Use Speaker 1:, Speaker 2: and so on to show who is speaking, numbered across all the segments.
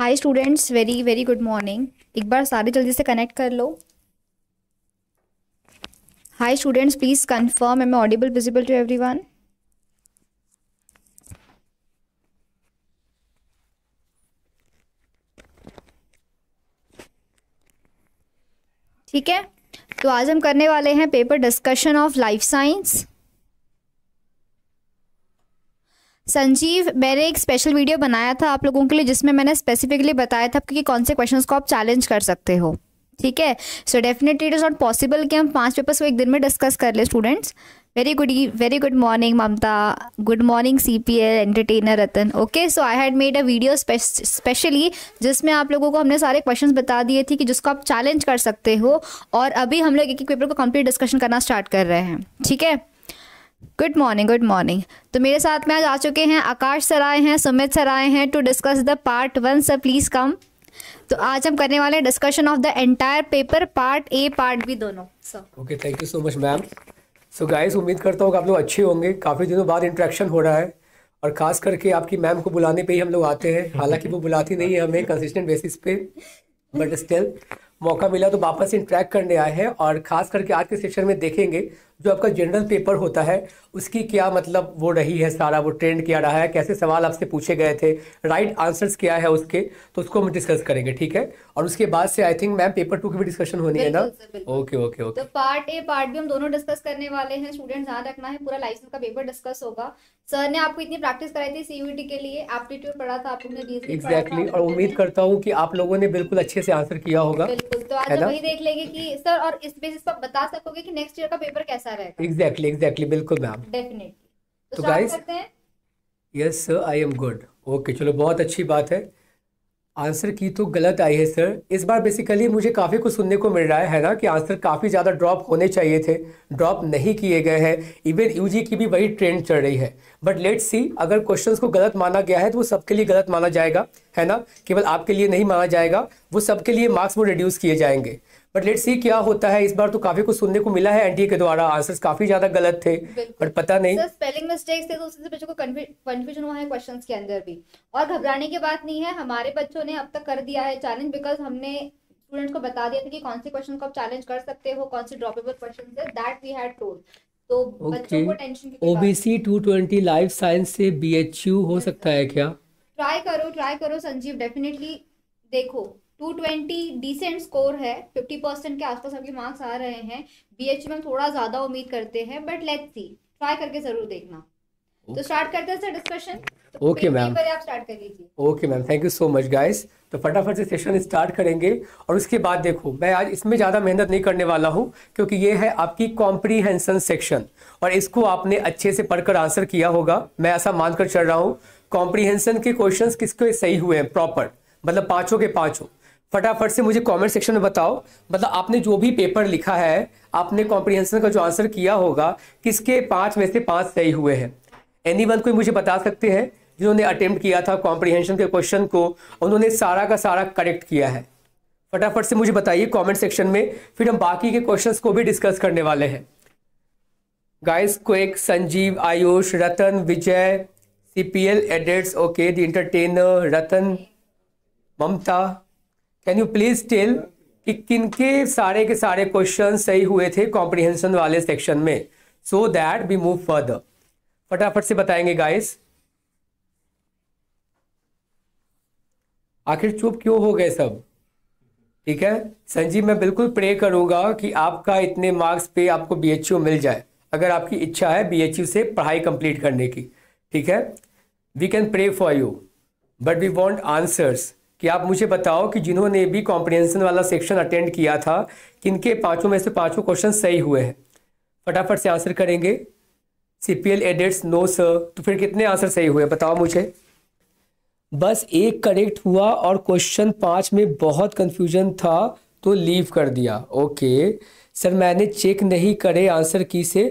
Speaker 1: हाय students very very good morning एक बार सारे जल्दी से कनेक्ट कर लो hi students please confirm am audible visible to everyone ठीक है तो आज हम करने वाले हैं paper discussion of life science Sanjeev मैंने एक स्पेशल वीडियो बनाया था आप लोगों के लिए जिसमें मैंने स्पेसिफिकली बताया था कि कौन से क्वेश्चंस को आप चैलेंज कर सकते हो ठीक है so definitely it is not possible कि हम पांच पेपर्स को एक दिन में डिस्कस कर ले students very good very good morning Mamta good morning C P L entertainer Ratan okay so I had made a video specially जिसमें आप लोगों को हमने सारे क्वेश्चन बता दिए थे कि जिसको आप चैलेंज कर सकते हो और अभी हम लोग एक एक पेपर को कंप्लीट डिस्कशन करना स्टार्ट कर रहे हैं ठीक है गुड मॉर्निंग गुड मॉर्निंग तो मेरे साथ में आज आ चुके हैं आकाश सर आए हैं सुमित सर आए हैं to discuss the part one sir please come तो आज हम करने वाले discussion of the entire paper part A part B दोनों sir
Speaker 2: okay thank you so much ma'am so guys उम्मीद करता हूँ कि आप लोग अच्छे होंगे काफ़ी दिनों बाद इंट्रैक्शन हो रहा है और ख़ास करके आपकी मैम को बुलाने पे ही हम लोग आते हैं हालांकि वो बुलाती नहीं है हमें कंसिस्टेंट बेसिस पे बट स्टिल मौका मिला तो वापस इंट्रैक्ट करने आए हैं और ख़ास करके आज के सेशन में देखेंगे जो आपका जनरल पेपर होता है उसकी क्या मतलब वो रही है सारा वो ट्रेंड क्या रहा है कैसे सवाल आपसे पूछे गए थे राइट right आंसर्स क्या है उसके तो उसको हम डिस्कस करेंगे ठीक है और उसके बाद से I think ma'am paper two की भी डिस्कशन होनी है ना ओके ओके ओके
Speaker 1: तो पार्ट ए पार्ट बी हम दोनों डिस्कस करने वाले हैं स्टूडेंट ध्यान रखना है पूरा लाइसेंस का पेपर डिस्कस होगा सर ने आपको इतनी प्रैक्टिस कराई थी सीयूटी के लिए एप्टीट्यूड पढ़ा था आप लोगों ने एग्जैक्टली e और
Speaker 2: उम्मीद करता हूँ कि आप लोगों ने बिल्कुल अच्छे से आंसर किया होगा
Speaker 1: बिल्कुल तो आज वही देख लेंगे कि सर और इस बेसिस पर बता सकोगे कि नेक्स्ट ईयर का पेपर कैसा अच्छा रहेगा
Speaker 2: एग्जैक्टली एग्जैक्टली बिल्कुल मैम डेफिनेटली तो guys yes sir I am good okay चलो बहुत अच्छी बात है आंसर की तो गलत आई है सर इस बार बेसिकली मुझे काफ़ी कुछ सुनने को मिल रहा है ना कि आंसर काफ़ी ज़्यादा ड्रॉप होने चाहिए थे ड्रॉप नहीं किए गए हैं इवन यूजी की भी वही ट्रेंड चल रही है बट लेट्स सी अगर क्वेश्चंस को गलत माना गया है तो वो सबके लिए गलत माना जाएगा है ना केवल आपके लिए नहीं माना जाएगा वो सबके लिए मार्क्स वो रिड्यूस किए जाएंगे बट लेट सी क्या होता है इस बार तो काफी कुछ सुनने को मिला है एनडीए के द्वारा आंसर्स काफी ज्यादा गलत थे बट पता नहीं सर
Speaker 1: स्पेलिंग मिस्टेक्स थे तो उससे बच्चों को कंफ्यूजन हुआ है क्वेश्चंस के अंदर भी और घबराने की बात नहीं है हमारे बच्चों ने अब तक कर दिया है चैलेंज बिकॉज हमने स्टूडेंट्स को बता दिया था कि कौन से क्वेश्चन को आप चैलेंज कर सकते हो कौन से ड्रॉपेबल क्वेश्चन है दैट वी हैड टोल्ड तो बच्चों को टेंशन की ओबीसी
Speaker 2: 220 लाइफ साइंस से बीएचयू हो सकता है क्या
Speaker 1: ट्राई करो ट्राई करो संजीव डेफिनेटली देखो टू ट्वेंटी डिसेंट स्कोर है फिफ्टी परसेंट के आसपास आपके मार्क्स आ रहे हैं बी एच में थोड़ा ज़्यादा उम्मीद करते हैं बट लेट सी ट्राई करके ज़रूर देखना तो स्टार्ट करते हैं सर डिस्कशन ओके मैम आप स्टार्ट कर लीजिए
Speaker 2: okay ma'am thank you so much guys तो फटाफट से सेशन स्टार्ट करेंगे और उसके बाद देखो मैं आज इसमें ज़्यादा मेहनत नहीं करने वाला हूँ क्योंकि ये है आपकी कॉम्प्रीहेंसन सेक्शन और इसको आपने अच्छे से पढ़कर आंसर किया होगा मैं ऐसा मानकर चल रहा हूँ कॉम्प्रीहेंसन के क्वेश्चंस किसके सही हुए हैं प्रॉपर मतलब पाँचों के पाँचों फटाफट से मुझे कमेंट सेक्शन में बताओ मतलब आपने जो भी पेपर लिखा है आपने कॉम्प्रिहेंशन का जो आंसर किया होगा किसके पाँच में से पाँच सही हुए हैं एनी वन कोई मुझे बता सकते हैं जिन्होंने अटेम्प्ट किया था कॉम्प्रिहेंशन के क्वेश्चन को उन्होंने सारा का सारा करेक्ट किया है फटाफट से मुझे बताइए कॉमेंट सेक्शन में फिर हम बाकी के क्वेश्चन को भी डिस्कस करने वाले हैं guys quick Sanjeev Ayush Ratan Vijay C P L edits okay the entertainer Ratan Mamta can you please tell कि किनके सारे के सारे क्वेश्चन सही हुए थे कॉम्प्रिहेंशन वाले सेक्शन में so that we move further फटाफट से बताएंगे गाइस आखिर चुप क्यों हो गए सब ठीक है संजीव मैं बिल्कुल प्रे करूंगा कि आपका इतने मार्क्स पे आपको बीएचयू मिल जाए अगर आपकी इच्छा है बीएचयू से पढ़ाई कंप्लीट करने की ठीक है we can pray for you but we want answers कि आप मुझे बताओ कि जिन्होंने भी कॉम्प्रिहेंसन वाला सेक्शन अटेंड किया था किनके पांचों में से पांचों क्वेश्चन सही हुए हैं फटाफट से आंसर करेंगे C P L no sir तो फिर कितने आंसर सही हुए बताओ मुझे बस एक करेक्ट हुआ और क्वेश्चन पाँच में बहुत कन्फ्यूजन था तो लीव कर दिया ओके सर मैंने चेक नहीं करे आंसर की से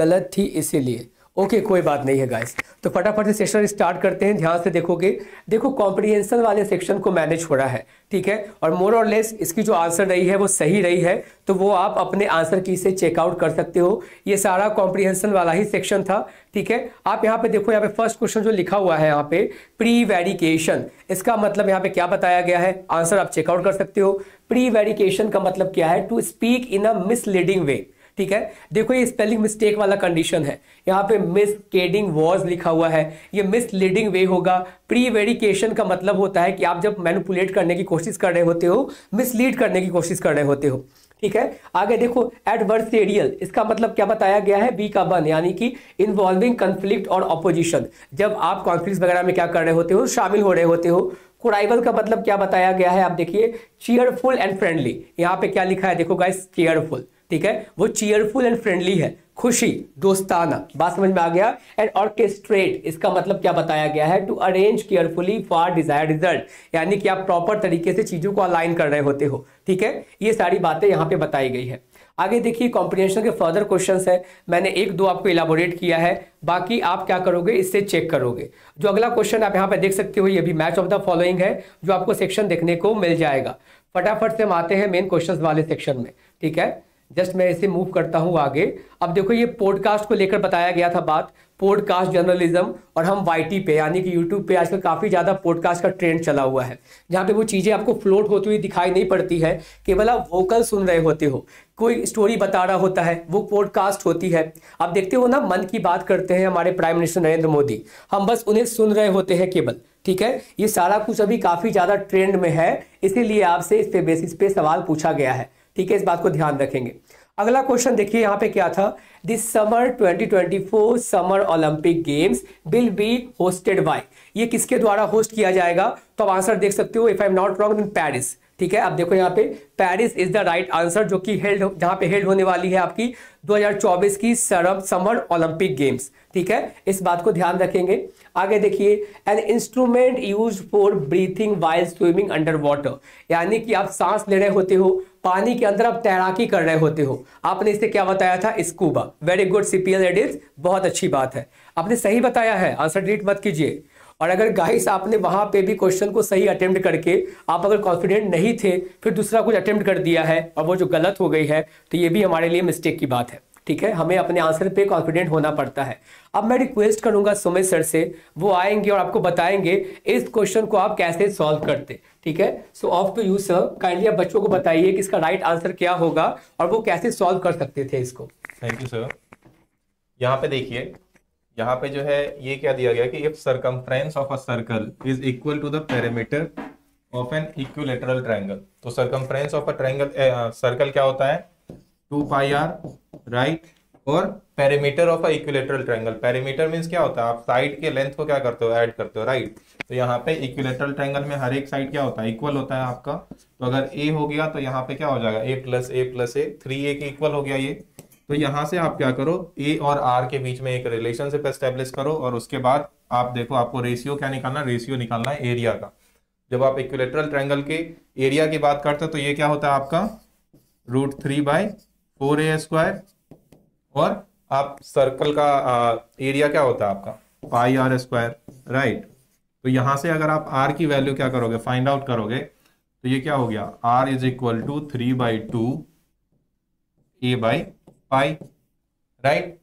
Speaker 2: गलत थी इसीलिए ओके कोई बात नहीं है गाइस तो फटाफट से सेशन स्टार्ट करते हैं ध्यान से देखोगे देखो कॉम्प्रीहेंसन वाले सेक्शन को मैनेज हो रहा है ठीक है और मोर और लेस इसकी जो आंसर रही है वो सही रही है तो वो आप अपने आंसर की से चेकआउट कर सकते हो ये सारा कॉम्प्रीहेंसन वाला ही सेक्शन था ठीक है आप यहाँ पे देखो यहाँ पे फर्स्ट क्वेश्चन जो लिखा हुआ है यहाँ पे प्री वेरिकेशन इसका मतलब यहाँ पे क्या बताया गया है आंसर आप चेकआउट कर सकते हो प्री वेरिकेशन का मतलब क्या है to speak in a misleading way ठीक है देखो ये स्पेलिंग मिस्टेक वाला कंडीशन है यहाँ पे मिस केडिंग वॉज लिखा हुआ है ये मिसलीडिंग वे होगा प्री वेडिकेशन का मतलब होता है कि आप जब मैनुपुलेट करने की कोशिश कर रहे होते हो मिसलीड करने की कोशिश कर रहे होते हो ठीक है आगे देखो एडवर्सेरियल इसका मतलब क्या बताया गया है बी का वन यानी कि इन्वॉल्विंग कंफ्लिक्ट और अपोजिशन जब आप कॉन्फ्लिक्ट वगैरह में क्या कर रहे होते हो शामिल हो रहे होते हो कुराइवल का मतलब क्या बताया गया है आप देखिए चेयरफुल एंड फ्रेंडली यहाँ पे क्या लिखा है देखो गाइस चेयरफुल ठीक है वो चीयरफुल एंड फ्रेंडली है खुशी दोस्ताना बात समझ में आ गया एंड ऑर्केस्ट्रेट इसका मतलब क्या बताया गया है to arrange carefully for desire result यानी कि आप प्रॉपर तरीके से चीजों को अलाइन कर रहे होते हो ठीक है ये सारी बातें यहाँ पे बताई गई है आगे देखिए कॉम्पिटेशन के फर्दर क्वेश्चन है मैंने एक दो आपको इलाबोरेट किया है बाकी आप क्या करोगे इससे चेक करोगे जो अगला क्वेश्चन आप यहाँ पे देख सकते हो ये भी मैच ऑफ द फॉलोइंग है जो आपको सेक्शन देखने को मिल जाएगा फटाफट से हम आते हैं मेन क्वेश्चन वाले सेक्शन में ठीक है जस्ट मैं इसे मूव करता हूँ आगे अब देखो ये पॉडकास्ट को लेकर बताया गया था बात पॉडकास्ट जर्नलिज्म और हम वाई पे यानी कि यूट्यूब पे आजकल काफ़ी ज़्यादा पॉडकास्ट का ट्रेंड चला हुआ है जहाँ पे वो चीज़ें आपको फ्लोट होती हुई दिखाई नहीं पड़ती है केवल आप वोकल सुन रहे होते हो कोई स्टोरी बता रहा होता है वो पॉडकास्ट होती है आप देखते हो ना मन की बात करते हैं हमारे प्राइम मिनिस्टर नरेंद्र मोदी हम बस उन्हें सुन रहे होते हैं केवल ठीक है ये सारा कुछ अभी काफ़ी ज़्यादा ट्रेंड में है इसीलिए आपसे इस पे बेसिस पे सवाल पूछा गया है ठीक है इस बात को ध्यान रखेंगे अगला क्वेश्चन देखिए यहाँ पे क्या था this summer 2024 summer Olympic games will be hosted by ये किसके द्वारा होस्ट किया जाएगा तो आप आंसर देख सकते हो if I am not wrong in Paris ठीक है आप देखो यहाँ पे Paris is the right answer जो कि हेल्ड जहां पे हेल्ड होने वाली है आपकी 2024 की सरब समर ओलंपिक गेम्स ठीक है इस बात को ध्यान रखेंगे आगे देखिए an instrument use for breathing while swimming under water यानी कि आप सांस ले रहे होते हो पानी के अंदर आप तैराकी कर रहे होते हो आपने इसे क्या बताया था scuba very good CPL edit बहुत अच्छी बात है आपने सही बताया है आंसर डिलीट मत कीजिए और अगर गाइस आपने वहां पे भी क्वेश्चन को सही अटेम्प्ट करके आप अगर कॉन्फिडेंट नहीं थे फिर दूसरा कुछ अटेम्प्ट कर दिया है और वो जो गलत हो गई है तो ये भी हमारे लिए मिस्टेक की बात है ठीक है हमें अपने आंसर पे कॉन्फिडेंट होना पड़ता है अब मैं रिक्वेस्ट करूंगा सुमित सर से वो आएंगे और आपको बताएंगे इस क्वेश्चन को आप कैसे सॉल्व करते ठीक है so of to you sir kindly आप बच्चों को बताइए कि इसका राइट आंसर क्या होगा और वो कैसे सॉल्व कर सकते थे इसको
Speaker 3: थैंक यू सर यहाँ पे देखिए यहाँ पे जो है ये क्या दिया गया कि if circumference of a circle is equal to the perimeter of an equilateral triangle तो circumference of a triangle circle क्या होता है टू पाई आर राइट और perimeter of a equilateral triangle perimeter means क्या होता है आप साइड के लेंथ को क्या करते हो ऐड करते हो राइट तो यहाँ पे इक्विलेटरल ट्रायंगल में हर एक साइड क्या होता है इक्वल होता है आपका तो अगर ए हो गया तो यहाँ पे क्या हो जाएगा A plus A plus A three A के इक्वल हो गया ये तो यहां से आप क्या करो ए और आर के बीच में एक रिलेशनशिप एस्टेब्लिश करो और उसके बाद आप देखो आपको रेशियो क्या निकालना रेशियो निकालना है एरिया का जब आप इक्विलेटरल ट्रायंगल के एरिया की बात करते हो तो ये क्या होता है आपका root three by four A square और आप सर्कल का आ, एरिया क्या होता है आपका पाई आर स्क्वायर राइट तो यहां से अगर आप आर की वैल्यू क्या करोगे फाइंड आउट करोगे तो ये क्या हो गया R is equal to three by two A by pi right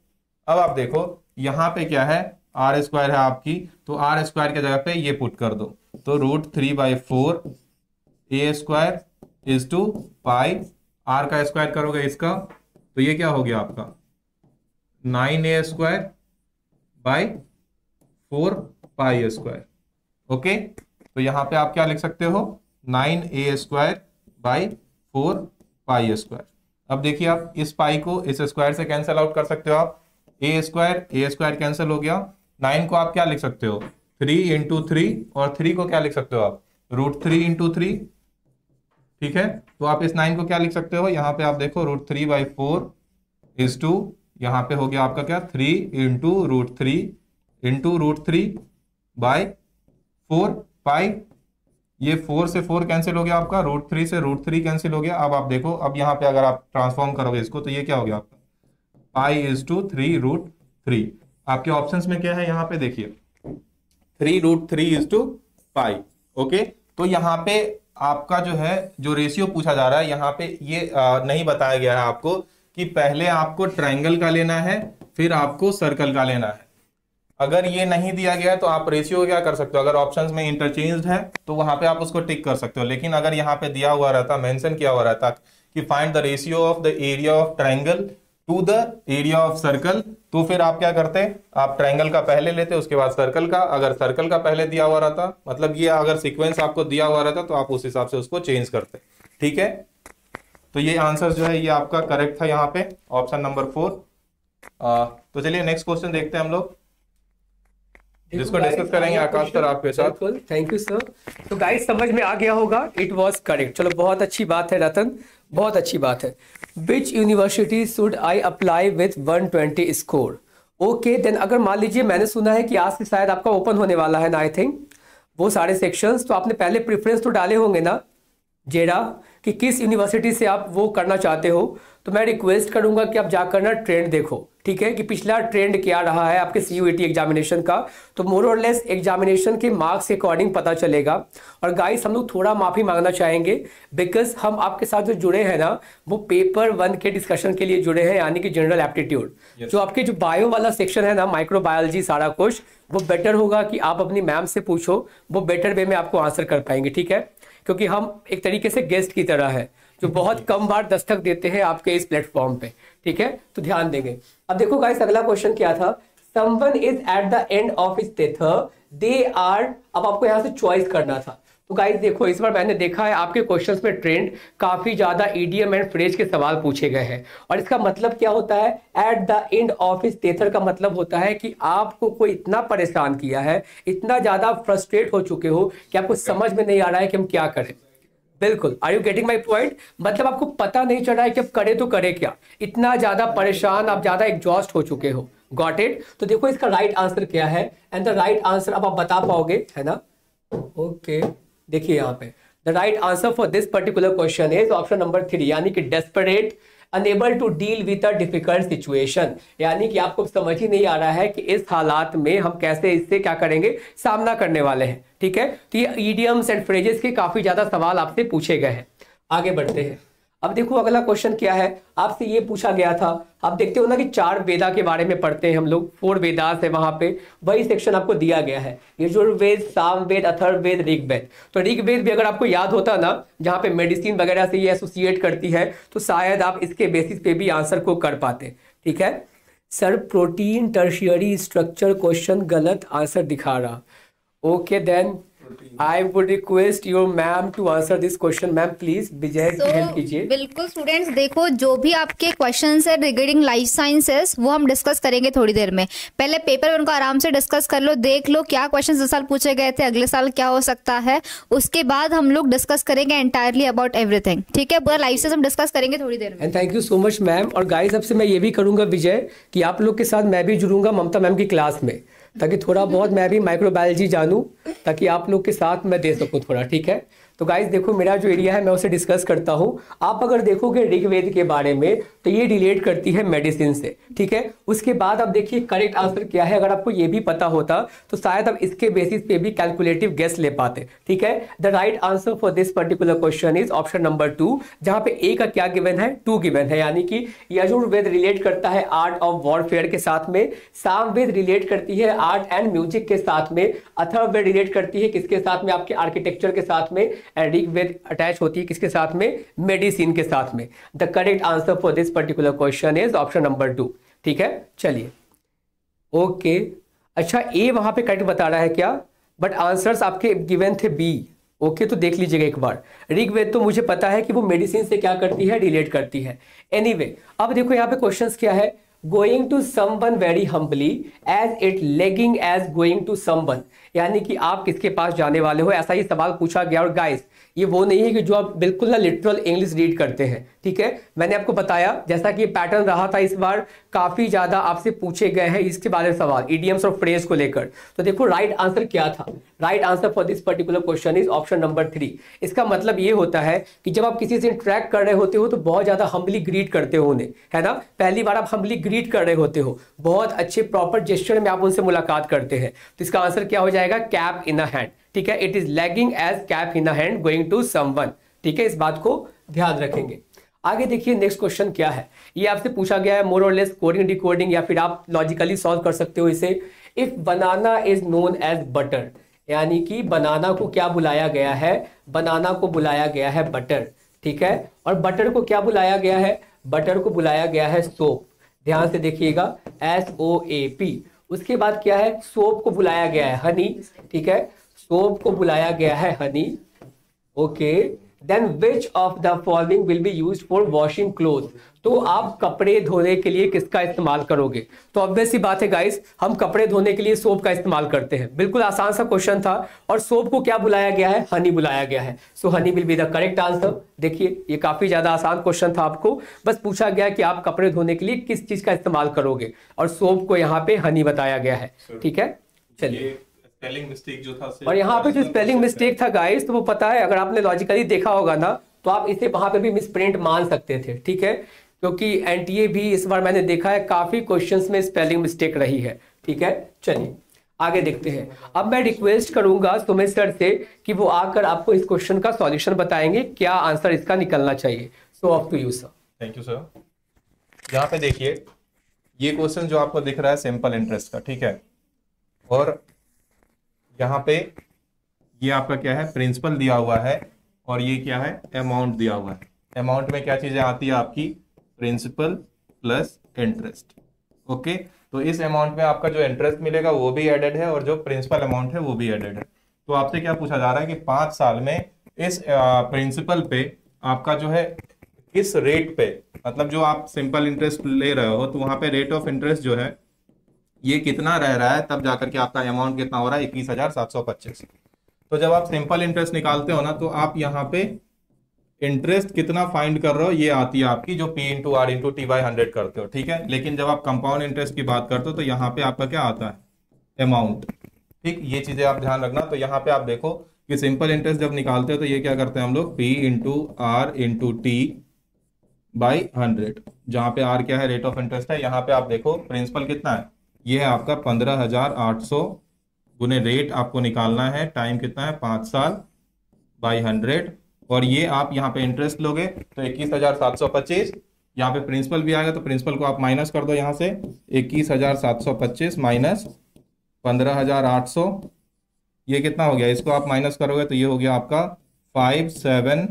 Speaker 3: अब आप देखो यहां पे क्या है आर स्क्वायर है आपकी तो आर स्क्वायर की जगह पे ये पुट कर दो तो root three by four A square is two pi R का स्क्वायर करोगे इसका तो ये क्या हो गया आपका nine A square by four pi square okay तो यहां पे आप क्या लिख सकते हो nine A square by four pi square अब देखिए आप इस पाई को इस स्क्वायर से कैंसिल आउट कर सकते हो आप A square A square cancel हो गया नाइन को आप क्या लिख सकते हो थ्री इंटू थ्री और थ्री को क्या लिख सकते हो आप रूट थ्री इंटू थ्री ठीक है तो आप इस नाइन को क्या लिख सकते हो यहाँ पे आप देखो root three by four is two यहाँ पे हो गया आपका क्या three into root three into root three by four pi ये फोर से फोर कैंसिल हो गया आपका रूट थ्री से रूट थ्री कैंसिल हो गया अब आप देखो अब यहाँ पे अगर आप ट्रांसफॉर्म करोगे इसको तो ये क्या हो गया आपका pi is two three root three आपके ऑप्शन में क्या है यहाँ पे देखिए three root three is two pi okay तो यहाँ पे आपका जो है जो रेशियो पूछा जा रहा है यहाँ पे ये आ, नहीं बताया गया है आपको कि पहले आपको ट्राइंगल का लेना है फिर आपको सर्कल का लेना है अगर ये नहीं दिया गया है तो आप रेशियो क्या कर सकते हो अगर ऑप्शंस में इंटरचेंज है तो वहां पे आप उसको टिक कर सकते हो लेकिन अगर यहाँ पे दिया हुआ रहता मेंशन किया हुआ रहता कि find the ratio of the area of triangle to the area of circle तो फिर आप क्या करते आप ट्राइंगल का पहले लेते उसके बाद सर्कल का अगर सर्कल का पहले दिया हुआ रहता मतलब ये अगर सिक्वेंस आपको दिया हुआ रहता तो आप उस हिसाब से उसको चेंज करते ठीक है तो ये आंसर जो है ये आपका करेक्ट था यहाँ पे ऑप्शन नंबर फोर तो चलिए नेक्स्ट क्वेश्चन देखते हैं हम लोग जिसको डिस्कस तो करेंगे आकाश सर आपके साथ
Speaker 2: थैंक यू सर तो गाइस समझ में आ गया होगा इट वाज करेक्ट चलो बहुत अच्छी बात है रतन बहुत अच्छी बात है which university should I apply with 120 score okay then अगर मान लीजिए मैंने सुना है कि आज से शायद आपका ओपन होने वाला है ना आई थिंक वो सारे सेक्शंस तो आपने पहले प्रेफरेंस तो डाले होंगे ना जेडा कि किस यूनिवर्सिटी से आप वो करना चाहते हो तो मैं रिक्वेस्ट करूंगा कि आप जाकर ना ट्रेंड देखो ठीक है कि पिछला ट्रेंड क्या रहा है आपके सी यू एग्जामिनेशन का तो मोर और लेस एग्जामिनेशन के मार्क्स के अकॉर्डिंग पता चलेगा और गाइस हम लोग थोड़ा माफ़ी मांगना चाहेंगे बिकॉज हम आपके साथ जो जुड़े हैं ना वो पेपर वन के डिस्कशन के लिए जुड़े हैं यानी कि जनरल एप्टीट्यूड yes. जो आपके जो बायो वाला सेक्शन है ना माइक्रोबायोलॉजी सारा कुछ वो बेटर होगा कि आप अपनी मैम से पूछो वो बेटर वे में आपको आंसर कर पाएंगे ठीक है क्योंकि हम एक तरीके से गेस्ट की तरह है जो बहुत कम बार दस्तक देते हैं आपके इस प्लेटफॉर्म पे ठीक है तो ध्यान देंगे अब देखो गाइस अगला क्वेश्चन क्या था someone is at the end of is they are अब आपको यहां से चॉइस करना था तो गाइज देखो इस बार मैंने देखा है आपके क्वेश्चंस में ट्रेंड काफ़ी ज़्यादा ईडीएम एंड फ्रेज के सवाल पूछे गए हैं और इसका मतलब क्या होता है एट द एंड ऑफ इस तेथर का मतलब होता है कि आपको कोई इतना परेशान किया है इतना ज़्यादा फ्रस्ट्रेट हो चुके हो कि आपको समझ में नहीं आ रहा है कि हम क्या करें बिल्कुल are you getting my point मतलब आपको पता नहीं चल रहा है कि अब करे तो करे क्या इतना ज़्यादा परेशान आप ज़्यादा एग्जॉस्ट हो चुके हो गॉट इट तो देखो इसका राइट right आंसर क्या है एंड द राइट आंसर अब आप बता पाओगे है ना ओके okay. देखिए यहाँ पे the right answer for this particular question is option number three यानी कि desperate unable to deal with a difficult situation यानी कि आपको समझ ही नहीं आ रहा है कि इस हालात में हम कैसे इससे क्या करेंगे सामना करने वाले हैं ठीक है तो ये ईडियम्स एंड फ्रेजेस के काफी ज्यादा सवाल आपसे पूछे गए हैं आगे बढ़ते हैं अब देखो अगला क्वेश्चन क्या है आपसे ये पूछा गया था आप देखते हो ना कि चार वेदा के बारे में पढ़ते हैं हम लोग फोर वेदास है वहां पे वही सेक्शन आपको दिया गया है यजुर्वेद सामवेद अथर्ववेद ऋग्वेद तो ऋग्वेद भी अगर आपको याद होता ना जहाँ पे मेडिसिन वगैरह से ये एसोसिएट करती है तो शायद आप इसके बेसिस पे भी आंसर को कर पाते ठीक है sir protein tertiary structure question गलत आंसर दिखा रहा okay then I would request your ma'am to answer this question. Ma'am, please, Vijay, so, help कीजिए
Speaker 1: बिल्कुल students देखो जो भी आपके questions हैं रिगार्डिंग life sciences वो हम discuss करेंगे थोड़ी देर में पहले पेपर उनको आराम से discuss कर लो देख लो क्या क्वेश्चन इस साल पूछे गए थे अगले साल क्या हो सकता है उसके बाद हम लोग डिस्कस करेंगे एंटायरली अबाउट everything. ठीक है पूरा लाइफ साइंस हम डिस्कस करेंगे थोड़ी देर
Speaker 2: में And thank you so much ma'am और guys अब से मैं ये भी करूंगा विजय कि आप लोग के साथ मैं भी जुड़ूंगा ममता मैम की क्लास में ताकि थोड़ा बहुत मैं भी माइक्रोबायोलॉजी जानूँ ताकि आप लोग के साथ मैं दे सकूँ थोड़ा ठीक है तो गाइज देखो मेरा जो एरिया है मैं उसे डिस्कस करता हूँ आप अगर देखोगे ऋग्वेद के बारे में तो ये रिलेट करती है मेडिसिन से ठीक है उसके बाद आप देखिए करेक्ट आंसर क्या है अगर आपको ये भी पता होता तो शायद आप इसके बेसिस पे भी कैलकुलेटिव गेस ले पाते ठीक है the right answer for this particular question is option number two जहाँ पे ए का क्या गिवन है टू गिवन है यानी कि यजुर्वेद रिलेट करता है आर्ट ऑफ वॉरफेयर के साथ में सामवेद रिलेट करती है आर्ट एंड म्यूजिक के साथ में अथर्ववेद रिलेट करती है किसके साथ में आपके आर्किटेक्चर के साथ में एडिक वेद अटैच होती है किसके साथ में मेडिसिन के साथ में the correct answer for this particular question is option number two ठीक है चलिए ओके okay. अच्छा ए वहां पे करेक्ट बता रहा है क्या बट आंसर्स आपके गिवन थे बी ओके okay, तो देख लीजिएगा एक बार ऋग्वेद तो मुझे पता है कि वो मेडिसिन से क्या करती है रिलेट करती है एनीवे anyway, अब देखो यहाँ पे क्वेश्चंस क्या है going to summon very humbly as it lagging as going to summon यानी कि आप किसके पास जाने वाले हो ऐसा ही सवाल पूछा गया और गाइस ये वो नहीं है कि जो आप बिल्कुल ना लिटरल इंग्लिश रीड करते हैं ठीक है मैंने आपको बताया जैसा कि पैटर्न रहा था इस बार काफ़ी ज़्यादा आपसे पूछे गए हैं इसके बारे में सवाल ईडीएम्स और फ्रेज को लेकर तो देखो राइट आंसर क्या था right answer for this particular question is option number three इसका मतलब ये होता है कि जब आप किसी से इंट्रैक्ट कर रहे होते हो तो बहुत ज़्यादा हम्बली ग्रीट करते हो उन्हें है ना पहली बार आप हम्बली ग्रीट कर रहे होते हो बहुत अच्छे प्रॉपर जेस्टर में आप उनसे मुलाकात करते हैं तो इसका आंसर क्या हो जाएगा कैप इन अ हैंड ठीक है it is lagging as cap in a hand going to summon ठीक है इस बात को ध्यान रखेंगे आगे देखिए नेक्स्ट क्वेश्चन क्या है ये आपसे पूछा गया है मोर और लेस कोडिंग डिकोडिंग या फिर आप लॉजिकली सॉल्व कर सकते हो इसे if banana is known as butter यानी कि बनाना को क्या बुलाया गया है बनाना को बुलाया गया है बटर ठीक है और बटर को क्या बुलाया गया है बटर को बुलाया गया है सोप ध्यान से देखिएगा एस ओ ए पी उसके बाद क्या है सोप को बुलाया गया है हनी ठीक है सोप को बुलाया गया है honey okay okay. Then which of the following will be use for washing cloth तो आप कपड़े धोने के लिए किसका इस्तेमाल करोगे तो ऑब्वियस ही बात है गाइस हम कपड़े धोने के लिए सोप का इस्तेमाल करते हैं बिल्कुल आसान सा क्वेश्चन था और सोप को क्या बुलाया गया है हनी बुलाया गया है so honey will be the correct answer देखिए ये काफी ज्यादा आसान क्वेश्चन था आपको बस पूछा गया कि आप कपड़े धोने के लिए किस चीज का इस्तेमाल करोगे और सोप को यहाँ पे हनी बताया गया है ठीक है चलिए
Speaker 3: स्पेलिंग मिस्टेक जो था से और यहाँ पे
Speaker 2: जो स्पेलिंग मिस्टेक था गाइस तो वो पता है अगर आपने लॉजिकली देखा होगा ना तो आप इसे वहां पे भी मिसप्रिंट मान सकते थे ठीक है क्योंकि एनटीए भी इस बार मैंने देखा है काफी क्वेश्चंस में स्पेलिंग मिस्टेक रही है ठीक है चलिए आगे देखते हैं अब मैं रिक्वेस्ट करूंगा सुमित सर से कि वो आकर आपको इस क्वेश्चन का सॉल्यूशन बताएंगे
Speaker 3: क्या आंसर इसका निकलना चाहिए so of to you sir thank you sir यहाँ पे देखिए ये क्वेश्चन जो आपको दिख रहा है सिंपल इंटरेस्ट का ठीक है और यहाँ पे ये आपका क्या है प्रिंसिपल दिया हुआ है और ये क्या है अमाउंट दिया हुआ है अमाउंट में क्या चीजें आती है आपकी प्रिंसिपल प्लस इंटरेस्ट ओके तो इस अमाउंट में आपका जो इंटरेस्ट मिलेगा वो भी एडेड है और जो प्रिंसिपल अमाउंट है वो भी एडेड है तो आपसे क्या पूछा जा रहा है कि पांच साल में इस प्रिंसिपल पे आपका जो है किस रेट पे मतलब जो आप सिंपल इंटरेस्ट ले रहे हो तो वहां पे रेट ऑफ इंटरेस्ट जो है ये कितना रह रहा है तब जाकर के आपका अमाउंट कितना हो रहा है इक्कीस हजार सात सौ पच्चीस तो जब आप सिंपल इंटरेस्ट निकालते हो ना तो आप यहाँ पे इंटरेस्ट कितना फाइंड कर रहे हो ये आती है आपकी जो P into R into T by hundred करते हो ठीक है लेकिन जब आप कंपाउंड इंटरेस्ट की बात करते हो तो यहाँ पे आपका क्या आता है अमाउंट ठीक ये चीजें आप ध्यान रखना तो यहाँ पे आप देखो कि सिंपल इंटरेस्ट जब निकालते हो तो ये क्या करते हैं हम लोग P into R into T by hundred जहां पे आर क्या है रेट ऑफ इंटरेस्ट है यहाँ पे आप देखो प्रिंसिपल कितना है ये है आपका पंद्रह हजार आठ सौ गुने रेट आपको निकालना है टाइम कितना है पांच साल बाई हंड्रेड और ये आप यहाँ पे इंटरेस्ट लोगे तो इक्कीस हजार सात सौ पच्चीस यहाँ पे प्रिंसिपल भी आएगा तो प्रिंसिपल को आप माइनस कर दो यहाँ से इक्कीस हजार सात सौ पच्चीस माइनस पंद्रह हजार आठ सौ ये कितना हो गया इसको आप माइनस करोगे तो ये हो गया आपका फाइव सेवन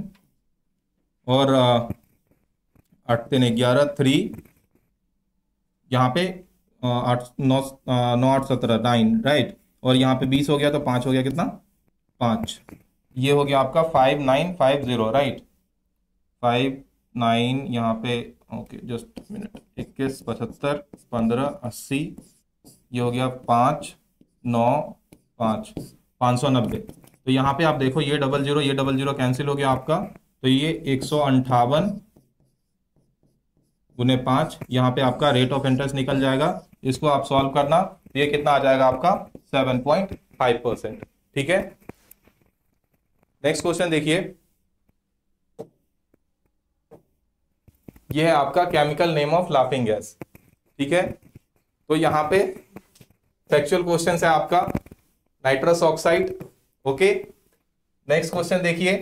Speaker 3: और आठ तीन ग्यारह थ्री यहाँ पे आठ नौ नौ आठ सत्रह नाइन राइट और यहाँ पे बीस हो गया तो पाँच हो गया कितना पाँच ये हो गया आपका five nine five zero right five nine यहाँ पे ओके जस्ट मिनट इक्कीस पचहत्तर पंद्रह अस्सी ये हो गया पाँच नौ पाँच पाँच सौ नब्बे तो यहाँ पे आप देखो ये डबल जीरो ये डबल जीरो कैंसिल हो गया आपका तो ये एक सौ अंठावन गुने पांच यहाँ पे आपका रेट ऑफ इंटरेस्ट निकल जाएगा इसको आप सॉल्व करना ये कितना आ जाएगा आपका सेवन पॉइंट फाइव परसेंट ठीक है नेक्स्ट क्वेश्चन देखिए यह है आपका chemical name of laughing gas ठीक है तो यहाँ पे फैक्चुअल क्वेश्चन है आपका nitrous oxide okay next question देखिए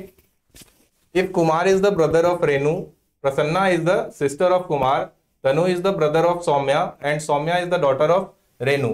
Speaker 3: if Kumar is the brother of Renu Prasanna is the sister of Kumar Tanu is the brother of Saumya and Saumya is the daughter of Renu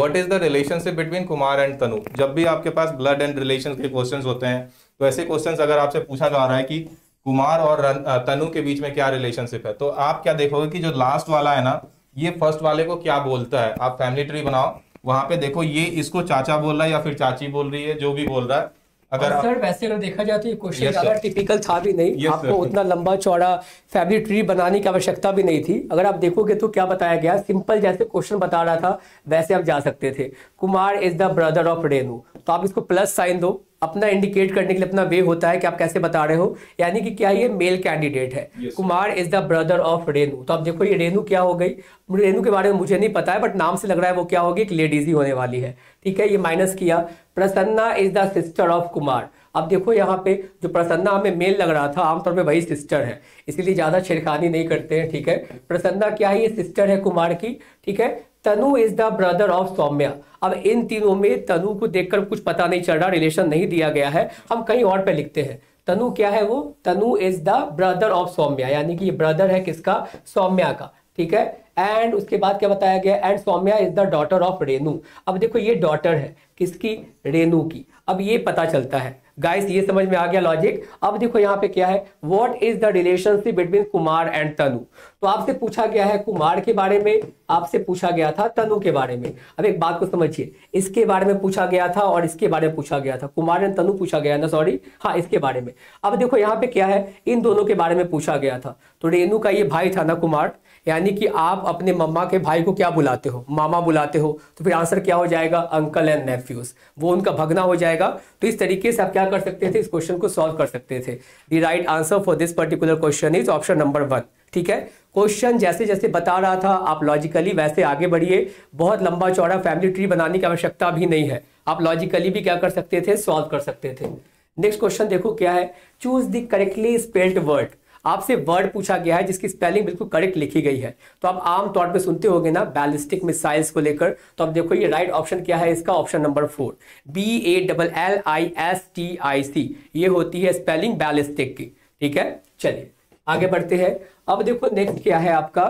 Speaker 3: what is the relationship between Kumar and Tanu जब भी आपके पास blood and relation के question होते हैं तो ऐसे क्वेश्चन अगर आपसे पूछा जा रहा है कि कुमार और तनु के बीच में क्या रिलेशनशिप है तो आप क्या देखोगे कि जो लास्ट वाला है ना ये फर्स्ट वाले को क्या बोलता है आप फैमिली ट्री बनाओ वहां पे देखो ये इसको चाचा बोल रहा है या फिर चाची बोल रही है जो भी बोल रहा है अगर सर वैसे अगर देखा जाए तो ये क्वेश्चन ज़्यादा टिपिकल
Speaker 2: था भी नहीं आपको उतना लंबा चौड़ा फैमिली ट्री बनाने की आवश्यकता भी नहीं थी अगर आप देखोगे तो क्या बताया गया सिंपल जैसे क्वेश्चन बता रहा था वैसे आप जा सकते थे Kumar is the brother of Renu तो आप इसको प्लस साइन दो अपना इंडिकेट करने के लिए अपना वे होता है कि आप कैसे बता रहे हो यानी कि क्या ये मेल कैंडिडेट है yes. Kumar is the brother of Renu तो आप देखो ये रेनु क्या हो गई रेनु के बारे में मुझे नहीं पता है बट नाम से लग रहा है वो क्या होगी एक लेडीज ही होने वाली है ठीक है ये माइनस किया Prasanna is the sister of Kumar अब देखो यहाँ पे जो प्रसन्ना हमें मेल लग रहा था आमतौर पे वही सिस्टर है इसीलिए ज़्यादा छेड़खानी नहीं करते हैं ठीक है प्रसन्ना क्या है ये सिस्टर है कुमार की ठीक है Tanu is the brother of Saumya अब इन तीनों में तनु को देखकर कुछ पता नहीं चल रहा रिलेशन नहीं दिया गया है हम कहीं और पे लिखते हैं तनु क्या है वो Tanu is the brother of Saumya यानी कि ये ब्रदर है किसका सौम्या का ठीक है एंड उसके बाद क्या बताया गया and Saumya is the daughter of Renu अब देखो ये डॉटर है किसकी रेनू की अब ये पता चलता है गाइस ये समझ में आ गया लॉजिक अब देखो यहाँ पे क्या है what is the relationship between Kumar and Tanu तो आपसे पूछा गया है कुमार के बारे में आपसे पूछा गया था तनु के बारे में अब एक बात को समझिए इसके बारे में पूछा गया था और इसके बारे में पूछा गया था कुमार एंड तनु पूछा गया ना सॉरी हाँ इसके बारे में अब देखो यहाँ पे क्या है इन दोनों के बारे में पूछा गया था तो रेनू का ये भाई था ना कुमार यानी कि आप अपने मम्मा के भाई को क्या बुलाते हो मामा बुलाते हो तो फिर आंसर क्या हो जाएगा अंकल एंड नेफ्यूज वो उनका भगना हो जाएगा तो इस तरीके से आप क्या कर सकते थे इस क्वेश्चन को सॉल्व कर सकते थे the right answer for this particular question is option number one ठीक है क्वेश्चन जैसे जैसे बता रहा था आप लॉजिकली वैसे आगे बढ़िए बहुत लंबा चौड़ा फैमिली ट्री बनाने की आवश्यकता भी नहीं है आप लॉजिकली भी क्या कर सकते थे सॉल्व कर सकते थे नेक्स्ट क्वेश्चन देखो क्या है choose the correctly spelled word आपसे वर्ड पूछा गया है जिसकी स्पेलिंग बिल्कुल करेक्ट लिखी गई है तो आप आम तौर पे सुनते होंगे ना बैलिस्टिक मिसाइल्स को लेकर तो आप देखो ये राइट ऑप्शन क्या है इसका option number four B A double L I S T I C ये होती है स्पेलिंग बैलिस्टिक की ठीक है चलिए आगे बढ़ते हैं अब देखो नेक्स्ट क्या है आपका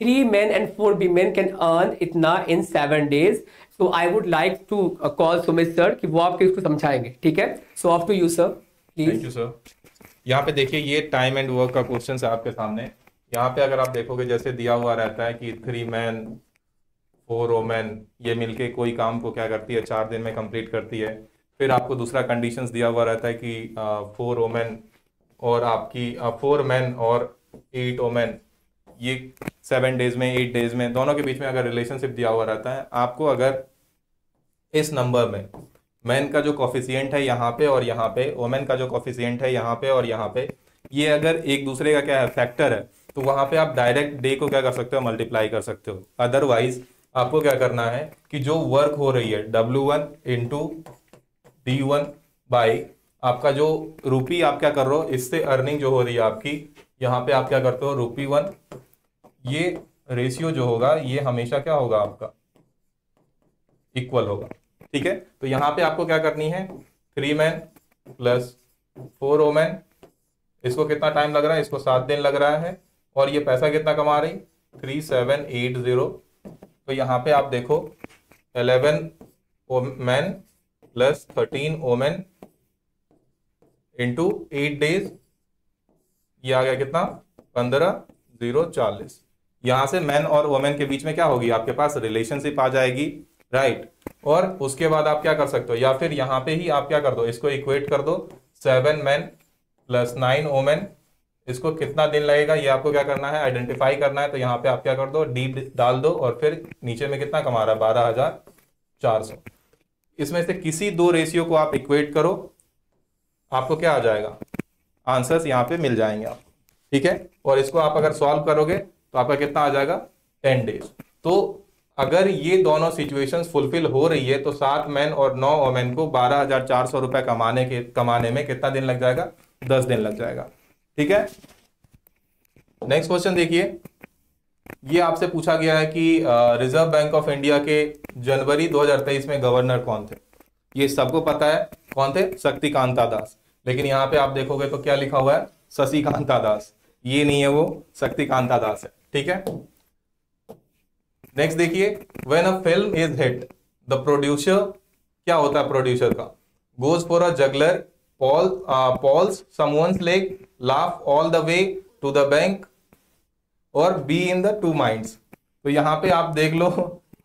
Speaker 2: three man and four B man can earn इतना in seven days so I would like to call Sumit sir कि वो आपके इसको समझाएंगे ठीक है so of to you sir
Speaker 3: please you sir यहाँ पे देखिए ये टाइम एंड वर्क का क्वेश्चन है आपके सामने यहाँ पे अगर आप देखोगे जैसे दिया हुआ रहता है कि थ्री मैन फोर ओमैन ये मिलके कोई काम को क्या करती है चार दिन में कंप्लीट करती है फिर आपको दूसरा कंडीशंस दिया हुआ रहता है कि फोर ओमेन और आपकी फोर मैन और एट ओमेन ये सेवन डेज में एट डेज में दोनों के बीच में अगर रिलेशनशिप दिया हुआ रहता है आपको अगर इस नंबर में मैन का जो कॉफिशियंट है यहाँ पे और यहाँ पे वोमेन का जो कॉफिशियंट है यहाँ पे और यहाँ पे ये अगर एक दूसरे का क्या है फैक्टर है तो वहाँ पे आप डायरेक्ट डे को क्या कर सकते हो मल्टीप्लाई कर सकते हो अदरवाइज आपको क्या करना है कि जो वर्क हो रही है W one into D one by आपका जो रूपी आप क्या कर रहे हो इससे अर्निंग जो हो रही है आपकी यहाँ पे आप क्या करते हो रूपी वन ये रेशियो जो होगा ये हमेशा क्या होगा आपका इक्वल होगा ठीक है तो यहां पे आपको क्या करनी है three man plus four women इसको कितना टाइम लग रहा है इसको सात दिन लग रहा है और ये पैसा कितना कमा रही थ्री सेवन एट ज़ीरो तो यहां पे आप देखो eleven women plus thirteen women into eight days ये आ गया कितना पंद्रह ज़ीरो चालीस यहां से मैन और वोमेन के बीच में क्या होगी आपके पास रिलेशनशिप आ जाएगी राइट right. और उसके बाद आप क्या कर सकते हो या फिर यहां पे ही आप क्या कर दो इसको इक्वेट कर दो seven man plus nine women इसको कितना दिन लगेगा ये आपको क्या करना है आइडेंटिफाई करना है तो यहाँ पे आप क्या कर दो डीप डाल दो और फिर नीचे में कितना कमा रहा है बारह हजार चार सौ इसमें से किसी दो रेशियो को आप इक्वेट करो आपको क्या आ जाएगा आंसर्स यहाँ पे मिल जाएंगे आप ठीक है और इसको आप अगर सॉल्व करोगे तो आपका कितना आ जाएगा टेन डेज तो अगर ये दोनों सिचुएशन फुलफिल हो रही है तो सात मैन और नौ वोमेन को बारह हजार चार सौ रुपए कमाने के कमाने में कितना दिन लग जाएगा दस दिन लग जाएगा ठीक है नेक्स्ट क्वेश्चन देखिए ये आपसे पूछा गया है कि रिजर्व बैंक ऑफ इंडिया के जनवरी 2023 में गवर्नर कौन थे ये सबको पता है कौन थे शक्तिकांता दास लेकिन यहाँ पे आप देखोगे तो क्या लिखा हुआ है शशिकांता दास ये नहीं है वो शक्तिकांता दास है ठीक है नेक्स्ट देखिए when a film is hit the producer क्या होता है प्रोड्यूसर का goes for a juggler pull pulls someone's leg laugh all the way to the bank और be in the two minds तो यहाँ पे आप देख लो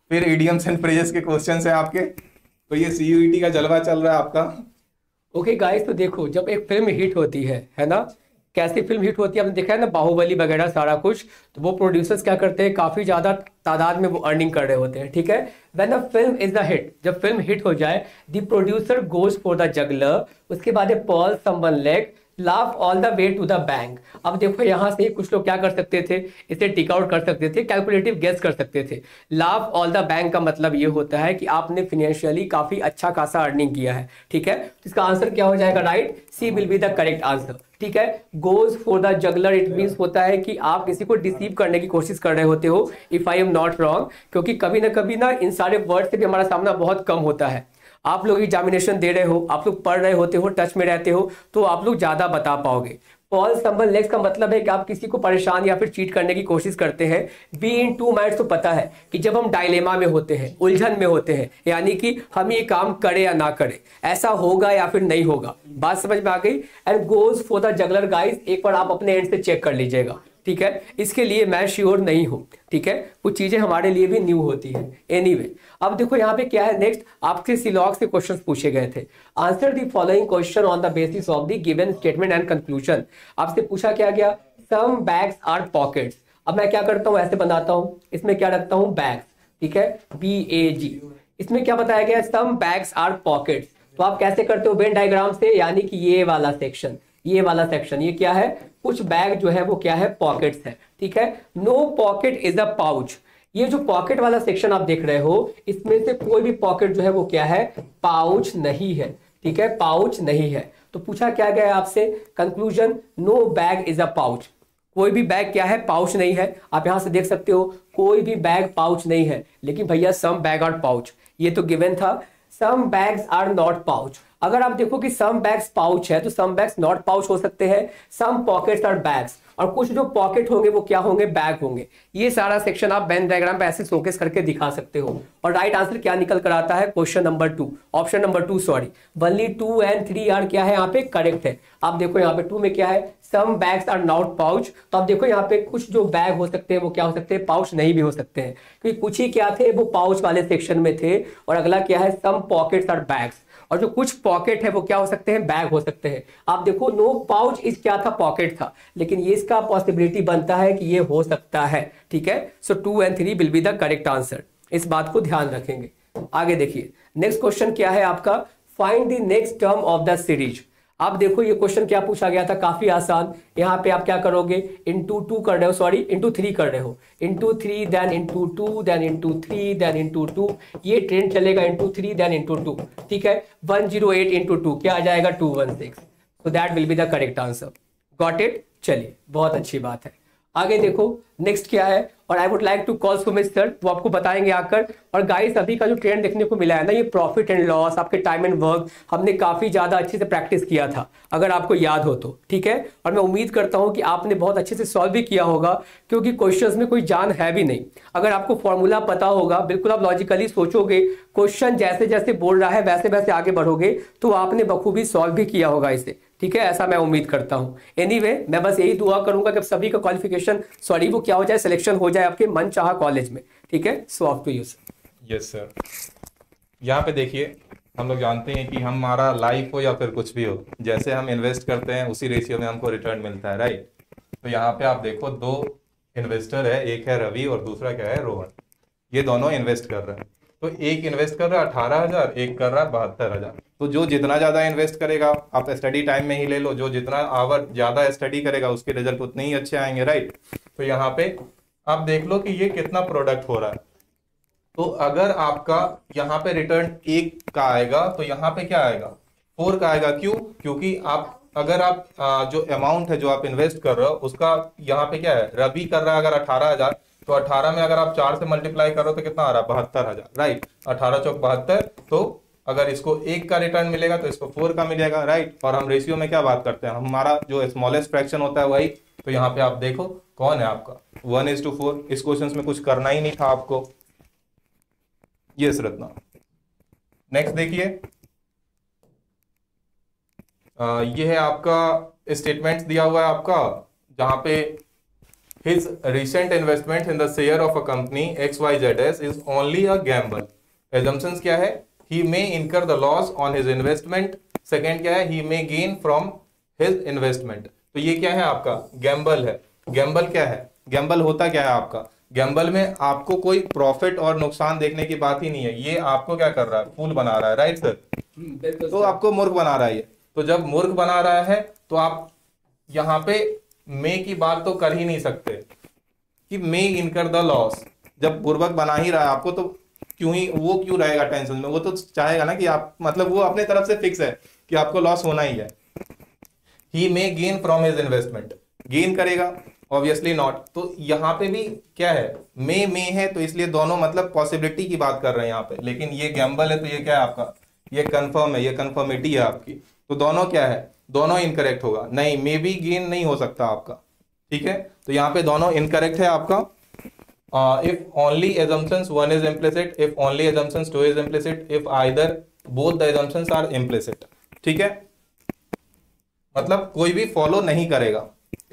Speaker 3: फिर इडियम्स एंड फ्रेजेस के क्वेश्चन है आपके तो ये सी e का जलवा चल रहा है आपका ओके okay गाइस तो देखो जब एक फिल्म हिट होती है है ना
Speaker 2: कैसी फिल्म हिट होती है आपने देखा है ना बाहुबली वगैरह सारा कुछ तो वो प्रोड्यूसर्स क्या करते हैं काफ़ी ज़्यादा तादाद में वो अर्निंग कर रहे होते हैं ठीक है when a film is the hit जब फिल्म हिट हो जाए the producer goes for the juggle उसके बाद pull someone leg laugh all the way to the bank अब देखो यहाँ से कुछ लोग क्या कर सकते थे इसे टिकआउट कर सकते थे कैलकुलेटिव गेस कर सकते थे लाफ ऑल द बैंक का मतलब ये होता है कि आपने फिनेंशियली काफ़ी अच्छा खासा अर्निंग किया है ठीक है तो इसका आंसर क्या हो जाएगा right C will be the correct answer ठीक है goes for the juggler it mean होता है कि आप किसी को डिसीव करने की कोशिश कर रहे होते हो if I am not wrong क्योंकि कभी ना कभी ना इन सारे वर्ड से भी हमारा सामना बहुत कम होता है आप लोग एग्जामिनेशन दे रहे हो आप लोग पढ़ रहे होते हो टच में रहते हो तो आप लोग ज़्यादा बता पाओगे फॉल्स नंबर लेग्स का मतलब है कि आप किसी को परेशान या फिर चीट करने की कोशिश करते हैं बी इन टू माइंड तो पता है कि जब हम डायलेमा में होते हैं उलझन में होते हैं यानी कि हम ये काम करें या ना करें ऐसा होगा या फिर नहीं होगा बात समझ में आ गई and goes for the juggler guys एक बार आप अपने एंड से चेक कर लीजिएगा ठीक है इसके लिए मैं श्योर नहीं हूँ ठीक है कुछ चीज़ें हमारे लिए भी न्यू होती है एनी anyway, अब देखो यहाँ पे क्या है नेक्स्ट आपसे सिलॉग से क्वेश्चन पूछे गए थे answer the following question on the basis of the given statement and conclusion आपसे पूछा क्या गया सम बैग्स आर पॉकेट्स अब मैं क्या करता हूँ ऐसे बनाता हूँ इसमें क्या रखता हूँ बैग्स ठीक है बी ए जी इसमें क्या बताया गया सम बैग्स आर पॉकेट्स तो आप कैसे करते हो बेन डायग्राम से यानी कि ये वाला सेक्शन ये वाला सेक्शन ये क्या है कुछ बैग जो है वो क्या है पॉकेट्स है ठीक है no pocket is a pouch ये जो पॉकेट वाला सेक्शन आप देख रहे हो इसमें से कोई भी पॉकेट जो है वो क्या है पाउच नहीं है ठीक है पाउच नहीं है तो पूछा क्या गया आपसे conclusion no bag is a pouch कोई भी बैग क्या है पाउच नहीं है आप यहां से देख सकते हो कोई भी बैग पाउच नहीं है लेकिन भैया सम बैग आर पाउच ये तो गिवन था some bags are not pouch अगर आप देखो कि सम बैग्स पाउच है तो सम बैग्स नॉट पाउच हो सकते हैं सम पॉकेट्स आर बैग्स और कुछ जो पॉकेट होंगे वो क्या होंगे बैग होंगे ये सारा सेक्शन आप बैन डायग्राम पे ऐसे शोकेस करके दिखा सकते हो और राइट आंसर क्या निकल कर आता है question number two option number two sorry only two and three are क्या है यहाँ पे करेक्ट है आप देखो यहाँ पे टू में क्या है some bags are not pouch तो आप देखो यहाँ पे कुछ जो बैग हो सकते हैं वो क्या हो सकते हैं पाउच नहीं भी हो सकते हैं क्योंकि कुछ ही क्या थे वो पाउच वाले सेक्शन में थे और अगला क्या है सम पॉकेट्स आर बैग्स और जो कुछ पॉकेट है वो क्या हो सकते हैं बैग हो सकते हैं आप देखो नो पाउच इस क्या था पॉकेट था लेकिन ये इसका पॉसिबिलिटी बनता है कि ये हो सकता है ठीक है so two and three will be the correct answer इस बात को ध्यान रखेंगे आगे देखिए नेक्स्ट क्वेश्चन क्या है आपका find the next term of the series आप देखो ये क्वेश्चन क्या पूछा गया था काफी आसान यहाँ पे आप क्या करोगे इंटू टू कर रहे हो सॉरी इंटू थ्री कर रहे हो into three then into two then into three then into two ये ट्रेंड चलेगा into three then into two ठीक है one zero eight into two क्या आ जाएगा two one six so that will be the correct answer got it चलिए बहुत अच्छी बात है आगे देखो नेक्स्ट क्या है और I would like to call Sumit sir वो आपको बताएंगे आकर और गाइस अभी का जो ट्रेंड देखने को मिला है ना ये प्रॉफिट एंड लॉस आपके टाइम एंड वर्क हमने काफ़ी ज़्यादा अच्छे से प्रैक्टिस किया था अगर आपको याद हो तो ठीक है और मैं उम्मीद करता हूँ कि आपने बहुत अच्छे से सॉल्व भी किया होगा क्योंकि क्वेश्चन में कोई जान है भी नहीं अगर आपको फॉर्मूला पता होगा बिल्कुल आप लॉजिकली सोचोगे क्वेश्चन जैसे जैसे बोल रहा है वैसे वैसे आगे बढ़ोगे तो आपने बखूबी सॉल्व भी किया होगा इसे ठीक है ऐसा मैं उम्मीद करता हूँ एनी anyway, मैं बस यही दुआ करूंगा कि सभी का क्वालिफिकेशन सॉरी वो क्या हो जाए सिलेक्शन हो जाए आपके मन चाह कॉलेज में ठीक है so of to you sir
Speaker 3: yes sir यहाँ पे देखिए हम लोग जानते हैं कि हमारा लाइफ हो या फिर कुछ भी हो जैसे हम इन्वेस्ट करते हैं उसी रेशियो में हमको रिटर्न मिलता है राइट तो यहाँ पे आप देखो दो इन्वेस्टर है एक है रवि और दूसरा क्या है रोहन ये दोनों इन्वेस्ट कर रहे हैं तो एक इन्वेस्ट कर रहा है अठारह हजार एक कर रहा है बहत्तर हजार तो जो जितना ज्यादा इन्वेस्ट करेगा आप स्टडी टाइम में ही ले लो जो जितना आवर ज्यादा स्टडी करेगा उसके रिजल्ट उतने ही अच्छे आएंगे राइट तो यहाँ पे आप देख लो कि ये कितना प्रोडक्ट हो रहा है तो अगर आपका यहाँ पे रिटर्न एक का आएगा तो यहाँ पे क्या आएगा फोर का आएगा क्यों क्योंकि आप अगर आप जो अमाउंट है जो आप इन्वेस्ट कर रहे हो उसका यहाँ पे क्या है रबी कर रहा है अगर अठारह हजार तो 18 में अगर आप चार से मल्टीप्लाई करो तो कितना आ रहा है बहत्तर हजार राइट अठारह चौक बहत्तर तो अगर इसको एक का रिटर्न मिलेगा तो इसको फोर का मिलेगा राइट और हम रेशियो में क्या बात करते हैं हमारा जो स्मॉलेस्ट फ्रैक्शन होता है वही तो यहाँ पे आप देखो कौन है आपका वन इज टू फोर इस क्वेश्चन में कुछ करना ही नहीं था आपको ये रत्ना नेक्स्ट देखिए ये है आपका स्टेटमेंट्स दिया हुआ है आपका जहां पे his recent investment in the share of a company XYZS is only a gamble. Assumptions kya hai He may incur the loss on his investment. Second kya hai He may gain from his investment. to ye kya hai aapka Gamble hai Gamble kya hai Gamble hota kya hai aapka gamble में आपको कोई profit और नुकसान देखने की बात ही नहीं है. ये आपको क्या कर रहा है? फूल बना रहा है, राइट सर? तो आपको मूर्ख बना रहा है तो जब मूर्ख बना रहा है, तो आप यहाँ पे मे की बात तो कर ही नहीं सकते कि मे इनकर द लॉस जब पूर्वक बना ही रहा है आपको तो क्यों ही वो क्यों रहेगा टेंशन में वो तो चाहेगा ना कि आप मतलब वो अपने तरफ से फिक्स है कि आपको लॉस होना ही है he may gain from his investment gain करेगा ऑब्वियसली नॉट तो यहाँ पे भी क्या है मे मे है तो इसलिए दोनों मतलब पॉसिबिलिटी की बात कर रहे हैं यहाँ पे लेकिन ये गैम्बल है तो ये क्या है आपका ये कंफर्म है ये कंफर्मिटी है आपकी तो दोनों क्या है दोनों इनकरेक्ट होगा नहीं मे बी गेन नहीं हो सकता आपका ठीक है तो यहाँ पे दोनों इनकरेक्ट है आपका if only assumptions one is implicit if only assumptions two is implicit if either both the assumptions are implicit ठीक है मतलब कोई भी फॉलो नहीं करेगा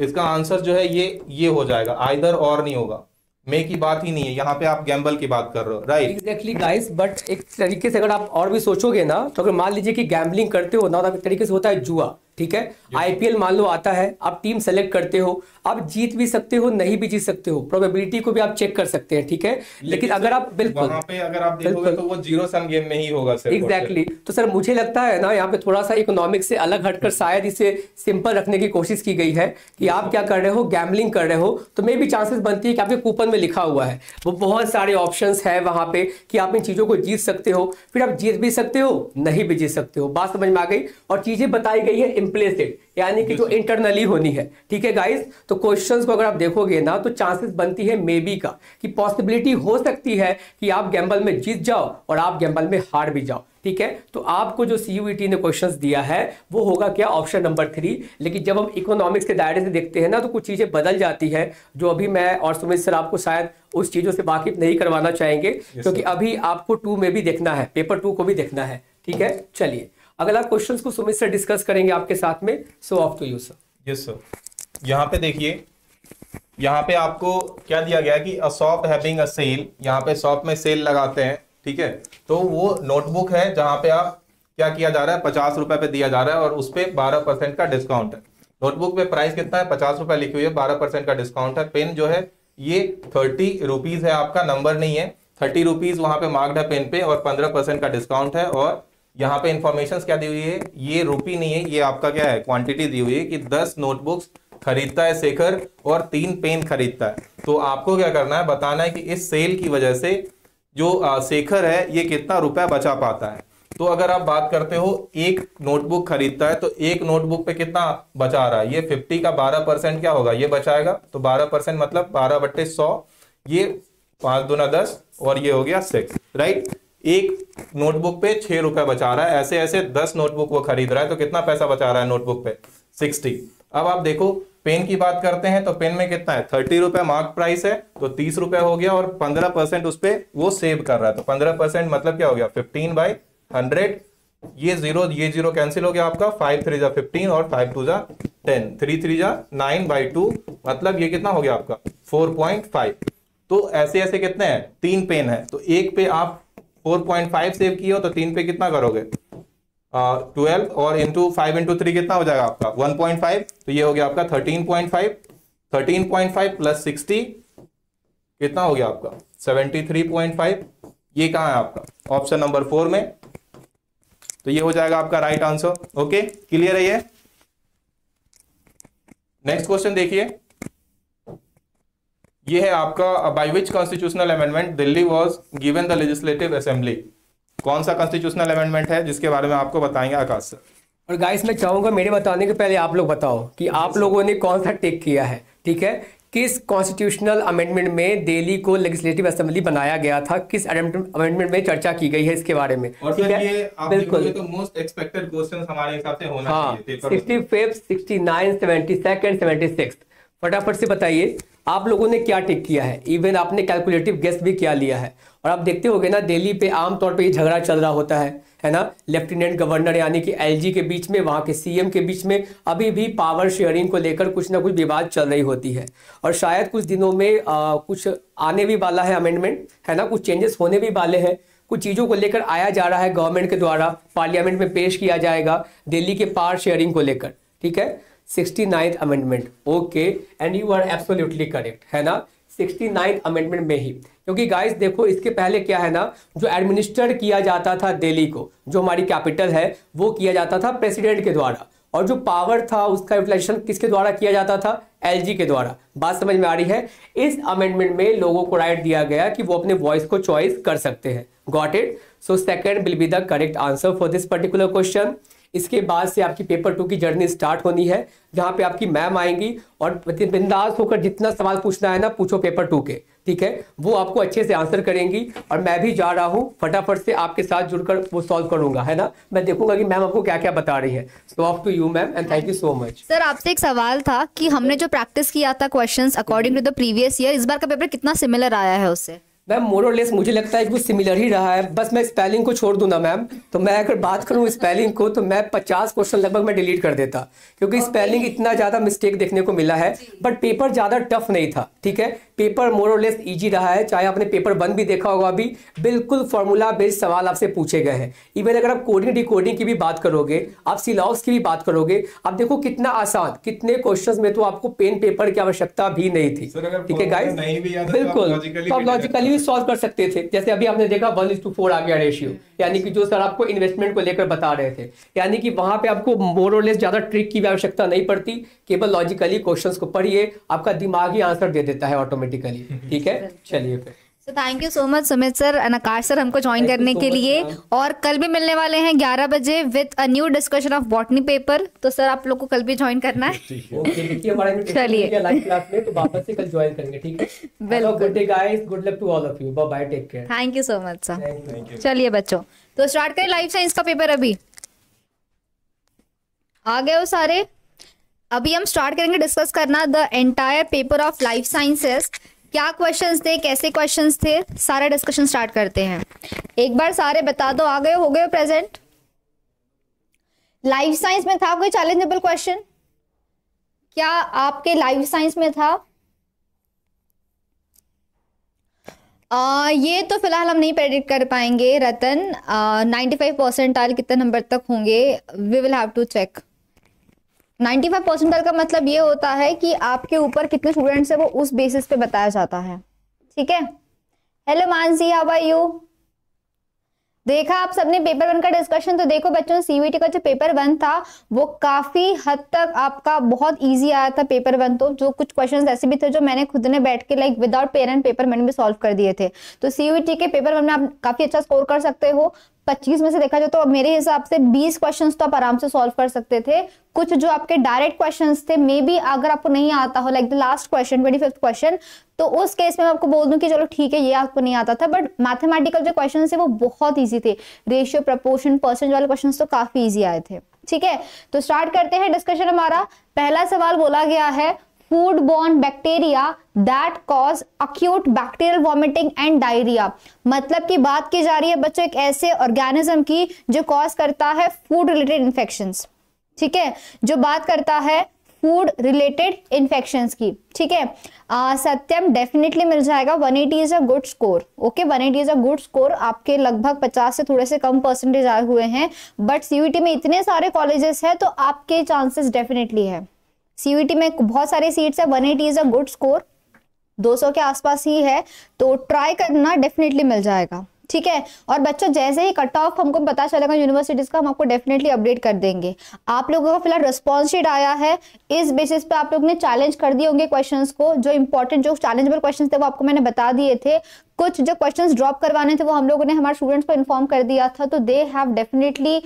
Speaker 3: इसका आंसर जो है ये ये हो जाएगा आइदर और नहीं होगा मे की बात ही नहीं है यहाँ पे आप गैम्बल की बात कर रहे हो राइट
Speaker 2: एग्जैक्टली गाइस
Speaker 3: बट एक तरीके से अगर
Speaker 2: आप और भी सोचोगे ना तो अगर मान लीजिए कि गैम्बलिंग करते हो ना तो एक तरीके से होता है जुआ ठीक है आईपीएल मान लो आता है आप टीम सेलेक्ट करते हो आप जीत भी सकते हो नहीं भी जीत सकते हो प्रोबेबिलिटी को भी आप चेक कर सकते हैं ठीक है लेकिन, लेकिन अगर
Speaker 3: आप बिल्कुल पे अगर आप देखोगे तो वो जीरो सम गेम में ही होगा एग्जैक्टली
Speaker 2: exactly. तो सर मुझे लगता है ना यहाँ पे थोड़ा सा इकोनॉमिक से अलग हटकर शायद इसे सिंपल रखने की कोशिश की गई है कि आप क्या कर रहे हो गैमलिंग कर रहे हो तो मे भी चांसेस बनती है कि आपके कूपन में लिखा हुआ है वो बहुत सारे ऑप्शन है वहां पे कि आप इन चीजों को जीत सकते हो फिर आप जीत भी सकते हो नहीं भी जीत सकते हो बात समझ में आ गई और चीजें बताई गई है इम्प्लेसिड यानी कि जो इंटरनली होनी है ठीक है गाइस तो क्वेश्चंस को अगर आप देखोगे ना तो चांसेस बनती है मे बी का कि पॉसिबिलिटी हो सकती है कि आप गैम्बल में जीत जाओ और आप गैम्बल में हार भी जाओ ठीक है तो आपको जो सी e ने क्वेश्चंस दिया है वो होगा क्या ऑप्शन नंबर थ्री लेकिन जब हम इकोनॉमिक्स के दायरे से देखते हैं ना तो कुछ चीज़ें बदल जाती है जो अभी मैं और सुमित सर आपको शायद उस चीज़ों से वाकिफ नहीं करवाना चाहेंगे क्योंकि अभी आपको टू में भी देखना है पेपर टू को भी देखना है ठीक है चलिए अगला क्वेश्चन को सुमित सर डिस्कस करेंगे आपके साथ में so of to you sir yes sir
Speaker 3: यहाँ पे देखिए यहाँ पे आपको क्या दिया गया कि a shop having a sale यहाँ पे शॉप में सेल लगाते हैं ठीक है तो वो नोटबुक है जहाँ पे आप क्या किया जा रहा है पचास रुपए पे दिया जा रहा है और उस पर बारह परसेंट का डिस्काउंट है नोटबुक पे प्राइस कितना है पचास रुपए लिखी हुई है बारह परसेंट का डिस्काउंट है पेन जो है ये थर्टी रुपीज है आपका नंबर नहीं है थर्टी रुपीज वहां पे मार्क्ड है पेन पे और पंद्रह परसेंट का डिस्काउंट है और यहाँ पे इंफॉर्मेशन क्या दी हुई है ये रुपी नहीं है ये आपका क्या है क्वांटिटी दी हुई है कि दस नोटबुक्स खरीदता है शेखर और तीन पेन खरीदता है तो आपको क्या करना है बताना है कि इस सेल की वजह से जो शेखर है ये कितना रुपया बचा पाता है तो अगर आप बात करते हो एक नोटबुक खरीदता है तो एक नोटबुक पे कितना बचा रहा है ये फिफ्टी का बारह परसेंट क्या होगा ये बचाएगा तो बारह परसेंट मतलब बारह बट्टे सौ ये पांच दो न दस और ये हो गया सिक्स राइट एक नोटबुक पे छह रुपए बचा रहा है ऐसे ऐसे दस नोटबुक वो खरीद रहा है तो कितना पैसा बचा रहा है नोटबुक पे सिक्सटी अब आप देखो पेन की बात करते हैं तो पेन में कितना है थर्टी रुपए मार्क प्राइस है तो तीस रुपए हो गया और पंद्रह परसेंट उस पर वो सेव कर रहा है तो पंद्रह परसेंट मतलब क्या हो गया फिफ्टीन बाई हंड्रेड ये जीरो ये जीरो कैंसिल हो गया आपका फाइव थ्री जा फिफ्टीन और फाइव टू जा टेन थ्री थ्री जा नाइन बाई टू मतलब ये कितना हो गया आपका फोर पॉइंट फाइव तो ऐसे ऐसे कितने हैं तीन पेन है तो एक पे आप फोर पॉइंट फाइव सेव किए हो तो तीन पे कितना करोगे ट्वेल्व और इंटू फाइव इंटू थ्री कितना हो जाएगा आपका वन पॉइंट फाइव तो ये हो गया आपका thirteen point five thirteen point five plus sixty कितना हो गया आपका सेवेंटी थ्री पॉइंट फाइव ये कहाँ है आपका ऑप्शन नंबर फोर में तो ये हो जाएगा आपका राइट आंसर ओके क्लियर है ये नेक्स्ट क्वेश्चन देखिए ये है आपका by which constitutional amendment Delhi was given the legislative assembly कौन सा कॉन्स्टिट्यूशनल अमेंडमेंट है जिसके बारे में आपको बताएंगे आकाश सर और गाइस मैं चाहूंगा मेरे बताने के पहले आप लोग बताओ कि आप लोगों ने
Speaker 2: कौन सा टेक किया है ठीक है किस कॉन्स्टिट्यूशनल अमेंडमेंट में दिल्ली को लेजिस्लेटिव असेंबली बनाया गया था किस अमेंडमेंट में चर्चा की गई है इसके बारे में और ये बिल्कुल तो
Speaker 3: मोस्ट एक्सपेक्टेड क्वेश्चन हमारे हिसाब से होना हाँ, चाहिए
Speaker 2: 65 69 72 76 फटाफट से बताइए आप लोगों ने क्या टिक किया है इवन आपने कैलकुलेटिव गेस्ट भी क्या लिया है और आप देखते होगे ना दिल्ली पे आमतौर पे ये झगड़ा चल रहा होता है है ना लेफ्टिनेंट गवर्नर यानी कि एलजी के बीच में वहाँ के सीएम के बीच में अभी भी पावर शेयरिंग को लेकर कुछ ना कुछ विवाद चल रही होती है और शायद कुछ दिनों में आ, कुछ आने भी वाला है अमेंडमेंट है ना कुछ चेंजेस होने भी वाले हैं कुछ चीज़ों को लेकर आया जा रहा है गवर्नमेंट के द्वारा पार्लियामेंट में पेश किया जाएगा दिल्ली के पावर शेयरिंग को लेकर ठीक है sixty ninth amendment okay and you are absolutely correct है ना सिक्सटी नाइन्थ अमेंडमेंट में ही क्योंकि गाइस देखो इसके पहले क्या है ना जो एडमिनिस्टर किया जाता था दिल्ली को जो हमारी कैपिटल है वो किया जाता था प्रेसिडेंट के द्वारा और जो पावर था उसका यूटिलाइजेशन किसके द्वारा किया जाता था एलजी के द्वारा बात समझ में आ रही है इस अमेंडमेंट में लोगों को राइट दिया गया कि वो अपने वॉइस को चॉइस कर सकते हैं got it so second will be the correct answer for this particular question इसके बाद से आपकी पेपर टू की जर्नी स्टार्ट होनी है जहाँ पे आपकी मैम आएंगी और बिंदास होकर जितना सवाल पूछना है ना पूछो पेपर टू के ठीक है वो आपको अच्छे से आंसर करेंगी और मैं भी जा रहा हूँ फटाफट से आपके साथ जुड़कर वो सॉल्व करूंगा है ना मैं देखूंगा कि मैम आपको क्या क्या बता रही है so of to you ma'am and thank you so much
Speaker 1: sir आपसे एक सवाल था कि हमने जो प्रैक्टिस किया था questions according to the previous year इस बार का पेपर कितना सिमिलर आया है उससे
Speaker 2: मैम मोरलेस मुझे लगता है कि वो सिमिलर ही रहा है बस मैं स्पेलिंग को छोड़ दूँ ना मैम तो मैं अगर बात करूँ स्पेलिंग को तो मैं पचास क्वेश्चन लगभग मैं डिलीट कर देता क्योंकि स्पेलिंग इतना ज़्यादा मिस्टेक देखने को मिला है बट पेपर ज़्यादा टफ नहीं था ठीक है पेपर मोर और लेस ईजी रहा है चाहे आपने पेपर वन भी देखा होगा अभी बिल्कुल फॉर्मूला बेस्ड सवाल आपसे पूछे गए हैं इवन अगर आप कोडिंग डिकोडिंग की भी बात करोगे आप सिलॉग्स की भी बात करोगे आप देखो कितना आसान कितने क्वेश्चन में तो आपको पेन पेपर की आवश्यकता भी नहीं थी ठीक है गाइस बिल्कुल तो आप लॉजिकली तो भी सॉल्व कर सकते थे जैसे अभी आपने देखा वन इज टू फोर आ गया रेशियो यानी कि जो सर आपको इन्वेस्टमेंट को लेकर बता रहे थे यानी कि वहां पे आपको मोर और लेस ज्यादा ट्रिक की भी आवश्यकता नहीं पड़ती केवल लॉजिकली क्वेश्चंस को पढ़िए आपका दिमागी आंसर दे देता है ऑटोमेटिक ऑटोमेटिकली ठीक है चलिए फिर
Speaker 1: so thank you so much Sumit sir Nakash sir हमको ज्वाइन करने so के लिए और कल भी मिलने वाले हैं 11 बजे with a new discussion of botany paper तो सर आप लोग को कल भी ज्वाइन करना है चलिए thank you so much sir चलिए बच्चों तो स्टार्ट करें लाइफ साइंस का पेपर अभी आ गए हो सारे अभी हम स्टार्ट करेंगे डिस्कस करना the entire paper of life sciences क्या क्वेश्चंस थे कैसे क्वेश्चंस थे सारा डिस्कशन स्टार्ट करते हैं एक बार सारे बता दो आ गए हो गए प्रेजेंट लाइफ साइंस में था कोई चैलेंजेबल क्वेश्चन क्या आपके लाइफ साइंस में था आ, ये तो फिलहाल हम नहीं प्रेडिक्ट कर पाएंगे रतन नाइन्टी फाइव परसेंटाइल कितने नंबर तक होंगे we will have to check ninety five percentile का मतलब ये होता है कि आपके ऊपर कितने स्टूडेंट्स है वो उस बेसिस पे बताया जाता है ठीक है hello Mansi how are you देखा आप सबने पेपर वन का डिस्कशन तो देखो बच्चों सीवीटी का जो पेपर वन था वो काफी हद तक आपका बहुत इजी आया था पेपर वन तो जो कुछ क्वेश्चंस ऐसे भी थे जो मैंने खुद ने बैठ के लाइक विदाउट पेरेंट पेपर मैंने भी सॉल्व कर दिए थे तो सीवीटी के पेपर वन में आप काफी अच्छा स्कोर कर सकते हो पच्चीस में से देखा जाए तो मेरे हिसाब से बीस क्वेश्चन तो आप आराम से सॉल्व कर सकते थे कुछ जो आपके डायरेक्ट क्वेश्चन थे मे बी अगर आपको नहीं आता हो like the last question twenty fifth question तो उस केस में मैं आपको बोल दूं कि चलो ठीक है ये आपको नहीं आता था बट मैथमेटिकल जो क्वेश्चन थे वो बहुत ईजी थे रेशियो प्रपोर्शन परसेंट वाले क्वेश्चन तो काफी ईजी आए थे ठीक है तो स्टार्ट करते हैं डिस्कशन हमारा पहला सवाल बोला गया है food borne bacteria that cause acute bacterial vomiting and diarrhoea मतलब की बात की जा रही है बच्चों एक ऐसे ऑर्गेनिज्म की जो कॉज करता है फूड रिलेटेड इन्फेक्शन ठीक है जो बात करता है फूड रिलेटेड इंफेक्शन की ठीक है uh, सत्यम डेफिनेटली मिल जाएगा 180 is a good score okay 180 is a good score आपके लगभग 50 से थोड़े से कम परसेंटेज आए हुए हैं बट सीयूटी में इतने सारे कॉलेजेस हैं तो आपके चांसेस डेफिनेटली है सीवीटी में बहुत सारे सीट्स है one eighty is a good score 200 के आसपास ही है तो ट्राई करना डेफिनेटली मिल जाएगा ठीक है और बच्चों जैसे ही कट ऑफ हमको पता चलेगा यूनिवर्सिटीज़ का हम आपको डेफिनेटली अपडेट कर देंगे आप लोगों का फिलहाल रिस्पॉन्स शीट आया है इस बेसिस पे आप लोग ने चैलेंज कर दिए होंगे क्वेश्चंस को जो इंपॉर्टेंट जो चैलेंजेबल क्वेश्चंस थे वो आपको मैंने बता दिए थे कुछ जो क्वेश्चंस ड्रॉप करवाने थे वो हम लोगों ने हमारे स्टूडेंट्स को इन्फॉर्म कर दिया था तो they have definitely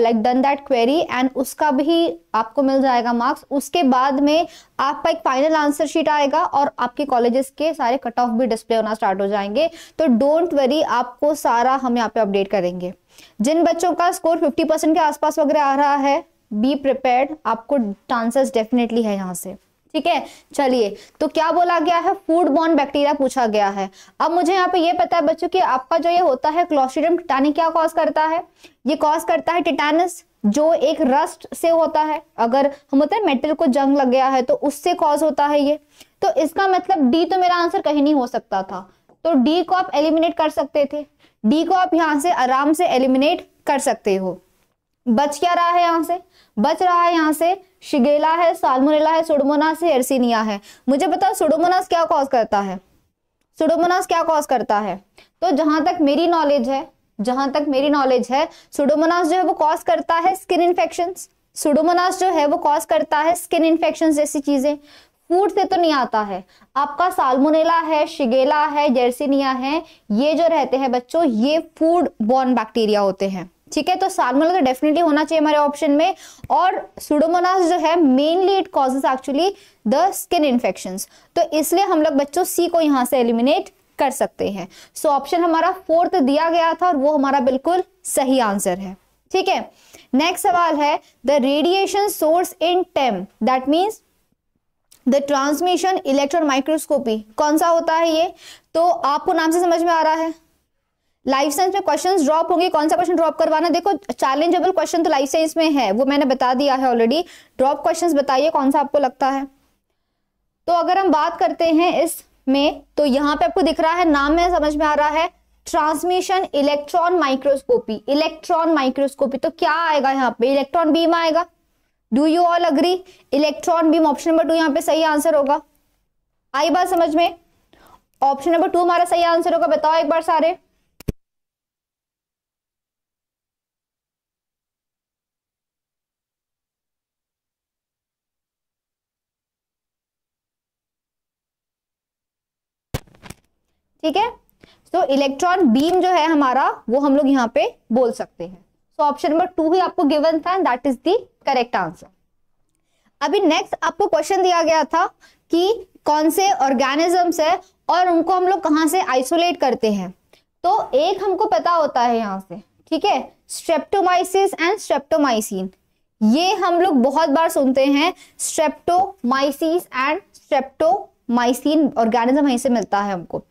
Speaker 1: like done that query and उसका भी आपको मिल जाएगा मार्क्स उसके बाद में आपका एक फाइनल आंसर शीट आएगा और आपके कॉलेजेस के सारे कट ऑफ भी डिस्प्ले होना स्टार्ट हो जाएंगे तो डोंट वरी आपको सारा हम यहाँ पे अपडेट करेंगे जिन बच्चों का स्कोर फिफ्टी परसेंट के आसपास वगैरह आ रहा है बी प्रिपेयर आपको चांसेस डेफिनेटली है यहाँ से ठीक है चलिए तो क्या बोला गया है फूड बॉर्न बैक्टीरिया पूछा गया है अब मुझे यहाँ पे ये पता है बच्चों कि आपका जो ये होता है क्लोस्टिडियम टिटानिक क्या कॉज करता है ये कॉज करता है टिटानस जो एक रस्ट से होता है अगर हम होते हैं मेटल को जंग लग गया है तो उससे कॉज होता है ये तो इसका मतलब डी तो मेरा आंसर कहीं नहीं हो सकता था तो डी को आप एलिमिनेट कर सकते थे डी को आप यहां से आराम से एलिमिनेट कर सकते हो बच क्या रहा है यहां से बच रहा है यहाँ से शिगेला है सालमोनेला है सुडोमोनास है है मुझे बताओ सुडोमोनास क्या कॉज करता है सुडोमोनास क्या कॉज करता है तो जहां तक मेरी नॉलेज है जहां तक मेरी नॉलेज है सुडोमोनास जो है वो कॉज करता है स्किन इन्फेक्शन सुडोमोनास जो है वो कॉज करता है स्किन इन्फेक्शन जैसी चीजें फूड से तो नहीं आता है आपका साल्मोनेला है शिगेला है जर्सिनिया है ये जो रहते हैं बच्चों ये फूड बॉर्न बैक्टीरिया होते हैं ठीक है तो सालमोनेला तो डेफिनेटली होना चाहिए हमारे ऑप्शन में और सुडोमोनास जो है mainly it causes actually the skin infection तो इसलिए हम लोग बच्चों सी को यहाँ से एलिमिनेट कर सकते हैं सो so, ऑप्शन हमारा फोर्थ दिया गया था और वो हमारा बिल्कुल सही आंसर है ठीक है नेक्स्ट सवाल है the radiation source in TEM that means the transmission electron microscopy कौन सा होता है ये तो आपको नाम से समझ में आ रहा है लाइफ साइंस में क्वेश्चंस ड्रॉप होंगे कौन सा क्वेश्चन ड्रॉप करवाना देखो चैलेंजेबल क्वेश्चन तो लाइफ साइंस में है वो मैंने बता दिया है ऑलरेडी ड्रॉप क्वेश्चंस बताइए कौन सा आपको लगता है तो अगर हम बात करते हैं इसमें तो यहाँ पे आपको दिख रहा है नाम में समझ में आ रहा है transmission electron microscopy electron microscopy तो क्या आएगा यहाँ पे इलेक्ट्रॉन बीम आएगा do you all agree electron beam option number two यहाँ पे सही आंसर होगा आई बात समझ में ऑप्शन नंबर टू हमारा सही आंसर होगा बताओ एक बार सारे ठीक है सो इलेक्ट्रॉन बीम जो है हमारा वो हम लोग यहाँ पे बोल सकते हैं सो ऑप्शन नंबर टू ही आपको गिवन था that is the correct answer अभी नेक्स्ट आपको क्वेश्चन दिया गया था कि कौन से ऑर्गेनिजम्स है और उनको हम लोग कहाँ से आइसोलेट करते हैं तो एक हमको पता होता है यहाँ से ठीक है स्ट्रेप्टोमाइसिस एंड स्ट्रेप्टोमाइसिन ये हम लोग बहुत बार सुनते हैं स्ट्रेप्टोमाइसिस एंड स्ट्रेप्टोमाइसिन ऑर्गेनिज्म यहीं से मिलता है हमको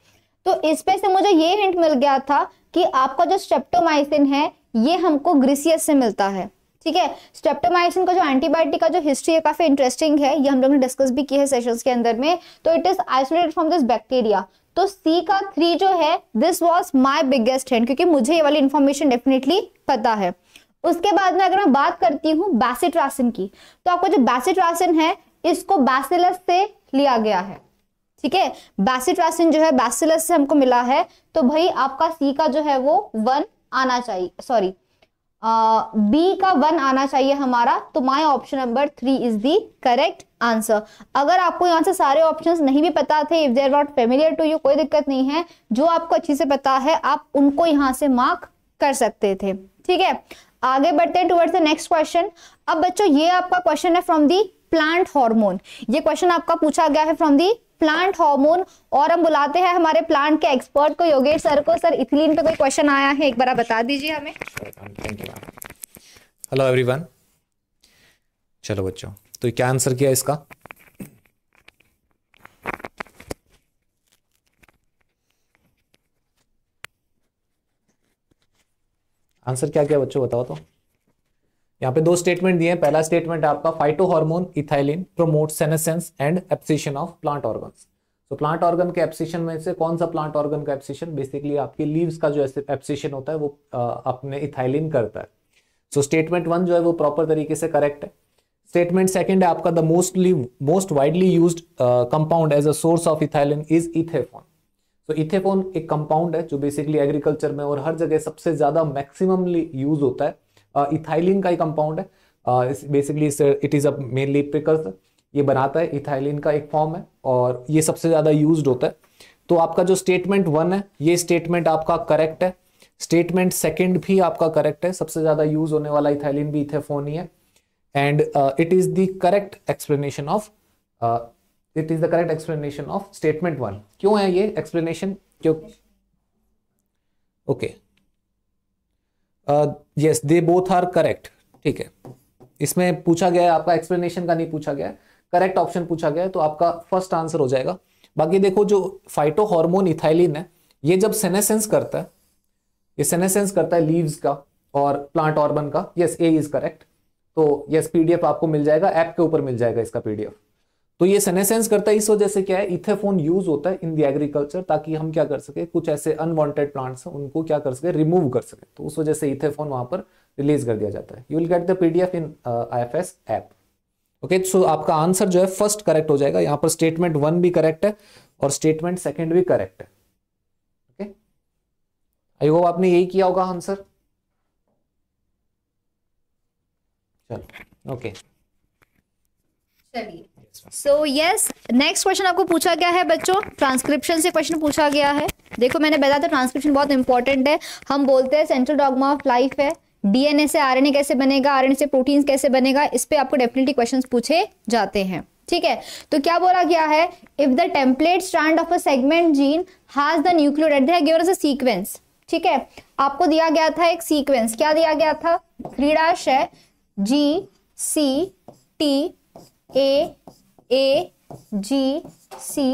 Speaker 1: तो इसपे से मुझे ये हिंट मिल गया था कि आपका जो स्टेप्टोमाइसिन है ये हमको ग्रीसियस से मिलता है ठीक है स्टेप्टोमाइसिन का जो एंटीबायोटिक का जो हिस्ट्री है काफी इंटरेस्टिंग है ये हम लोग ने डिस्कस भी किया है सेशंस के अंदर में तो it is isolated from this bacteria तो सी का थ्री जो है this was my biggest hand क्योंकि मुझे ये वाली इन्फॉर्मेशन डेफिनेटली पता है उसके बाद में अगर मैं बात करती हूँ बैसिट्रासिन की तो आपको जो बैसिट्रासिन है इसको बैसिलस से लिया गया है ठीक है बैसिट्रैसिन जो है बैसिलस से हमको मिला है तो भाई आपका सी का जो है वो वन आना चाहिए सॉरी बी का वन आना चाहिए हमारा तो my option number three is the correct answer अगर आपको यहाँ से सारे ऑप्शंस नहीं भी पता थे if they are not familiar to you कोई दिक्कत नहीं है जो आपको अच्छी से पता है आप उनको यहाँ से मार्क कर सकते थे ठीक है आगे बढ़ते हैं टूवर्ड्स द नेक्स्ट क्वेश्चन अब बच्चों ये आपका क्वेश्चन है फ्रॉम दी प्लांट हार्मोन ये क्वेश्चन आपका पूछा गया है फ्रॉम दी प्लांट हार्मोन और हम बुलाते हैं हमारे प्लांट के एक्सपर्ट को योगेश सर को सर इथिलीन पे कोई क्वेश्चन आया है एक बार बता दीजिए हमें
Speaker 4: हेलो एवरीवन चलो बच्चों तो क्या आंसर किया इसका आंसर क्या क्या बच्चों बताओ तो यहाँ पे दो स्टेटमेंट दिए हैं पहला स्टेटमेंट आपका phyto ethylene promote senescence and abscission of plant organ तो प्लांट ऑर्गन के एप्सिशन में से कौन सा प्लांट ऑर्गन का एप्सिशन बेसिकली आपके लीव्स का जो एप्सिशन होता है वो अपने इथाइलिन करता है सो स्टेटमेंट वन जो है वो प्रॉपर तरीके से करेक्ट है स्टेटमेंट सेकंड है आपका the mostly most widely use compound as a source of ethylene is ethephon तो इथेफोन एक कंपाउंड है जो बेसिकली एग्रीकल्चर में और हर जगह सबसे ज्यादा मैक्सिममली यूज होता है इथाइलिन uh, का ही कंपाउंड है basically it is a mainly precursor ये बनाता है इथाइलिन का एक फॉर्म है और ये सबसे ज़्यादा यूज होता है तो आपका जो स्टेटमेंट वन है ये स्टेटमेंट आपका करेक्ट है स्टेटमेंट सेकंड भी आपका करेक्ट है सबसे ज़्यादा यूज होने वाला इथाइलिन भी इथेफोन ही है and it is the correct explanation of it is the correct explanation of statement one क्यों है ये एक्सप्लेनेशन क्यों okay okay. Yes they both are correct ठीक है इसमें पूछा गया है आपका एक्सप्लेनेशन का नहीं पूछा गया है करेक्ट ऑप्शन पूछा गया है तो आपका फर्स्ट आंसर हो जाएगा बाकी देखो जो फाइटो हॉर्मोन इथाइलिन है ये जब सेनेसेंस करता है ये सेनेसेंस करता है लीव्स का और प्लांट ऑर्बन का यस ए इज करेक्ट तो यस पीडीएफ आपको मिल जाएगा ऐप के ऊपर मिल जाएगा इसका पीडीएफ तो ये सेनेसेंस करता है इस वजह से क्या है इथेफोन यूज होता है इन द एग्रीकल्चर ताकि हम क्या कर सके कुछ ऐसे अनवांटेड प्लांट्स उनको क्या कर सके रिमूव कर सके तो उस वजह से इथेफोन वहां पर रिलीज कर दिया जाता है you will get the PDF in IFS app okay so आपका आंसर जो है फर्स्ट करेक्ट हो जाएगा यहाँ पर स्टेटमेंट वन भी करेक्ट है और स्टेटमेंट सेकेंड भी करेक्ट है ओके आई होप आपने यही किया होगा आंसर
Speaker 1: चलो ओके चलिए सो यस नेक्स्ट क्वेश्चन आपको पूछा गया है बच्चों ट्रांसक्रिप्शन से क्वेश्चन पूछा गया है देखो मैंने बताया था ट्रांसक्रिप्शन बहुत इंपॉर्टेंट है हम बोलते हैं सेंट्रल डॉगमा ऑफ लाइफ है डीएनए से आरएनए कैसे बनेगा आरएनए से प्रोटीन कैसे बनेगा इस पर आपको डेफिनेटली क्वेश्चन पूछे जाते हैं ठीक है तो क्या बोला गया है if the template strand of a segment gene has the nuclear at the given a sequence ठीक है आपको दिया गया था एक सीक्वेंस क्या दिया गया था थ्री डैश है G C T A A G C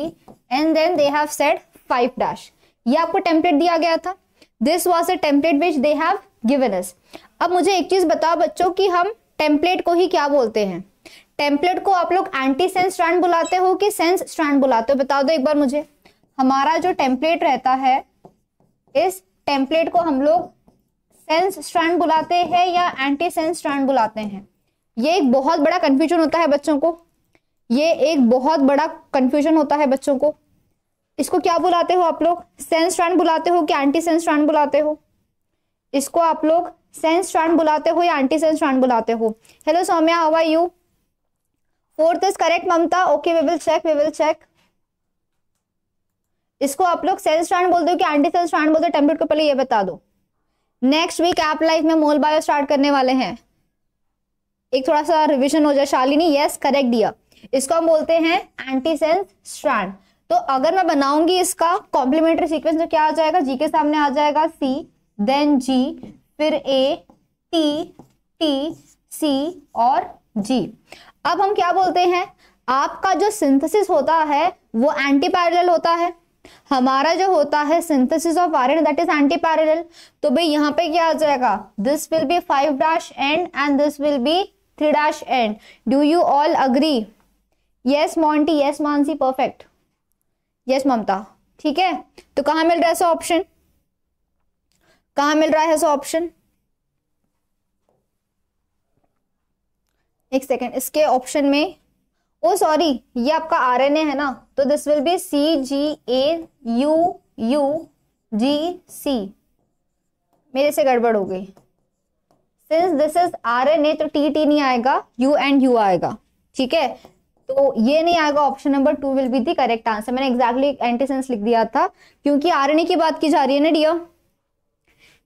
Speaker 1: and then they have said five dash. ये आपको टेम्पलेट दिया गया था this was a template which they have given us अब मुझे एक चीज बताओ बच्चों कि हम टेम्पलेट को ही क्या बोलते हैं टेम्पलेट को आप लोग एंटी सेंस स्ट्रैंड बुलाते हो कि सेंस स्ट्रैंड बुलाते हो बता दो एक बार मुझे हमारा जो टेम्पलेट रहता है इस टेम्पलेट को हम लोग सेंस स्ट्रैंड बुलाते हैं या एंटी सेंस स्ट्रैंड बुलाते हैं ये एक बहुत बड़ा कंफ्यूजन होता है बच्चों को ये एक बहुत बड़ा कंफ्यूजन होता है बच्चों को इसको क्या बुलाते हो आप लोग सेंस ट्रांड बुलाते हो कि एंटी सेंस ट्रांड बुलाते हो इसको आप लोग सेंस ट्रांड बुलाते हो या एंटी सेंस ट्रांड बुलाते हो हेलो सौम्या हवा यू fourth is correct Mamta okay we will check we will check इसको आप लोग सेंस ट्रांड बोलते हो कि एंटी सेंस ट्रांड बोलते हो टेम्पलेट को पहले ये बता दो नेक्स्ट वीक आप लाइफ में मोल बायो स्टार्ट करने वाले हैं एक थोड़ा सा रिविजन हो जाए शालिनी यस करेक्ट दिया इसको हम बोलते हैं एंटी स्ट्रैंड तो अगर मैं बनाऊंगी इसका कॉम्प्लीमेंट्री सीक्वेंस तो क्या आ जाएगा जी के सामने आ जाएगा सी देन जी फिर ए टी टी सी और जी अब हम क्या बोलते हैं आपका जो सिंथेसिस होता है वो एंटी पैरेलल होता है हमारा जो होता है synthesis of R that is anti parallel तो भाई यहाँ पे क्या आ जाएगा this will be five dash end and this will be three dash end do you all agree yes Monty yes Mansi perfect yes Mamta ठीक है तो कहां मिल रहा है ऐसा ऑप्शन कहा मिल रहा है ऐसा ऑप्शन एक सेकेंड इसके ऑप्शन में ओ सॉरी ये आपका आर एन ए है ना तो this will be C G A U U G C मेरे से गड़बड़ हो गई since this is R N A तो टी टी नहीं आएगा यू एंड यू आएगा ठीक है तो ये नहीं आएगा option number two will be the correct answer मैंने एग्जैक्टली एंटीसेंस लिख दिया था क्योंकि आरएनए की बात की जा रही है ना डिया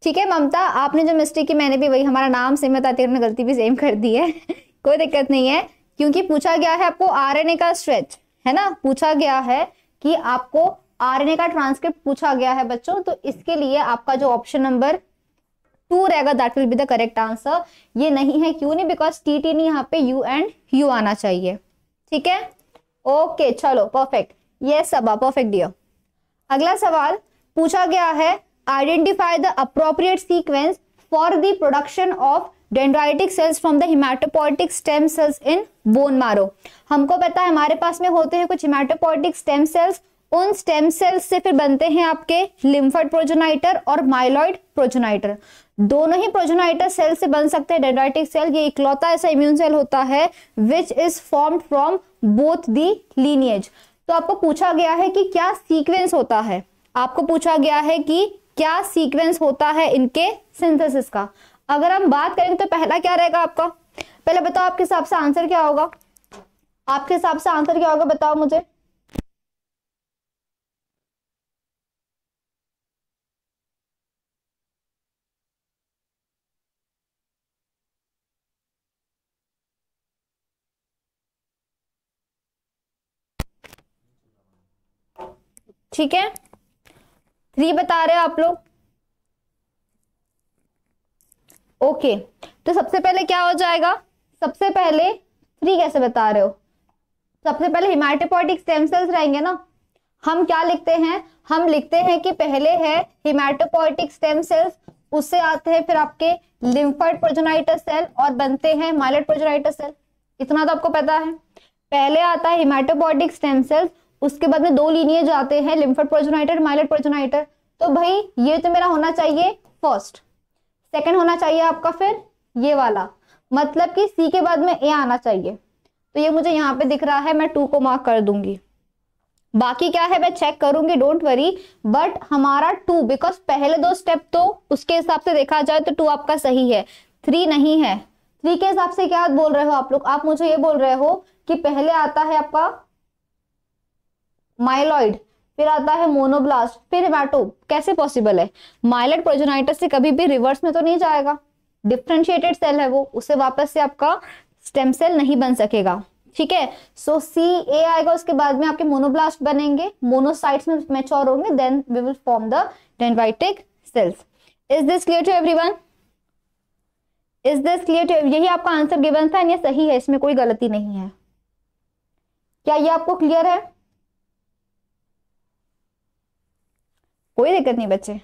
Speaker 1: ठीक है ममता आपने जो मिस्टेक की मैंने भी वही हमारा नाम सेम बताते हमने गलती भी सेम कर दी है कोई दिक्कत नहीं है क्योंकि पूछा गया है आपको आरएनए का स्ट्रेच है ना पूछा गया है कि आपको आरएनए का ट्रांसक्रिप्ट पूछा गया है बच्चों तो इसके लिए आपका जो ऑप्शन नंबर टू रहेगा that will be the correct answer ये नहीं है क्यों नहीं बिकॉज टी टी नहीं यहाँ पे यू एंड यू आना चाहिए ठीक है ओके चलो परफेक्ट ये सब परफेक्ट डियर अगला सवाल पूछा गया है identify the appropriate sequence for the production of dendritic cells from the haematopoietic stem cells in bone marrow हमको पता है हमारे पास में होते हैं कुछ हिमाटोपोटिक स्टेम सेल्स उन स्टेम सेल्स से फिर बनते हैं आपके लिम्फर्ड प्रोजोनाइटर और माइलॉइड प्रोजोनाइटर दोनों ही प्रोजोनाइटर सेल से बन सकते हैं डेंड्राइटिक सेल ये इकलौता ऐसा इम्यून सेल होता है which is form from both the lineage तो आपको पूछा गया है कि क्या सीक्वेंस होता है आपको पूछा गया है कि क्या सीक्वेंस होता है इनके सिंथेसिस का अगर हम बात करेंगे तो पहला क्या रहेगा आपका पहले बताओ आपके हिसाब से आंसर क्या होगा आपके हिसाब से आंसर क्या होगा बताओ मुझे ठीक है थ्री बता रहे हो आप लोग ओके तो सबसे पहले क्या हो जाएगा सबसे पहले थ्री कैसे बता रहे हो सबसे पहले हिमाटोपोटिक स्टेम सेल्स रहेंगे ना हम क्या लिखते हैं हम लिखते हैं कि पहले है हिमाटोपोइटिक स्टेम सेल्स उससे आते हैं फिर आपके लिम्फर्ड प्रोजोनाइटस सेल और बनते हैं माइलेट प्रोजोनाइटस सेल इतना तो आपको पता है पहले आता है हिमाटोपोटिक स्टेम सेल्स उसके बाद में दो लीनियज आते हैं लिम्फर प्रोजोनाइटर माइलेट प्रोजोनाइटर तो भाई ये तो मेरा होना चाहिए फर्स्ट सेकेंड होना चाहिए आपका फिर ये वाला मतलब कि सी के बाद में ए आना चाहिए तो ये मुझे यहाँ पे दिख रहा है मैं टू को मार्क कर दूंगी बाकी क्या है मैं चेक करूंगी डोंट वरी बट हमारा टू बिकॉज पहले दो स्टेप तो उसके हिसाब से देखा जाए तो टू आपका सही है थ्री नहीं है थ्री के हिसाब से क्या बोल रहे हो आप लोग आप मुझे ये बोल रहे हो कि पहले आता है आपका माइलॉइड फिर आता है मोनोब्लास्ट फिर हिमाटो कैसे पॉसिबल है माइलेट प्रोजोनाइटस से कभी भी रिवर्स में तो नहीं जाएगा डिफ्रेंशिएटेड सेल है वो उसे वापस से आपका स्टेम सेल नहीं बन सकेगा ठीक है सो सी ए आएगा उसके बाद में आपके मोनोब्लास्ट बनेंगे मोनोसाइट्स में मेच्योर होंगे then we will form the dendritic cells is this clear to everyone is this clear to यही आपका आंसर गिवन था सही है इसमें कोई गलती नहीं है क्या ये आपको क्लियर है कोई दिक्कत नहीं बच्चे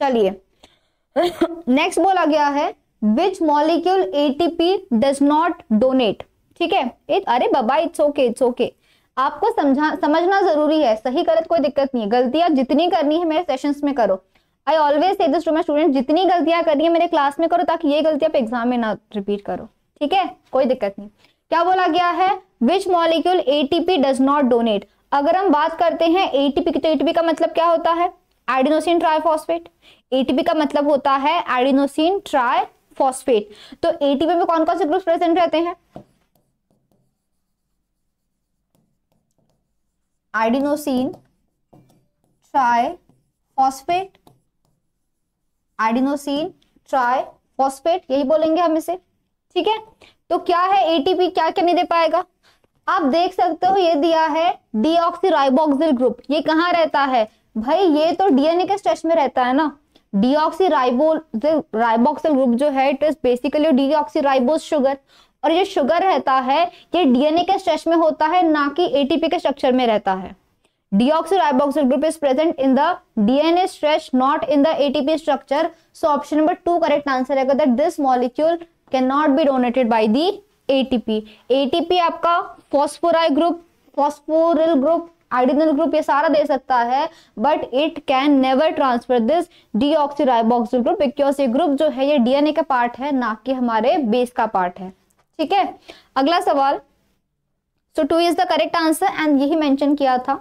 Speaker 1: चलिए नेक्स्ट बोला गया है which molecule ATP does not donate ठीक है एक अरे बाबा इट्स ओके इट्स ओके आपको समझा समझना जरूरी है सही गलत कोई दिक्कत नहीं है गलतियां जितनी करनी है मेरे सेशंस में करो I always say this to my student जितनी गलतियां करनी है मेरे क्लास में करो ताकि ये गलतियां आप एग्जाम में ना रिपीट करो ठीक है कोई दिक्कत नहीं क्या बोला गया है which molecule ATP does not donate अगर हम बात करते हैं एटीपी की तो एटीपी का मतलब क्या होता है एडिनोसिन ट्राइफॉस्फेट एटीपी का मतलब होता है एडिनोसिन ट्राइफॉस्फेट तो एटीपी में कौन कौन से ग्रुप प्रेजेंट रहते हैं एडिनोसिन ट्राइफॉस्फेट एडिनोसिन ट्राइफॉस्फेट यही बोलेंगे हम इसे ठीक है तो क्या है एटीपी क्या क्या नहीं दे पाएगा आप देख सकते हो ये दिया है डीऑक्सीराइबोक्सिल ग्रुप ये कहाँ रहता है भाई ये तो डीएनए के स्ट्रेच में रहता है ना डीऑक्सी राइबो राइबोक्सिल ग्रुप जो है it is basically deoxy sugar और ये शुगर रहता है ये डीएनए के स्ट्रेच में होता है ना कि एटीपी के स्ट्रक्चर में रहता है deoxyribosyl group is present in the DNA stretch not in the ATP structure so option number two correct answer है this molecule can not be donated by the ATP ATP आपका phosphoryl group phosphoryl group adenyl group ये सारा दे सकता है but it can never transfer this deoxyribosyl group because ये ग्रुप जो है ये डीएनए का पार्ट है ना कि हमारे बेस का पार्ट है ठीक है अगला सवाल so two is the correct answer and यही मेंशन किया था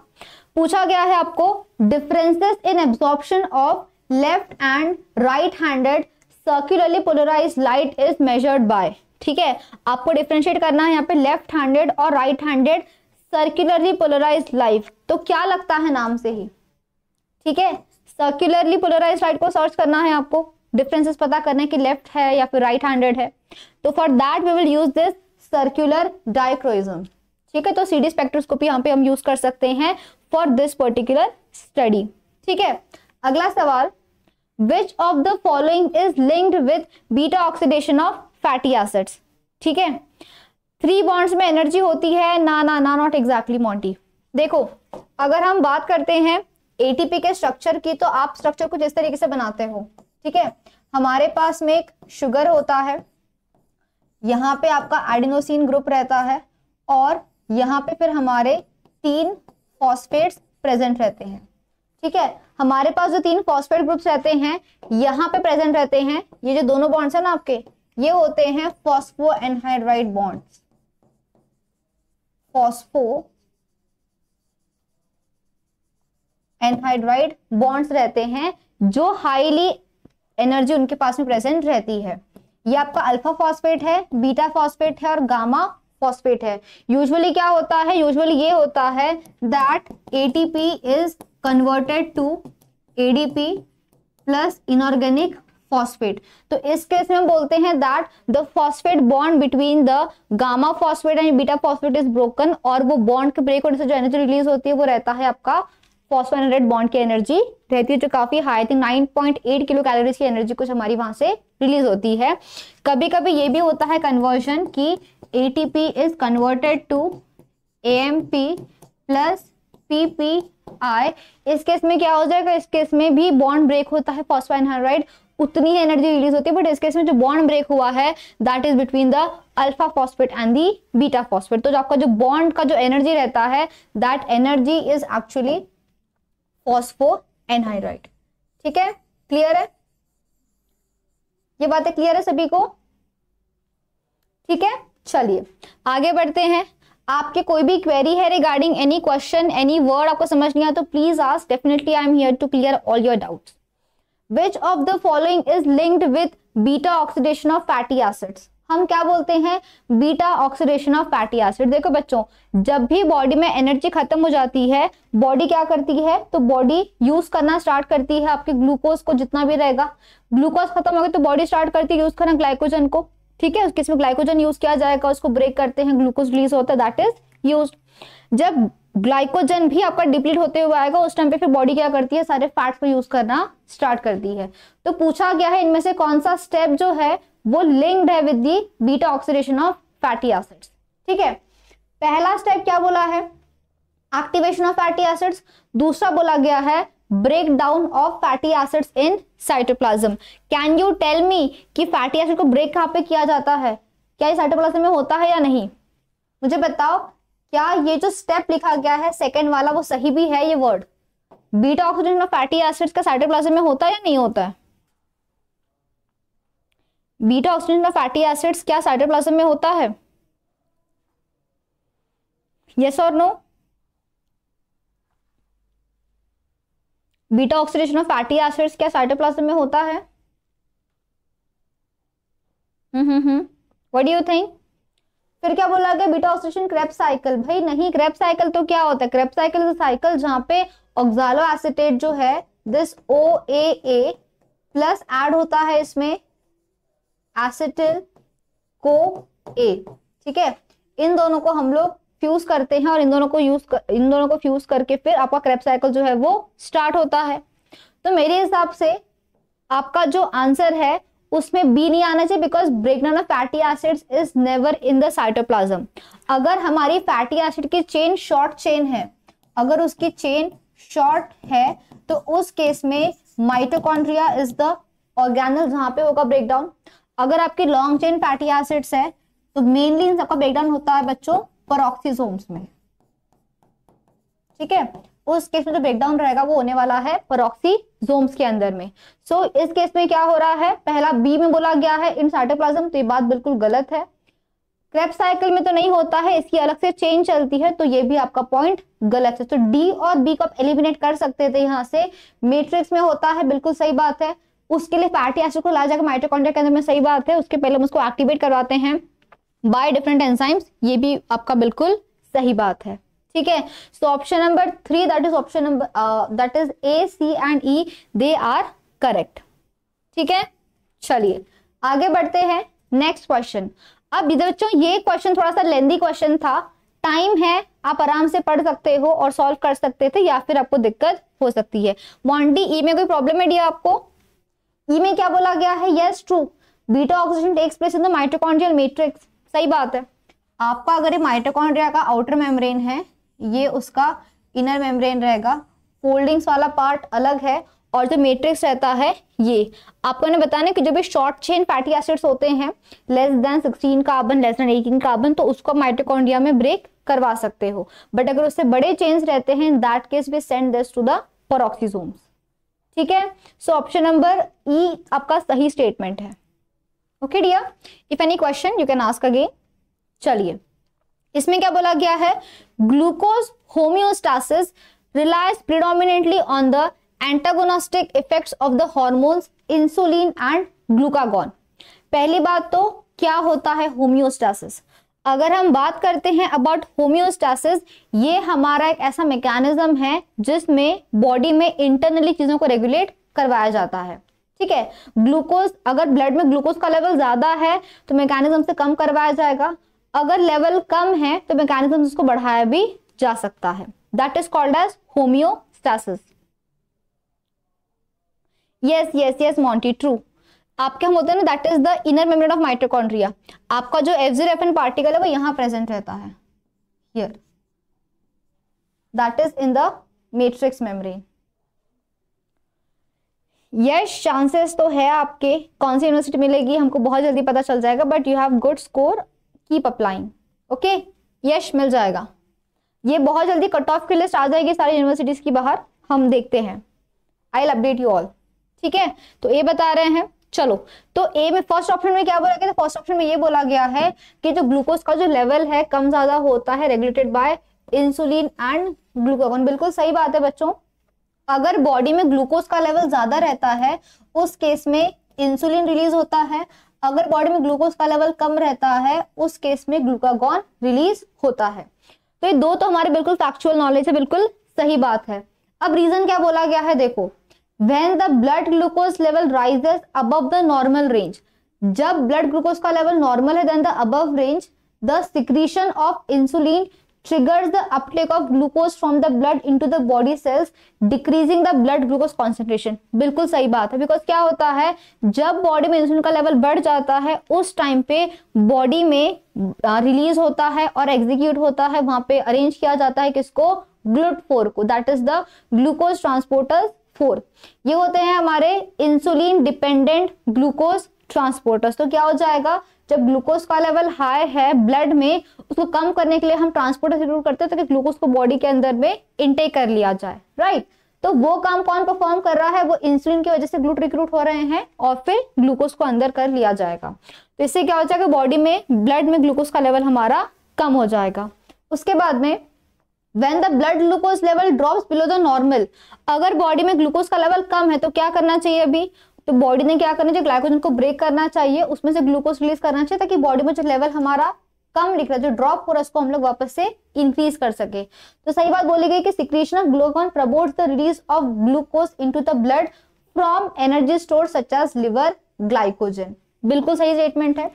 Speaker 1: पूछा गया है आपको differences in absorption of left and right handed circularly polarize light is measured by ठीक है आपको डिफ्रेंशिएट करना है यहाँ पे लेफ्ट हैंडेड और right handed circularly polarize light तो क्या लगता है नाम से ही ठीक है सर्कुलरली पोलराइज लाइट को सर्च करना है आपको डिफरेंसेस पता करने की लेफ्ट है या फिर राइट हैंडेड है तो for that we will use this circular dichroism ठीक है तो सीडी स्पेक्ट्रोस्कोपी यहाँ पे हम यूज कर सकते हैं फॉर दिस पर्टिकुलर स्टडी ठीक है अगला सवाल which of the following is linked with beta oxidation of fatty acids ठीक है थ्री बॉन्ड्स में एनर्जी होती है ना ना ना नॉट एग्जैक्टली मोंटी देखो अगर हम बात करते हैं एटीपी के स्ट्रक्चर की तो आप स्ट्रक्चर कुछ इस तरीके से बनाते हो ठीक है हमारे पास में एक शुगर होता है यहाँ पे आपका एडिनोसिन ग्रुप रहता है और यहाँ पे फिर हमारे तीन फॉस्फेट्स प्रेजेंट रहते हैं ठीक है हमारे पास जो तीन फॉस्फेट ग्रुप्स रहते हैं यहाँ पे प्रेजेंट रहते हैं ये जो दोनों बॉन्ड्स है ना आपके ये होते हैं phospho anhydride bond phospho anhydride bonds रहते हैं जो हाईली एनर्जी उनके पास में प्रेजेंट रहती है ये आपका अल्फा फॉस्फेट है बीटा फॉस्फेट है और गामा फॉस्फेट है यूजुअली क्या होता है यूजुअली ये होता है that ATP is converted to ADP plus inorganic phosphate तो इस केस में हम बोलते हैं that the phosphate bond between the gamma phosphate and beta phosphate is broken और वो बॉन्ड के ब्रेक होने से जो एनर्जी रिलीज होती है वो रहता है आपका फॉस्फोनेटेड बॉन्ड की एनर्जी रहती है जो काफी हाई थिंक 9.8 किलो कैलोरीज की एनर्जी कुछ हमारी वहां से रिलीज होती है कभी कभी ये भी होता है कन्वर्जन की ATP is converted to AMP plus PPI इस केस में क्या हो जाएगा इस केस में भी बॉन्ड ब्रेक होता है फॉस्फाइनहाइड्राइड उतनी ही एनर्जी रिलीज होती है बट इस केस में जो बॉन्ड ब्रेक हुआ है that is between the alpha phosphate and the beta phosphate तो आपका जो बॉन्ड का जो एनर्जी रहता है that energy is actually phospho anhydride ठीक है क्लियर है ये बातें क्लियर है सभी को ठीक है चलिए आगे बढ़ते हैं आपके कोई भी क्वेरी है regarding any question any word आपको समझ नहीं आया तो please ask definitely I am here to clear all your doubts which of the following is linked with beta oxidation of fatty acids हम क्या बोलते हैं beta oxidation of fatty acid देखो बच्चों जब भी बॉडी में एनर्जी खत्म हो जाती है बॉडी क्या करती है तो बॉडी यूज करना स्टार्ट करती है आपके ग्लूकोज को जितना भी रहेगा ग्लूकोज खत्म हो गया तो बॉडी स्टार्ट करती है यूज करना ग्लाइकोजन को ठीक है किसमें ग्लाइकोजन यूज किया जाएगा उसको ब्रेक करते हैं ग्लूकोज रिलीज होता है दैट इज यूज जब ग्लाइकोजन भी आपका डिप्लीट होते हुए आएगा उस टाइम पे फिर बॉडी क्या करती है सारे फैट्स को यूज करना स्टार्ट करती है तो पूछा गया है इनमें से कौन सा स्टेप जो है वो लिंक्ड है with the beta oxidation of fatty acids ठीक है पहला स्टेप क्या बोला है एक्टिवेशन ऑफ फैटी एसिड्स दूसरा बोला गया है break down of fatty acids in cytoplasm can you tell me कि फैटी एसिड को ब्रेक कहाँ पे किया जाता है क्या ये साइटोप्लाज्म में होता है या नहीं मुझे बताओ क्या ये जो स्टेप लिखा गया है सेकेंड वाला वो सही भी है ये वर्ड बीटा ऑक्सीजन और फैटी एसिड्स का साइटोप्लाज्म में होता है या नहीं होता है बीटा ऑक्सीजन और फैटी एसिड्स क्या साइटोप्लाज्म में होता है यस और no beta oxidation of fatty acids क्या साइटोप्लाज्म में होता है hmm hmm what do you think फिर क्या बोला गया बीटा ऑक्सीडेशन क्रेप साइकिल भाई नहीं क्रेप साइकिल तो क्या होता है क्रेप साइकिल साइकिल जहां पे ऑक्सालो एसिटेट जो है this O A A plus add होता है इसमें एसिटिल को ए ठीक है इन दोनों को हम लोग फ्यूज करते हैं और इन दोनों को यूज इन दोनों को फ्यूज करके फिर आपका क्रेप साइकिल जो है वो स्टार्ट होता है तो मेरे हिसाब से आपका जो आंसर है उसमें बी नहीं आना चाहिए because break down of fatty acids is never in the cytoplasm अगर हमारी फैटी एसिड की चेन शॉर्ट चेन है अगर उसकी चेन शॉर्ट है तो उस केस में माइटोकॉन्ड्रिया इज द ऑर्गेनल जहां पे होगा ब्रेकडाउन अगर आपकी लॉन्ग चेन फैटी एसिड्स है तो मेनली इन सबका ब्रेकडाउन होता है बच्चों पर में ठीक है उस केस में जो ब्रेकडाउन रहेगा वो होने वाला है परोक्सी जोम्स के अंदर में सो so, इस केस में क्या हो रहा है पहला बी में बोला गया है इन साइटोप्लाज्म तो ये बात बिल्कुल गलत है क्रेप साइकिल में तो नहीं होता है इसकी अलग से चेन चलती है तो ये भी आपका पॉइंट गलत है तो डी और बी को आप एलिमिनेट कर सकते थे यहाँ से मेट्रिक्स में होता है बिल्कुल सही बात है उसके लिए पार्टी एसिड को ला जाकर माइटोकॉन्ड्रिया के अंदर में सही बात है उसके पहले हम उसको एक्टिवेट करवाते हैं बाय डिफरेंट एंजाइम्स ये भी आपका बिल्कुल सही बात है ठीक है so option number three that is option number that is A C and E they are correct ठीक है चलिए आगे बढ़ते हैं नेक्स्ट क्वेश्चन अब बच्चों ये क्वेश्चन थोड़ा सा लेंदी क्वेश्चन था टाइम है आप आराम से पढ़ सकते हो और सॉल्व कर सकते थे या फिर आपको दिक्कत हो सकती है मॉन्टी ई e में कोई प्रॉब्लम है डिया आपको ई e में क्या बोला गया है yes true beta oxygen takes place in the mitochondrial matrix सही बात है आपका अगर ये माइट्रोकॉन्ड्रिया का आउटर मेम्ब्रेन है ये उसका इनर मेम्ब्रेन रहेगा फोल्डिंग्स वाला पार्ट अलग है और जो मेट्रिक्स रहता है ये आपको ने बताना कि जब भी शॉर्ट चेन फैटी एसिड्स होते हैं less than sixteen carbon less than eighteen carbon तो उसको माइटोकॉन्ड्रिया में ब्रेक करवा सकते हो बट अगर उससे बड़े चेन्स रहते हैं that case we send this to the peroxisomes ठीक है सो ऑप्शन नंबर ई आपका सही स्टेटमेंट है okay dear if any question you can ask again चलिए इसमें क्या बोला गया है glucose homeostasis relies predominantly on the antagonistic effect of the hormones insulin and glucagon पहली बात तो क्या होता है होमियोस्टासिस अगर हम बात करते हैं अबाउट होमियोस्टासिस ये हमारा एक ऐसा मैकेनिज्म है जिसमें बॉडी में इंटरनली चीजों को रेगुलेट करवाया जाता है ठीक है ग्लूकोज अगर ब्लड में ग्लूकोज का लेवल ज्यादा है तो मैकेनिज्म से कम करवाया जाएगा अगर लेवल कम है तो मैकेनिज्म उसको बढ़ाया भी जा सकता है that is called as homeostasis yes yes yes Monty true आपके हम होते हैं ना that is the inner membrane of mitochondria आपका जो एफ जीरो एफन पार्टिकल है वो यहां प्रेजेंट रहता है here that is in the matrix membrane yes chances तो है आपके कौन सी यूनिवर्सिटी मिलेगी हमको बहुत जल्दी पता चल जाएगा but you have good score keep applying okay Yash मिल जाएगा ये बहुत जल्दी कट ऑफ की लिस्ट आ जाएगी सारी यूनिवर्सिटीज़ की बाहर हम देखते हैं I will update you all ठीक है तो ये बता रहे हैं चलो तो ए में फर्स्ट ऑप्शन में क्या बोला गया था फर्स्ट ऑप्शन में ये बोला गया है कि जो ग्लूकोज का जो लेवल है कम ज्यादा होता है regulated by insulin and glucagon बिल्कुल सही बात है बच्चों अगर बॉडी में ग्लूकोज का लेवल ज्यादा रहता है उस केस में इंसुलिन रिलीज होता है अगर बॉडी में ग्लूकोज का लेवल कम रहता है उस केस में ग्लूकागॉन रिलीज होता है तो ये दो तो हमारे बिल्कुल फैक्चुअल नॉलेज है बिल्कुल सही बात है अब रीजन क्या बोला गया है देखो when the blood glucose level rises above the normal range जब ब्लड ग्लूकोज का लेवल नॉर्मल है then the above range the secretion of insulin triggers the uptake of glucose from the blood into the body cells decreasing the blood glucose concentration बिल्कुल सही बात है because क्या होता है जब बॉडी में इंसुलिन का लेवल बढ़ जाता है उस टाइम पे बॉडी में रिलीज होता है और एग्जीक्यूट होता है वहां पे अरेंज किया जाता है किसको ग्लूट फोर को that is the glucose transporters four ये होते हैं हमारे इंसुलिन डिपेंडेंट ग्लूकोज ट्रांसपोर्टर्स तो क्या हो जाएगा जब ग्लूकोज का लेवल हाई है ब्लड में उसको कम करने के लिए हम ट्रांसपोर्ट जरूर करते हैं ताकि ग्लूकोज को बॉडी के अंदर में इंटेक कर लिया जाए राइट तो वो काम कौन परफॉर्म कर रहा है वो इंसुलिन की वजह से ग्लूट रिक्रूट हो रहे हैं और फिर ग्लूकोज को अंदर कर लिया जाएगा तो इससे क्या हो जाएगा बॉडी में ब्लड में ग्लूकोज का लेवल हमारा कम हो जाएगा उसके बाद में when the blood glucose level drops below the normal अगर बॉडी में ग्लूकोज का लेवल कम है तो क्या करना चाहिए अभी तो बॉडी ने क्या करना चाहिए ग्लाइकोजन को ब्रेक करना चाहिए उसमें से ग्लूकोज रिलीज करना चाहिए ताकि बॉडी में जो लेवल हमारा कम दिख है जो ड्रॉप हो रहा है उसको हम लोग वापस से इंक्रीज कर सके तो सही बात बोली गई कि secretion of glucagon promote the release of glucose to the blood from energy store such as liver glycogen बिल्कुल सही स्टेटमेंट है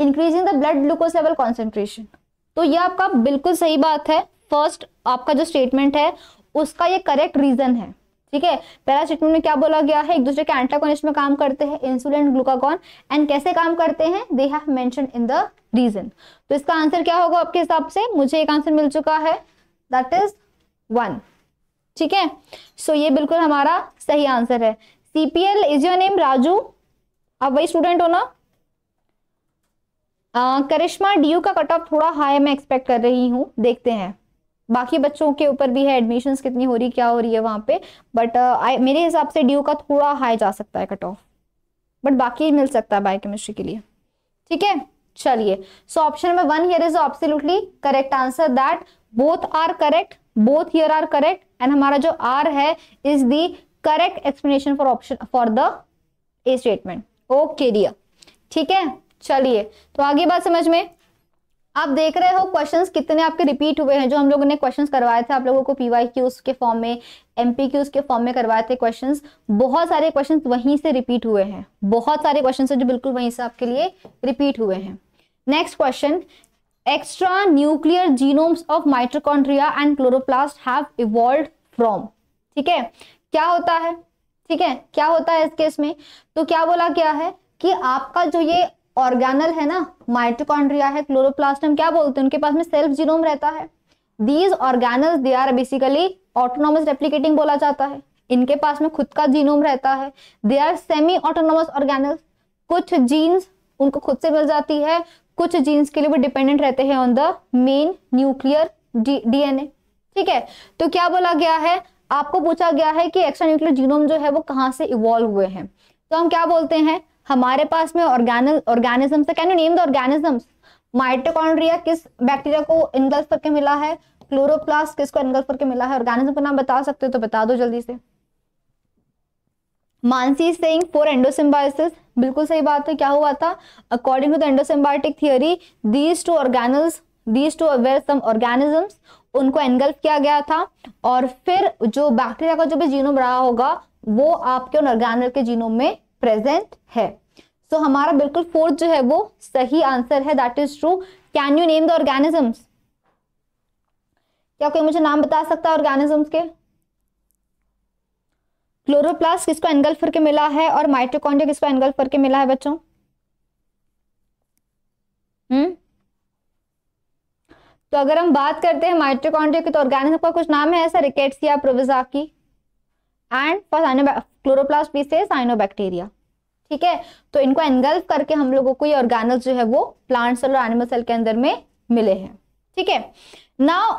Speaker 1: increasing the blood glucose level concentration तो यह आपका बिल्कुल सही बात है फर्स्ट आपका जो स्टेटमेंट है उसका ये करेक्ट रीजन है ठीक है पहला स्टेटमेंट में क्या बोला गया है एक दूसरे के एंटाकोनिस्ट में काम करते हैं इंसुलिन ग्लूकागॉन एंड कैसे काम करते हैं they have mention in the reason तो इसका आंसर क्या होगा आपके हिसाब से मुझे एक आंसर मिल चुका है दैट इज वन ठीक है सो ये बिल्कुल हमारा सही आंसर है CPL is your name Raju आप वही स्टूडेंट हो ना करिश्मा डी का कट ऑफ थोड़ा हाई मैं एक्सपेक्ट कर रही हूँ देखते हैं बाकी बच्चों के ऊपर भी है एडमिशन कितनी हो रही क्या हो रही है वहां पे बट आई uh, मेरे हिसाब से ड्यू का थोड़ा हाई जा सकता है कट ऑफ बट बाकी मिल सकता है बायोकेमिस्ट्री के लिए ठीक है चलिए so option number one here is absolutely correct answer that both are correct both here are correct and हमारा जो आर है is the correct explanation for option for the A statement okay dear ठीक है चलिए तो आगे बात समझ में आप देख रहे हो क्वेश्चंस कितने आपके रिपीट हुए हैं जो हम लोगों ने क्वेश्चंस करवाए थे आप लोगों को पीवाई क्यूज के फॉर्म में एम पी क्यूज के फॉर्म में करवाए थे क्वेश्चंस बहुत सारे क्वेश्चंस वहीं से रिपीट हुए हैं बहुत सारे क्वेश्चंस हैं जो बिल्कुल वहीं से आपके लिए रिपीट हुए हैं next question extra nuclear genomes of mitochondria and chloroplast have evolve from ठीक है क्या होता है ठीक है क्या होता है इस केस में तो क्या बोला क्या है कि आपका जो ये ऑर्गेनल है ना माइटोकॉन्ड्रिया है क्लोरोप्लास्ट हम क्या बोलते हैं उनके पास में सेल्फ जीनोम रहता है these organelle they are basically autonomous replicating बोला जाता है इनके पास में खुद का जीनोम रहता है they are semi autonomous organelle कुछ जीन्स उनको खुद से मिल जाती है कुछ जीन्स के लिए वो डिपेंडेंट रहते हैं on the main nuclear DNA ठीक है तो क्या बोला गया है आपको पूछा गया है कि एक्स्ट्रा न्यूक्लियर जीनोम जो है वो कहाँ से इवॉल्व हुए हैं तो हम क्या बोलते हैं हमारे पास में ऑर्गेनिज्म से can you name the organism mitochondria किस बैक्टीरिया को इनगल्फ करके मिला है क्लोरोप्लास्ट किसको इनगल्फ करके मिला है ऑर्गेनिज्म का नाम बता सकते हो तो बता दो जल्दी से मानसी सिंह फॉर एंडोसिम्बाइसिस बिल्कुल सही बात है क्या हुआ था according to the endosymbiotic theory these two organelles these two aware some organisms उनको एनगल्फ किया गया था और फिर जो बैक्टीरिया का जो भी जीनोम रहा होगा वो आपके उन ऑर्गेनल के जीनोम में प्रेजेंट है सो so, हमारा बिल्कुल फोर्थ जो है वो सही आंसर है that is true can you name the organisms क्या कोई मुझे नाम बता सकता है ऑर्गेनिजम्स के क्लोरोप्लास्ट किसको एंगल के मिला है और माइट्रोकॉन्डिया किसको एंगल के मिला है बच्चों हम्म तो अगर हम बात करते हैं माइट्रोकॉन्डिया की तो ऑर्गेनिज्म का कुछ नाम है ऐसा रिकेट्सिया प्रोविजा की एंड क्लोरोप्लास्ट भी से साइनोबैक्टीरिया ठीक है तो इनको एनगल्फ करके हम लोगों को ये ऑर्गेनल जो है वो प्लांट सेल और एनिमल सेल के अंदर में मिले हैं ठीक है now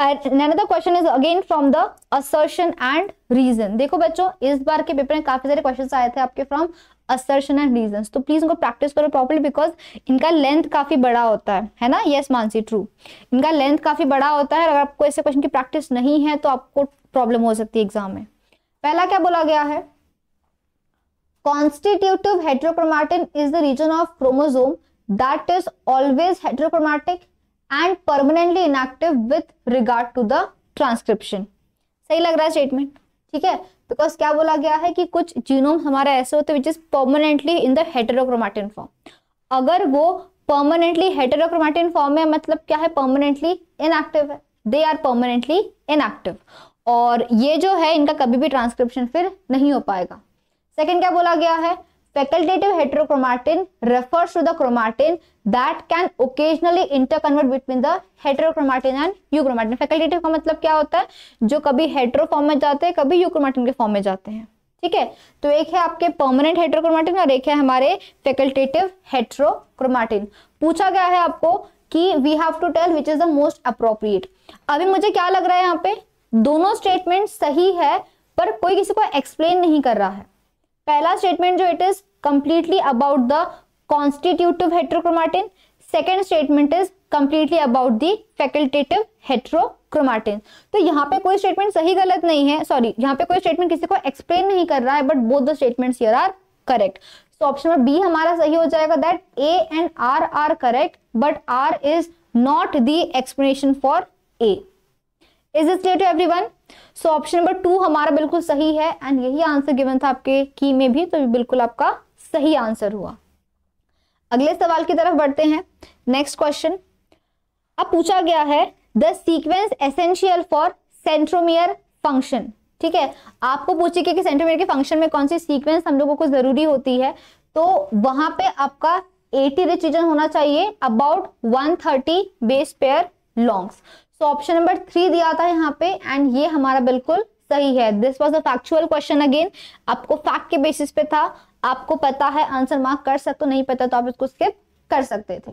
Speaker 1: question is again from the assertion and reason देखो बच्चों इस बार के पेपर में काफी सारे क्वेश्चंस आए थे आपके फ्रॉम असर्शन एंड रीजन तो प्लीज इनको प्रैक्टिस करो प्रॉपरली बिकॉज इनका लेंथ काफी बड़ा होता है है ना यस मानसी ट्रू इनका लेंथ काफी बड़ा होता है अगर आपको ऐसे क्वेश्चन की प्रैक्टिस नहीं है तो आपको प्रॉब्लम हो सकती है एग्जाम में पहला क्या बोला गया है constitutive heterochromatin is the region of chromosome that is always heterochromatic and permanently inactive with regard to the transcription सही लग रहा है स्टेटमेंट ठीक है बिकॉज क्या बोला गया है कि कुछ जीनोम हमारे ऐसे होते हैं which is permanently in the heterochromatin form अगर वो परमानेंटली हेटेरोक्रोमाटिन फॉर्म में मतलब क्या है परमानेंटली इनएक्टिव है दे आर परमानेंटली इनएक्टिव और ये जो है इनका कभी भी ट्रांसक्रिप्शन फिर नहीं हो पाएगा सेकेंड क्या बोला गया है facultative heterochromatin refers to the chromatin that can occasionally interconvert between the heterochromatin and euchromatin facultative का मतलब क्या होता है जो कभी हेट्रो फॉर्म में जाते हैं कभी यूक्रोमाटिन के फॉर्म में जाते हैं ठीक है तो एक है आपके परमानेंट हेट्रोक्रोमाटिन और एक है हमारे फैकल्टेटिव हेट्रोक्रोमाटिन पूछा गया है आपको कि we have to tell which is the most appropriate अभी मुझे क्या लग रहा है यहाँ पे दोनों स्टेटमेंट सही है पर कोई किसी को एक्सप्लेन नहीं कर रहा है पहला स्टेटमेंट जो it is completely about the constitutive heterochromatin second statement is completely about the facultative heterochromatin तो यहाँ पे कोई स्टेटमेंट सही गलत नहीं है सॉरी यहाँ पे कोई स्टेटमेंट किसी को एक्सप्लेन नहीं कर रहा है but both the statement here are correct so option number B हमारा सही हो जाएगा that A and R are correct but R is not the explanation for A is is clear to everyone so option number two हमारा बिल्कुल सही है and यही answer given था आपके की में भी तो बिल्कुल आपका सही आंसर हुआ अगले सवाल की तरफ बढ़ते हैं नेक्स्ट क्वेश्चन अब पूछा गया है the sequence essential for centromere function ठीक है आपको पूछे कि सेंट्रोमियर के फंक्शन में कौन सी सीक्वेंस हम लोगों को जरूरी होती है तो वहां पे आपका 80 रिचीजन होना चाहिए about 130 base pair longs so option number three दिया था यहाँ पे एंड ये हमारा बिल्कुल सही है this was a factual question again आपको फैक्ट के बेसिस पे था आपको पता है आंसर मार्क कर सकते हो नहीं पता तो आप इसको स्किप कर सकते थे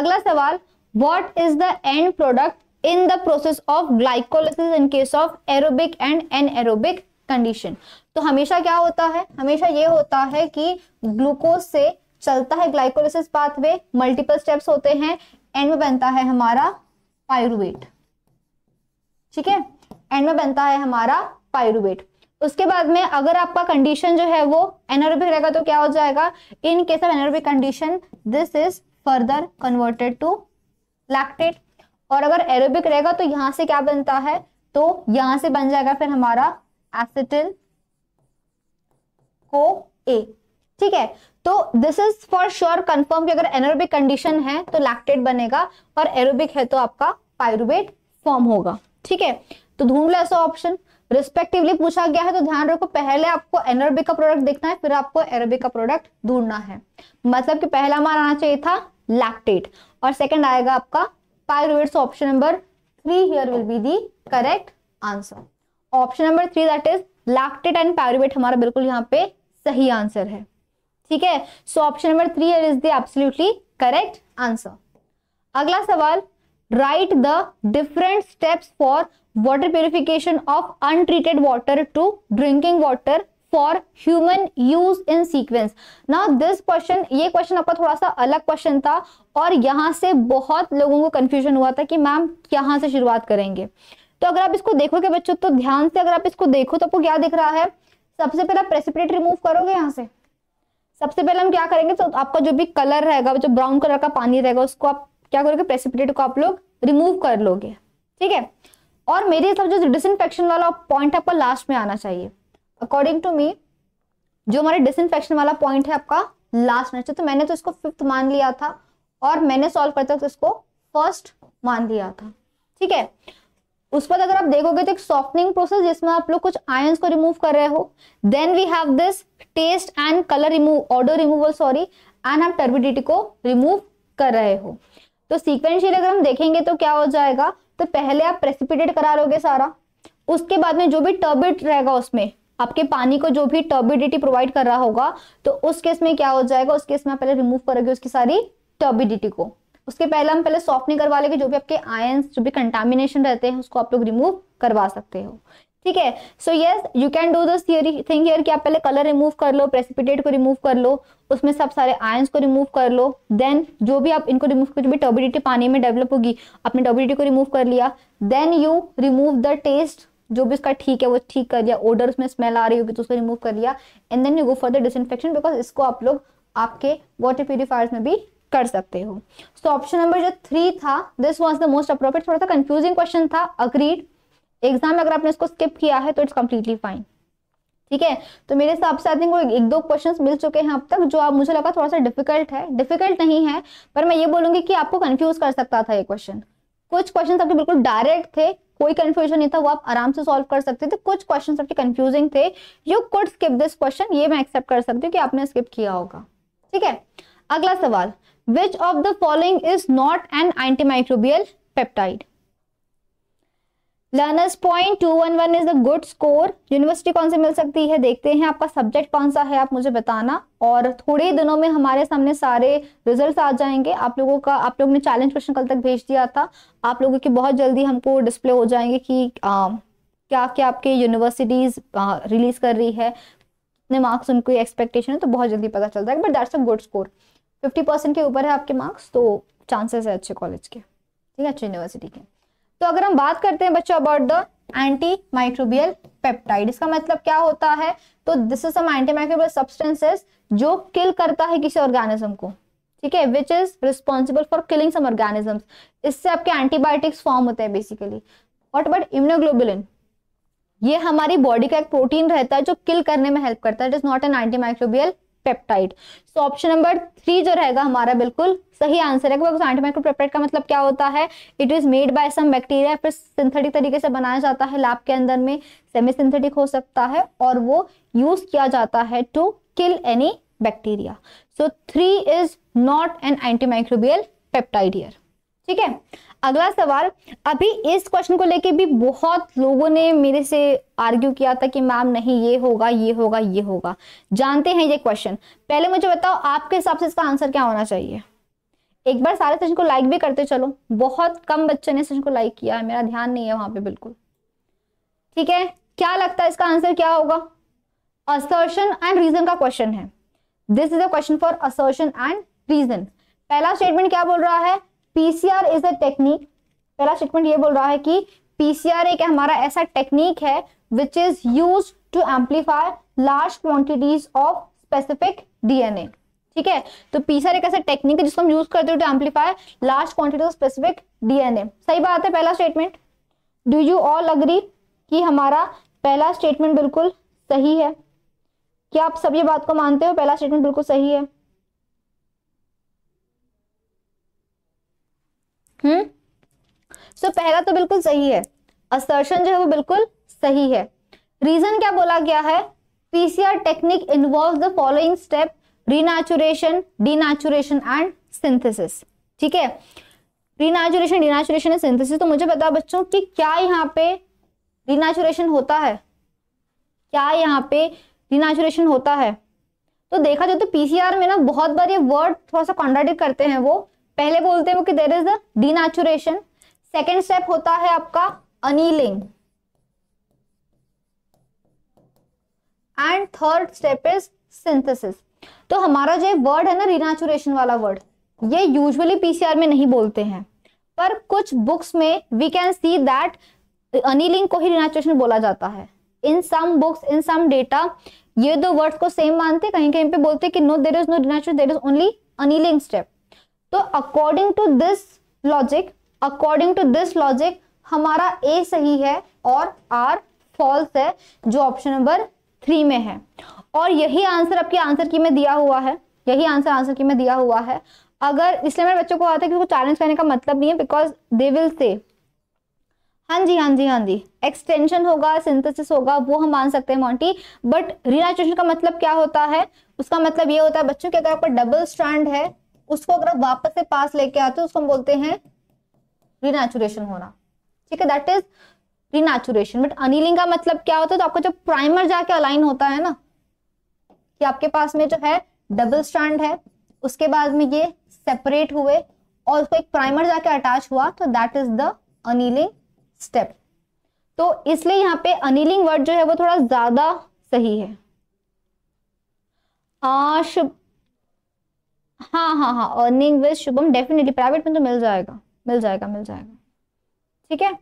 Speaker 1: अगला सवाल what is the end product in the process of glycolysis in case of aerobic and anaerobic condition तो हमेशा क्या होता है हमेशा ये होता है कि ग्लूकोज से चलता है ग्लाइकोलिस पाथवे मल्टीपल स्टेप्स होते हैं एंड में बनता है हमारा पायरुवेट ठीक है एंड में बनता है हमारा पायरुवेट उसके बाद में अगर आपका कंडीशन जो है वो एनरोबिक रहेगा तो क्या हो जाएगा in case of anaerobic condition this is further converted to lactate और अगर एरोबिक रहेगा तो यहां से क्या बनता है तो यहां से बन जाएगा फिर हमारा एसिटिल को ए ठीक है तो this is for sure confirm कि अगर एनोरबिक कंडीशन है तो लैक्टेट बनेगा और एरोबिक है तो आपका पायरुबेट फॉर्म होगा ठीक है तो ढूंढ लो ऐसा ऑप्शन रिस्पेक्टिवली पूछा गया है तो ध्यान रखो पहले आपको एनोबिक का प्रोडक्ट देखना है फिर आपको एरोबिक का प्रोडक्ट ढूंढना है मतलब कि पहला हमारा आना चाहिए था लैक्टेट और सेकेंड आएगा आपका pyruvate option number three here will be the correct answer option number three that is lactate and pyruvate हमारा बिल्कुल यहाँ पे सही आंसर है ठीक है so option number three is the absolutely correct answer अगला सवाल right the different steps for water purification of untreated water to drinking water for human use in sequence ना दिस क्वेश्चन ये क्वेश्चन आपका थोड़ा सा अलग क्वेश्चन था और यहाँ से बहुत लोगों को कंफ्यूजन हुआ था कि मैम यहां से शुरुआत करेंगे तो अगर आप इसको देखोगे बच्चों तो ध्यान से अगर आप इसको देखो तो आपको क्या दिख रहा है सबसे पहले प्रेसिपिटेट रिमूव करोगे यहाँ से सबसे पहले हम क्या करेंगे तो आपका जो भी कलर रहेगा जो ब्राउन कलर का पानी रहेगा उसको आप क्या करोगे प्रेसिपिटेट को आप लोग रिमूव कर लोगे ठीक है और मेरे हिसाब जो डिसइनफेक्शन वाला पॉइंट है आपका लास्ट में आना चाहिए अकॉर्डिंग टू मी जो हमारे डिसइनफेक्शन वाला पॉइंट है आपका लास्ट में तो मैंने तो इसको फिफ्थ मान लिया था और मैंने सॉल्व करते वक्त इसको फर्स्ट मान लिया था ठीक है उस पर अगर आप देखोगे तो एक सॉफ्टनिंग प्रोसेस जिसमें आप लोग कुछ आयंस को रिमूव कर रहे हो then we have this taste and colour remove order removal sorry and आप टर्बिडिटी को रिमूव कर रहे हो तो सीक्वेंशियल अगर हम देखेंगे तो क्या हो जाएगा तो पहले आप प्रेसिपिटेट करा लोगे सारा उसके बाद में जो भी टर्बिड रहेगा उसमें आपके पानी को जो भी टर्बिडिटी प्रोवाइड कर रहा होगा तो उस केस में क्या हो जाएगा उस केस में आप पहले रिमूव करोगे उसकी सारी टर्बिडिटी को उसके पहले हम पहले सॉफ्ट नहीं करवा लेंगे जो भी आपके आयंस जो भी कंटामिनेशन रहते हैं उसको आप लोग रिमूव करवा सकते हो ठीक है so yes you can do this theory thing here कि आप पहले कलर रिमूव कर लो प्रेसिपिटेट को रिमूव कर लो उसमें सब सारे आयंस को रिमूव कर लो देन जो भी आप इनको रिमूव जो भी टर्बिडिटी पानी में डेवलप होगी आपने टर्बिडिटी को रिमूव कर लिया then you remove the taste जो भी इसका ठीक है वो ठीक कर लिया ओडर उसमें स्मेल आ रही होगी तो उसको रिमूव कर लिया and then you go for the disinfection because इसको आप लोग आपके वाटर प्योरीफायर्स में भी कर सकते हो सो ऑप्शन नंबर जो थ्री था this was the most appropriate थोड़ा सा कंफ्यूजिंग क्वेश्चन था अग्रीड एग्जाम में अगर आपने इसको स्किप किया है तो इट्स कम्प्लीटली फाइन ठीक है तो मेरे हिसाब से आई थिंक एक दो क्वेश्चंस मिल चुके हैं अब तक जो आप मुझे लगा थोड़ा सा डिफिकल्ट है डिफिकल्ट नहीं है पर मैं ये बोलूंगी कि आपको कंफ्यूज कर सकता था ये क्वेश्चन कुछ क्वेश्चन आपके बिल्कुल डायरेक्ट थे कोई कंफ्यूजन नहीं था वो आप आराम से सॉल्व कर सकते थे कुछ क्वेश्चन आपके कंफ्यूजिंग थे you could skip this question ये मैं एक्सेप्ट कर सकती हूँ कि आपने स्किप किया होगा ठीक है अगला सवाल which of the following is not an antimicrobial peptide learners point two one one is a good score university कौन सी मिल सकती है देखते हैं आपका सब्जेक्ट कौन सा है आप मुझे बताना और थोड़े ही दिनों में हमारे सामने सारे रिजल्ट आ जाएंगे आप लोगों का आप लोगों ने चैलेंज क्वेश्चन कल तक भेज दिया था आप लोगों की बहुत जल्दी हमको डिस्प्ले हो जाएंगे कि आ, क्या क्या आपके यूनिवर्सिटीज रिलीज कर रही है कितने मार्क्स उनकी एक्सपेक्टेशन है तो बहुत जल्दी पता चल जाएगा but that's a good score fifty percent के ऊपर है आपके मार्क्स तो चांसेस है अच्छे कॉलेज के ठीक है अच्छे यूनिवर्सिटी के तो अगर हम बात करते हैं बच्चों about the antimicrobial peptide इसका मतलब क्या होता है तो this is antimicrobial substances जो किल करता है किसी ऑर्गेनिज्म को ठीक है which is responsible for killing some organism इससे आपके एंटीबायोटिक्स फॉर्म होते हैं बेसिकली वॉट अबाउट इम्यूनोग्लोबुलिन ये हमारी बॉडी का एक प्रोटीन रहता है जो किल करने में हेल्प करता है it is not an antimicrobial peptide so option number three जो रहेगा हमारा बिल्कुल सही आंसर है बिकॉज एंटीमाइक्रोपेप्टाइड का मतलब क्या होता है it is made by some bacteria फिर सिंथेटिक तरीके से बनाया जाता है लैब के अंदर में सेमी सिंथेटिक हो सकता है और वो यूज किया जाता है to kill any bacteria so three is not an antimicrobial peptide here ठीक है अगला सवाल अभी इस क्वेश्चन को लेके भी बहुत लोगों ने मेरे से आर्ग्यू किया था कि मैम नहीं ये होगा ये होगा ये होगा जानते हैं ये क्वेश्चन पहले मुझे बताओ आपके हिसाब से इसका आंसर क्या होना चाहिए एक बार सारे सेशन को लाइक भी करते चलो बहुत कम बच्चों ने सेशन को लाइक किया है मेरा ध्यान नहीं है वहां पे बिल्कुल ठीक है क्या लगता है इसका आंसर क्या होगा असर्शन एंड रीजन का क्वेश्चन है this is a question for assertion and reason पहला स्टेटमेंट क्या बोल रहा है पीसीआर इज अ टेक्निक पहला स्टेटमेंट ये बोल रहा है कि पीसीआर एक हमारा ऐसा टेक्निक है which is use to amplify large quantities of specific DNA ठीक है तो पीसीआर एक ऐसा टेक्निक है जिसको हम यूज करते हो to amplify large quantity of specific DNA सही बात है पहला statement do you all agree कि हमारा पहला स्टेटमेंट बिल्कुल सही है क्या आप सब ये बात को मानते हो पहला स्टेटमेंट बिल्कुल सही है हम्म सो so, पहला तो बिल्कुल सही है असर्शन जो है वो बिल्कुल सही है रीजन क्या बोला गया है PCR technique involve the following step renaturation denaturation and synthesis ठीक है रीनेचुरेशन डीनेचुरेशन एंड सिंथेसिस तो मुझे बताओ बच्चों कि क्या यहाँ पे रीनेचुरेशन होता है क्या यहाँ पे रीनेचुरेशन होता है तो देखा जाए तो पीसीआर में ना बहुत बार ये वर्ड थोड़ा सा कॉन्ट्राडिक्ट करते हैं वो पहले बोलते हैं कि there is the denaturation second step होता है आपका annealing and third step is synthesis तो हमारा जो वर्ड है ना रिनाचुरेशन वाला वर्ड ये यूजुअली पीसीआर में नहीं बोलते हैं पर कुछ बुक्स में we can see that annealing को ही रिनाचुरेशन बोला जाता है इन सम बुक्स इन सम डेटा ये दो वर्ड्स को सेम मानते कहीं कहीं पे बोलते कि no there is no renaturation there is only annealing step तो according to this logic according to this logic हमारा ए सही है और आर फॉल्स है जो ऑप्शन नंबर थ्री में है और यही आंसर आपके आंसर की में दिया हुआ है यही आंसर आंसर की में दिया हुआ है अगर इसलिए मेरे बच्चों को आता है कि उसको चैलेंज करने का मतलब नहीं है बिकॉज दे विल से हाँ जी हाँ जी हाँ जी एक्सटेंशन होगा सिंथेसिस होगा वो हम मान सकते हैं मॉन्टी बट रिनाइट्रेशन का मतलब क्या होता है उसका मतलब ये होता है बच्चों की अगर आपका डबल स्टैंड है उसको अगर आप वापस से पास लेके आते हो उसको हम बोलते हैं रिनेचुरेशन होना ठीक है that is renaturation but annealing का मतलब क्या होता है तो आपका जो प्राइमर जाके अलाइन होता है ना कि आपके पास में जो है डबल स्टैंड है उसके बाद में ये सेपरेट हुए और उसको एक प्राइमर जाके अटैच हुआ तो that is the annealing step तो इसलिए यहाँ पे अनिलिंग वर्ड जो है वो थोड़ा ज्यादा सही है आश हाँ हाँ हाँ earning with Shubham definitely private में तो मिल जाएगा मिल जाएगा मिल जाएगा ठीक है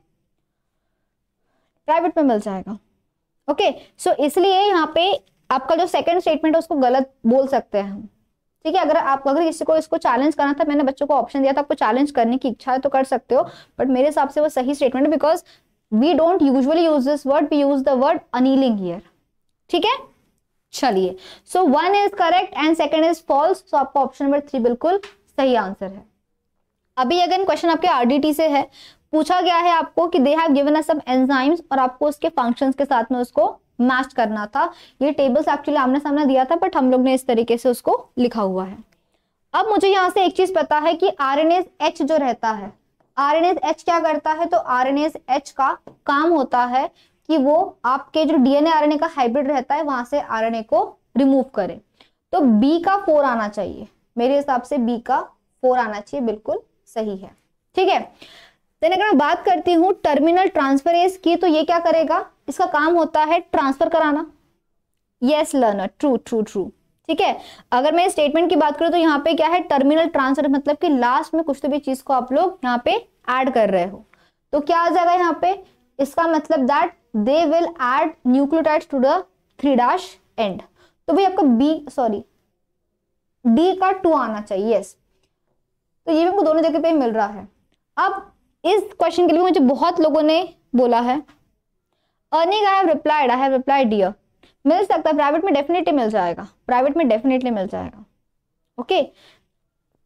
Speaker 1: प्राइवेट में मिल जाएगा ओके सो इसलिए यहाँ पे आपका जो सेकंड स्टेटमेंट है उसको गलत बोल सकते हैं हम ठीक है अगर आप अगर किसी को इसको चैलेंज करना था मैंने बच्चों को ऑप्शन दिया था आपको चैलेंज करने की इच्छा है तो कर सकते हो बट मेरे हिसाब से वो सही स्टेटमेंट है because we don't usually use this word we use the word annealing here ठीक है चलिए so one is correct and second is false तो आपका ऑप्शन नंबर थ्री बिल्कुल सही आंसर है अभी अगेन क्वेश्चन आपके आरडीटी से है पूछा गया है आपको कि they have given us some enzymes और आपको उसके फंक्शंस के साथ में उसको मैच करना था ये टेबल्स एक्चुअली आमने सामने दिया था बट हम लोग ने इस तरीके से उसको लिखा हुआ है अब मुझे यहाँ से एक चीज पता है कि आर एन जो रहता है आर एन क्या करता है तो आर एन का काम होता है कि वो आपके जो डीएनए आरएनए का हाइब्रिड रहता है वहां से आरएनए को रिमूव करें तो बी का फोर आना चाहिए मेरे हिसाब से बी का फोर आना चाहिए बिल्कुल सही है ठीक है देन अगर मैं बात करती हूँ टर्मिनल ट्रांसफरेज की तो ये क्या करेगा इसका काम होता है ट्रांसफर कराना yes learner true true true ठीक है अगर मैं स्टेटमेंट की बात करूं तो यहाँ पे क्या है टर्मिनल ट्रांसफर मतलब कि लास्ट में कुछ तो भी चीज को आप लोग यहाँ पे ऐड कर रहे हो तो क्या आ जाएगा यहाँ पे इसका मतलब that they will add nucleotides to the three dash end तो भाई आपका बी सॉरी डी का टू आना चाहिए यस तो ये मेरे दोनों जगह पे मिल रहा है अब इस क्वेश्चन के लिए मुझे बहुत लोगों ने बोला है earning I have replied I have replied dear मिल सकता है प्राइवेट में डेफिनेटली मिल जाएगा प्राइवेट में डेफिनेटली मिल जाएगा ओके okay?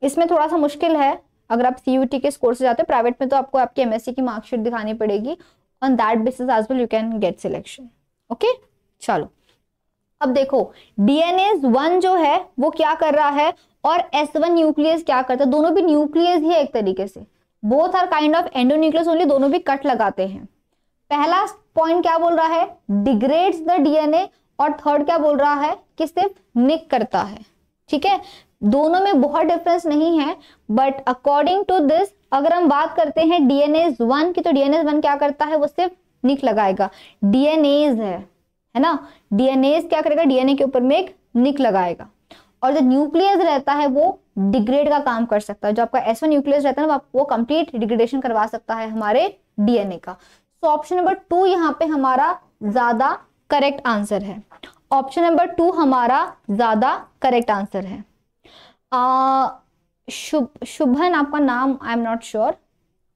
Speaker 1: इसमें थोड़ा सा मुश्किल है अगर आप सी के स्कोर से जाते हैं प्राइवेट में तो आपको आपकी एमएससी की मार्कशीट दिखानी पड़ेगी on that basis as well you can get selection okay चलो अब देखो डीएनए वन जो है वो क्या कर रहा है और एस वन न्यूक्लियस क्या करता है दोनों भी न्यूक्लियस ही है एक तरीके से both are kind of endonuclease only दोनों भी कट लगाते हैं पहला पॉइंट क्या बोल रहा है डिग्रेड्स द डीएनए और थर्ड क्या बोल रहा है कि सिर्फ निक करता है ठीक है दोनों में बहुत डिफरेंस नहीं है बट अकॉर्डिंग टू दिस अगर हम बात करते हैं डीएनएज वन की तो डीएनएज वन क्या करता है वो सिर्फ निक लगाएगा डीएनएज है है ना डीएनएज क्या करेगा डीएनए के ऊपर में एक निक लगाएगा और जो न्यूक्लियस रहता है वो डिग्रेड का काम कर सकता है जो आपका एस न्यूक्लियस रहता है ना वो कंप्लीट डिग्रेडेशन करवा सकता है हमारे डीएनए का सो ऑप्शन नंबर टू यहाँ पे हमारा ज्यादा करेक्ट आंसर है ऑप्शन नंबर टू हमारा ज्यादा करेक्ट आंसर है Uh, शुभन आपका नाम I am not sure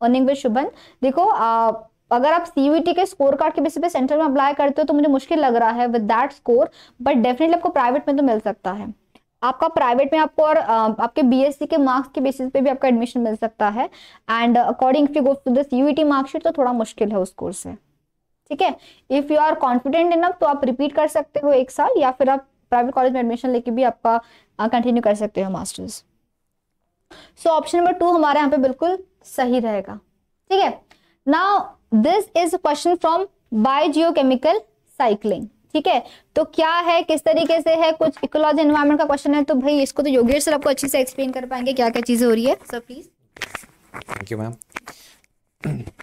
Speaker 1: earning with Shubham देखो आ, uh, अगर आप सीवीटी के स्कोर कार्ड के बेसिस पे सेंटर में अप्लाई करते हो तो मुझे मुश्किल लग रहा है with that score but definitely आपको प्राइवेट में तो मिल सकता है आपका प्राइवेट में आपको और uh, आपके बीएससी के मार्क्स के बेसिस पे भी आपका एडमिशन मिल सकता है and according to go to the CVT marksheet तो थोड़ा मुश्किल है उस कोर्स से ठीक है if you are confident enough तो आप रिपीट कर सकते हो एक साल या फिर आप प्राइवेट कॉलेज में एडमिशन लेके भी आपका कंटिन्यू कर सकते हो masters so option number two हमारे यहाँ पे बिल्कुल सही रहेगा ठीक है now this is question from biogeochemical cycling ठीक है तो क्या है किस तरीके से है कुछ इकोलॉजी एनवायरमेंट का क्वेश्चन है तो भाई इसको तो योगेश सर आपको अच्छे से एक्सप्लेन कर पाएंगे क्या क्या चीजें हो रही है sir please
Speaker 4: thank you ma'am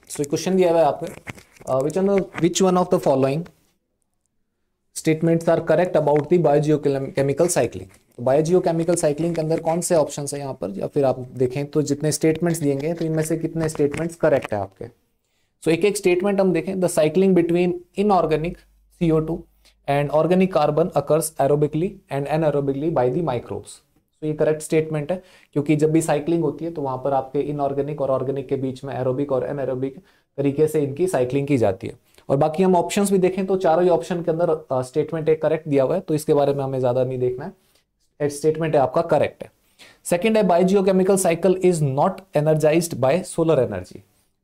Speaker 4: so question दिया हुआ है आपने which which one of the following statements are correct about the biogeochemical cycling तो केमिकल साइकिलिंग के अंदर कौन से ऑप्शन है यहाँ पर या फिर आप देखें तो जितने स्टेटमेंट्स दिए गए तो इनमें से कितने स्टेटमेंट्स करेक्ट है आपके सो so, एक एक स्टेटमेंट हम देखें the cycling between inorganic CO two and organic carbon occurs aerobically and aerobically by the microbes तो ये करेक्ट स्टेटमेंट है क्योंकि जब भी साइकिलिंग होती है तो वहां पर आपके इनऑर्गेनिक और ऑर्गेनिक के बीच में एरोबिक और एनएरोबिक तरीके से इनकी साइकिलिंग की जाती है और बाकी हम ऑप्शंस भी देखें तो चारों ही ऑप्शन के अंदर स्टेटमेंट एक करेक्ट दिया हुआ है तो इसके बारे में हमें ज़्यादा नहीं देखना है स्टेटमेंट है आपका करेक्ट है सेकेंड है chemical cycle is not energize by solar energy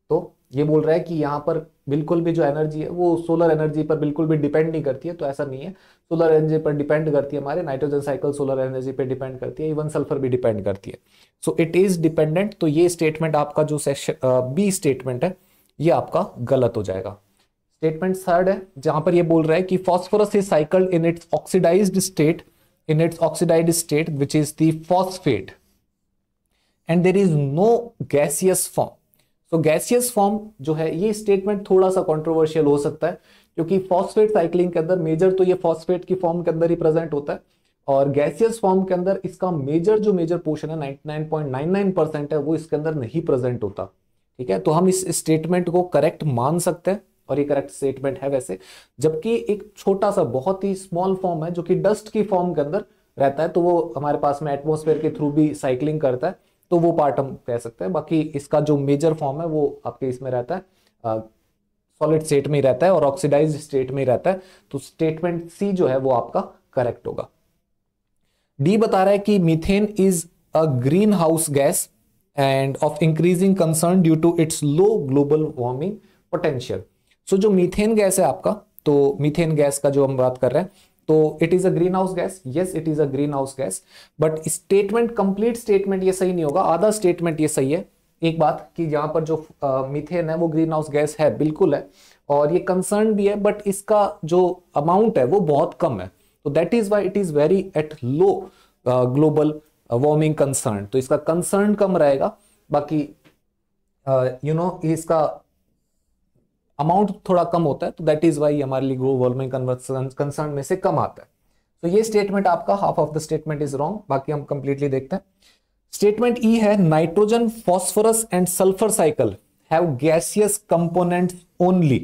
Speaker 4: तो ये बोल रहा है कि यहाँ पर बिल्कुल भी जो एनर्जी है वो सोलर एनर्जी पर बिल्कुल भी डिपेंड नहीं करती है तो ऐसा नहीं है सोलर एनर्जी पर डिपेंड करती है हमारे नाइट्रोजन साइकिल सोलर एनर्जी पर डिपेंड करती है इवन सल्फर भी डिपेंड करती है सो इट इज डिपेंडेंट तो ये स्टेटमेंट आपका जो सेक्शन बी स्टेटमेंट है ये आपका गलत हो जाएगा स्टेटमेंट थर्ड है जहां पर ये बोल रहा है कि phosphorus is cycle in its oxidized state in its oxidize state which is the phosphate and there is no gaseous form तो गैसियस फॉर्म जो है ये स्टेटमेंट थोड़ा सा कॉन्ट्रोवर्शियल हो सकता है क्योंकि फॉस्फेट साइक्लिंग के अंदर मेजर तो ये फॉस्फेट की फॉर्म के अंदर ही प्रेजेंट होता है और गैसियस फॉर्म के अंदर इसका मेजर जो मेजर पोर्शन है 99.99 परसेंट है वो इसके अंदर नहीं प्रेजेंट होता ठीक है तो हम इस स्टेटमेंट को करेक्ट मान सकते हैं और ये करेक्ट स्टेटमेंट है वैसे जबकि एक छोटा सा बहुत ही स्मॉल फॉर्म है जो कि डस्ट की फॉर्म के अंदर रहता है तो वो हमारे पास में एटमोसफेयर के थ्रू भी साइकिलिंग करता है तो वो पार्ट हम कह सकते हैं बाकी इसका जो मेजर फॉर्म है वो आपके इसमें रहता है सॉलिड स्टेट में ही रहता है और ऑक्सीडाइज स्टेट में ही रहता है तो स्टेटमेंट सी जो है वो आपका करेक्ट होगा डी बता रहा है कि methane is a greenhouse gas and of increasing concern due to its low global warming potential so जो मीथेन गैस है आपका तो मीथेन गैस का जो हम बात कर रहे हैं तो it is a greenhouse gas yes it is a greenhouse gas but statement complete statement ये सही नहीं होगा आधा स्टेटमेंट ये सही है एक बात कि यहाँ पर जो मीथेन uh, है वो ग्रीन हाउस गैस है बिल्कुल है और ये कंसर्न भी है बट इसका जो अमाउंट है वो बहुत कम है तो that is why it is very at low global warming concern तो इसका कंसर्न कम रहेगा बाकी you uh, know you know, इसका अमाउंट थोड़ा कम होता है तो दैट इज वाई हमारे लिए ग्लो वार्मिंग कंसर्न में से कम आता है तो ये स्टेटमेंट आपका half of the statement is wrong बाकी हम कंप्लीटली देखते हैं स्टेटमेंट ई e है nitrogen phosphorus and sulphur cycle have gaseous component only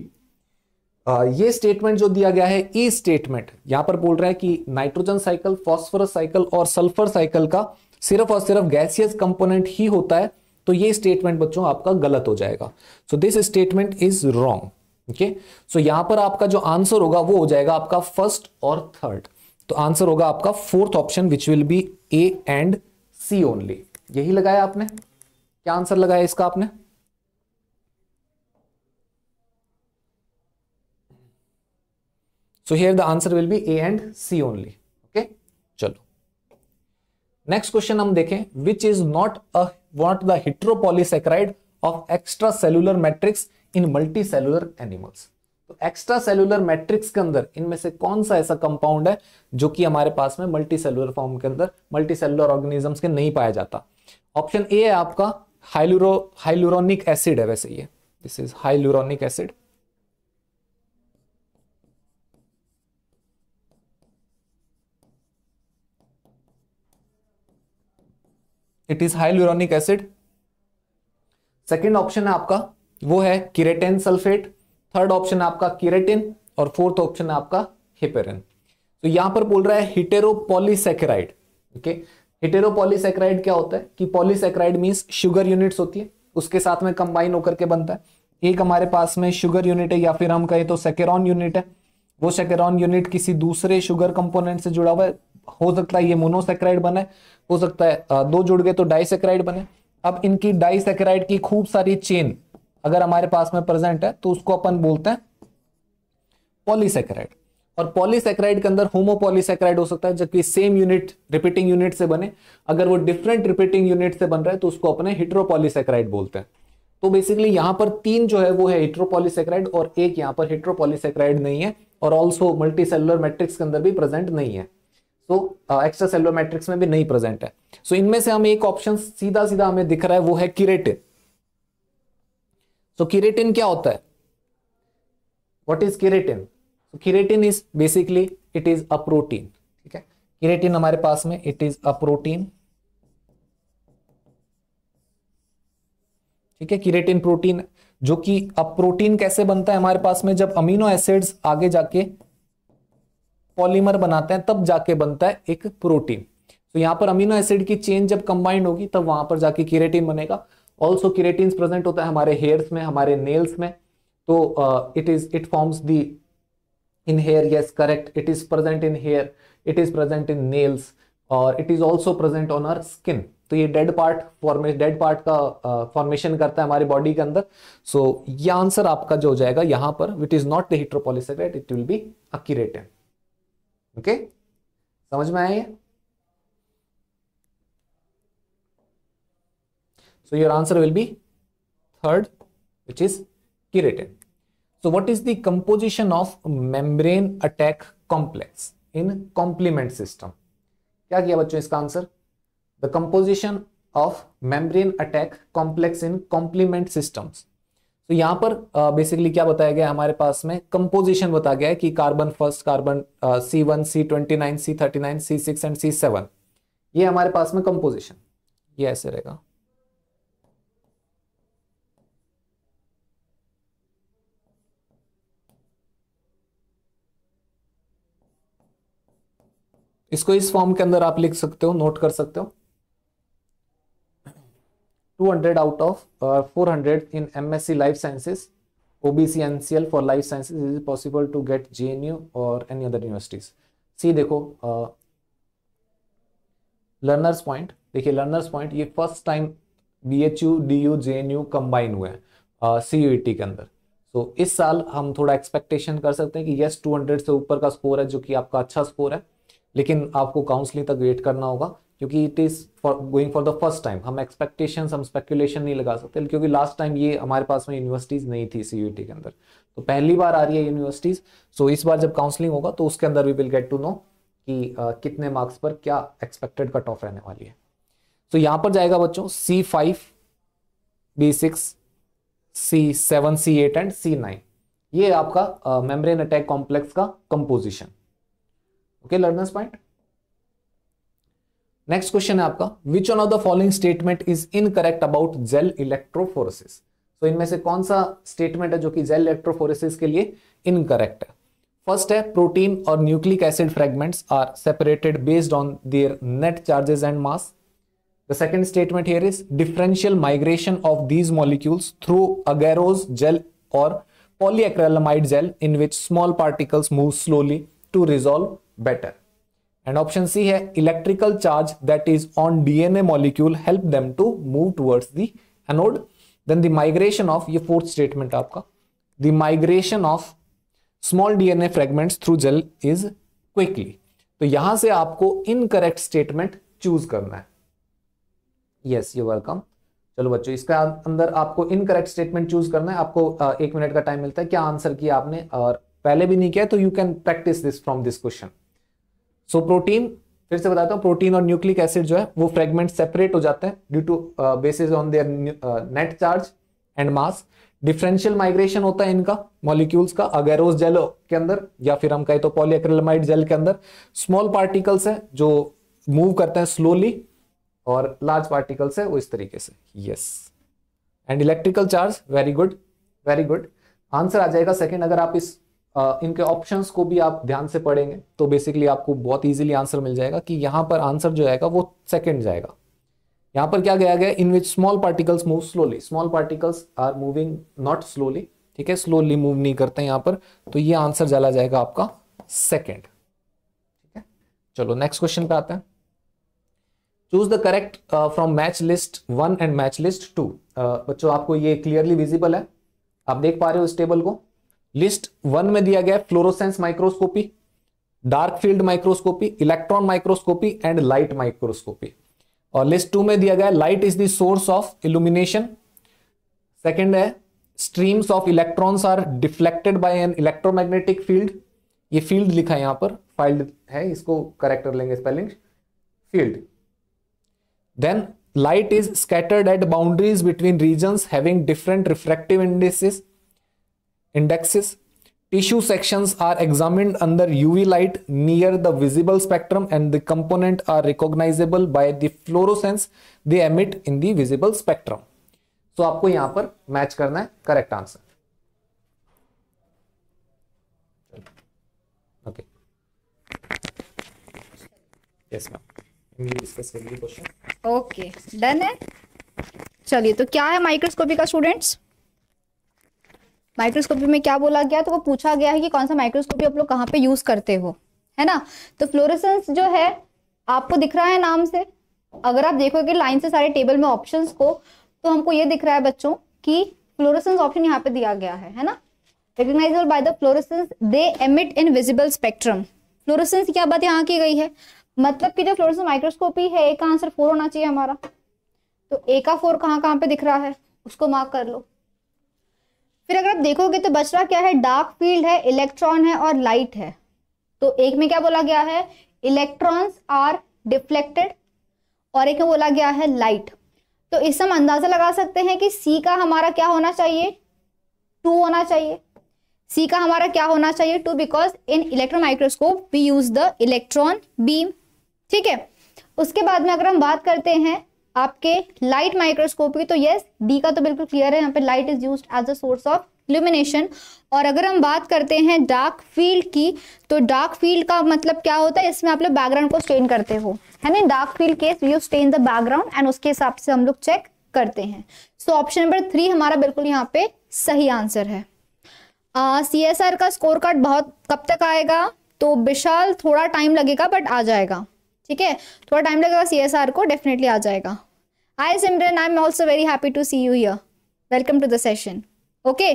Speaker 4: ये स्टेटमेंट जो दिया गया है ई स्टेटमेंट यहां पर बोल रहा है कि नाइट्रोजन साइकिल फॉस्फोरस साइकिल और सल्फर साइकिल का सिर्फ और सिर्फ गैसियस कंपोनेंट ही होता है तो ये स्टेटमेंट बच्चों आपका गलत हो जाएगा so this statement is wrong okay so यहां पर आपका जो आंसर होगा वो हो जाएगा आपका फर्स्ट और थर्ड तो आंसर होगा आपका fourth option which will be A and C only यही लगाया आपने क्या आंसर लगाया इसका आपने so here the answer will be A and C only okay चलो नेक्स्ट क्वेश्चन हम देखें which is not a what the heteropolysaccharide of extracellular matrix in multicellular animals तो एक्स्ट्रा सेलुलर मैट्रिक्स के अंदर इनमें से कौन सा ऐसा कंपाउंड है जो कि हमारे पास में मल्टी सेलुलर फॉर्म के अंदर मल्टी सेलुलर ऑर्गेनिजम्स के नहीं पाया जाता ऑप्शन ए है आपका हाइलुरो हाइलुरोनिक एसिड है वैसे ये this is hyaluronic acid it is hyaluronic acid second option है आपका वो है किरेटेन सल्फेट थर्ड ऑप्शन है आपका किरेटिन और फोर्थ ऑप्शन है आपका हिपेरिन तो यहां पर बोल रहा है हिटेरोपोलीसेक्राइड ओके हिटेरोपोलीसेक्राइड क्या होता है कि पॉलीसेक्राइड मीन्स शुगर यूनिट्स होती है उसके साथ में कंबाइन होकर के बनता है एक हमारे पास में शुगर यूनिट है या फिर हम कहें तो सेकेरॉन यूनिट है वो सेकेरॉन यूनिट किसी दूसरे शुगर कंपोनेंट से जुड़ा हुआ है हो सकता है ये मोनोसेक्राइड बने हो सकता है दो जुड़ गए तो डाइसेक्राइड बने अब इनकी डाइसेक्राइड की खूब सारी चेन अगर हमारे पास में प्रेजेंट है तो उसको अपन बोलते हैं पॉलीसेक्राइड और पॉलीसेक्राइड के अंदर होमोपॉलीसेक्राइड हो सकता है जबकि सेम यूनिट रिपीटिंग यूनिट से बने अगर वो डिफरेंट रिपीटिंग यूनिट से बन रहा है तो उसको अपने हिट्रोपॉलीसेक्राइड बोलते हैं तो बेसिकली यहां पर तीन जो है वो है हिट्रोपॉलीसेक्राइड और एक यहां पर हिट्रोपॉलीसेक्राइड नहीं है और ऑल्सो मल्टी सेलुलर मेट्रिक्स के अंदर भी प्रेजेंट नहीं है सो एक्स्ट्रा सेलुलर मैट्रिक्स में भी नहीं प्रेजेंट है सो so, इनमें से हमें एक ऑप्शन सीधा सीधा हमें दिख रहा है वो है किरेटिन सो so, किरेटिन क्या होता है what is keratin keratin is basically it is a protein ठीक है किरेटिन हमारे पास में इट इज अ प्रोटीन ठीक है किरेटिन प्रोटीन जो कि अब प्रोटीन कैसे बनता है हमारे पास में जब अमीनो एसिड्स आगे जाके पॉलीमर बनाते हैं तब जाके बनता है एक प्रोटीन तो यहां पर अमीनो एसिड की चेन जब कंबाइंड होगी तब वहां पर जाके किरेटिन बनेगा ऑल्सो किरेटिन प्रेजेंट होता है हमारे हेयर्स में हमारे नेल्स में तो it is it forms the in hair yes correct it is present in hair it is present in nails और it is also present on our skin तो ये dead part formation dead part का formation uh, करता है हमारी body के अंदर सो so, ये आंसर आपका जो हो जाएगा यहां पर it is not the heteropolysaccharide it will be acylated okay समझ में आया so your answer will be third which is keratin so what is the composition of membrane attack complex in complement system क्या किया बच्चों इसका answer the composition of membrane attack complex in complement systems तो यहां पर basically uh, क्या बताया गया हमारे पास में कंपोजिशन बताया गया है कि carbon first carbon C one C twenty nine C thirty nine C six and C seven ये हमारे पास में कंपोजिशन ये ऐसे रहेगा इसको इस फॉर्म के अंदर आप लिख सकते हो नोट कर सकते हो 200 out of uh, 400 in MSc Life Sciences, OBC NCL for Life Sciences it is possible to get JNU or any other universities. See देखो लर्नर्स uh, पॉइंट देखिए लर्नर्स पॉइंट ये first time B H U D U J N U combine हुए हैं सी U T के अंदर तो so, इस साल हम थोड़ा एक्सपेक्टेशन कर सकते हैं कि यस 200 से ऊपर का स्कोर है जो कि आपका अच्छा स्कोर है लेकिन आपको काउंसलिंग तक वेट करना होगा क्योंकि it is for going for the first time हम एक्सपेक्टेशन हम स्पेकुलेशन नहीं लगा सकते क्योंकि लास्ट टाइम ये हमारे पास में यूनिवर्सिटीज़ नहीं थी सी के अंदर तो पहली बार आ रही है यूनिवर्सिटीज़ सो इस बार जब काउंसलिंग होगा तो उसके अंदर we will get to know कि uh, कितने मार्क्स पर क्या एक्सपेक्टेड कट ऑफ रहने वाली है सो so, यहाँ पर जाएगा बच्चों C five B six C seven C eight and C nine ये आपका मेम्ब्रेन अटैक कॉम्प्लेक्स का composition okay learners point next question है आपका which on of the following statement is incorrect about gel electrophoresis so इनमें से कौन सा statement है जो कि जेल इलेक्ट्रोफोरेसिस के लिए इनकरेक्ट है फर्स्ट है प्रोटीन और nucleic acid fragment are separated based on their net charges and mass the second statement here is differential migration of these molecules through agarose gel और polyacrylamide gel in which small particles move slowly to resolve better and option C है electrical charge that is on DNA molecule help them to move towards the anode then the migration of ये fourth statement आपका the migration of small DNA fragment through gel is quickly तो यहां से आपको incorrect statement choose करना है yes you welcome चलो बच्चों इसके अंदर आपको इनकरेक्ट स्टेटमेंट चूज करना है आपको एक मिनट का टाइम मिलता है क्या आंसर किया आपने और पहले भी नहीं किया तो you can practice this from this question so protein फिर से बताता हूँ प्रोटीन और न्यूक्लिक एसिड जो है वो फ्रेगमेंट सेपरेट हो जाते हैं due to basis on their net charge and mass differential migration होता है इनका मॉलिक्यूल्स का अगेरोस जेल के अंदर या फिर हम कहें तो पॉलीएक्रिलमाइड जेल के अंदर स्मॉल पार्टिकल्स है जो मूव करते हैं स्लोली और लार्ज पार्टिकल्स है वो इस तरीके से yes and electrical charge very good very good answer आ जाएगा सेकेंड अगर आप इस इनके ऑप्शंस को भी आप ध्यान से पढ़ेंगे तो बेसिकली आपको बहुत इजीली आंसर मिल जाएगा कि यहाँ पर आंसर जो आएगा वो सेकंड जाएगा यहाँ पर क्या गया गया in which small particles move slowly small particles are moving not slowly ठीक है स्लोली मूव नहीं करते यहां यहाँ पर तो ये आंसर डाला जाएगा आपका सेकेंड ठीक है चलो नेक्स्ट क्वेश्चन पे आते हैं choose the correct from match list one and match list two बच्चों आपको ये क्लियरली विजिबल है आप देख पा रहे हो इस टेबल को लिस्ट वन में दिया गया fluorescence microscopy dark field microscopy electron microscopy and light microscopy और लिस्ट टू में दिया गया light is source of illumination second है streams of electrons are deflected by an electromagnetic field ये फील्ड लिखा है यहां पर फाइल्ड है इसको करेक्ट कर लेंगे spelling field then light is scattered at boundaries between region having different refractive indices indexes. Tissue sections are examined under UV light near the visible spectrum and the component are recognizable by the fluorescence they emit in the visible spectrum. So आपको यहां पर match करना है correct answer okay yes ma'am discuss करेंगे question
Speaker 1: okay done है चलिए तो क्या है माइक्रोस्कोपी का स्टूडेंट्स माइक्रोस्कोपी में क्या बोला गया तो वो पूछा गया है कि कौन सा माइक्रोस्कोपी आप लोग कहाँ पे यूज करते हो है ना तो फ्लोरेसेंस जो है आपको दिख रहा है नाम से अगर आप देखोगे लाइन से सारे टेबल में ऑप्शंस को तो हमको ये दिख रहा है बच्चों कि फ्लोरेसेंस ऑप्शन यहाँ पे दिया गया है है ना recognisable by the fluorescence they emit in visible spectrum fluorescence क्या बात यहाँ की गई है मतलब कि जो फ्लोरेसेंस माइक्रोस्कोपी है एक का आंसर फोर होना चाहिए हमारा तो ए का फोर कहाँ कहाँ पे दिख रहा है उसको मार्क कर लो फिर अगर आप देखोगे तो बच रहा क्या है डार्क फील्ड है इलेक्ट्रॉन है और लाइट है तो एक में क्या बोला गया है इलेक्ट्रॉन्स आर डिफ्लेक्टेड और एक में बोला गया है लाइट तो इससे हम अंदाजा लगा सकते हैं कि सी का हमारा क्या होना चाहिए टू होना चाहिए सी का हमारा क्या होना चाहिए two because in electron microscope we use the electron beam ठीक है उसके बाद में अगर हम बात करते हैं आपके लाइट माइक्रोस्कोप की तो यस डी का तो बिल्कुल क्लियर है यहाँ पे light is use as a source of illumination और अगर हम बात करते हैं डार्क फील्ड की तो डार्क फील्ड का मतलब क्या होता है इसमें आप लोग बैकग्राउंड को स्टेन करते हो है ना dark field case you stain the background and उसके हिसाब से हम लोग चेक करते हैं सो ऑप्शन नंबर थ्री हमारा बिल्कुल यहाँ पे सही आंसर है सी एस आर का स्कोर कार्ड बहुत कब तक आएगा तो विशाल थोड़ा टाइम लगेगा बट आ जाएगा ठीक है थोड़ा टाइम लगेगा सी एस आर को डेफिनेटली आ जाएगा Hi Simran, I'm also very happy to see you here. Welcome to the session. Okay,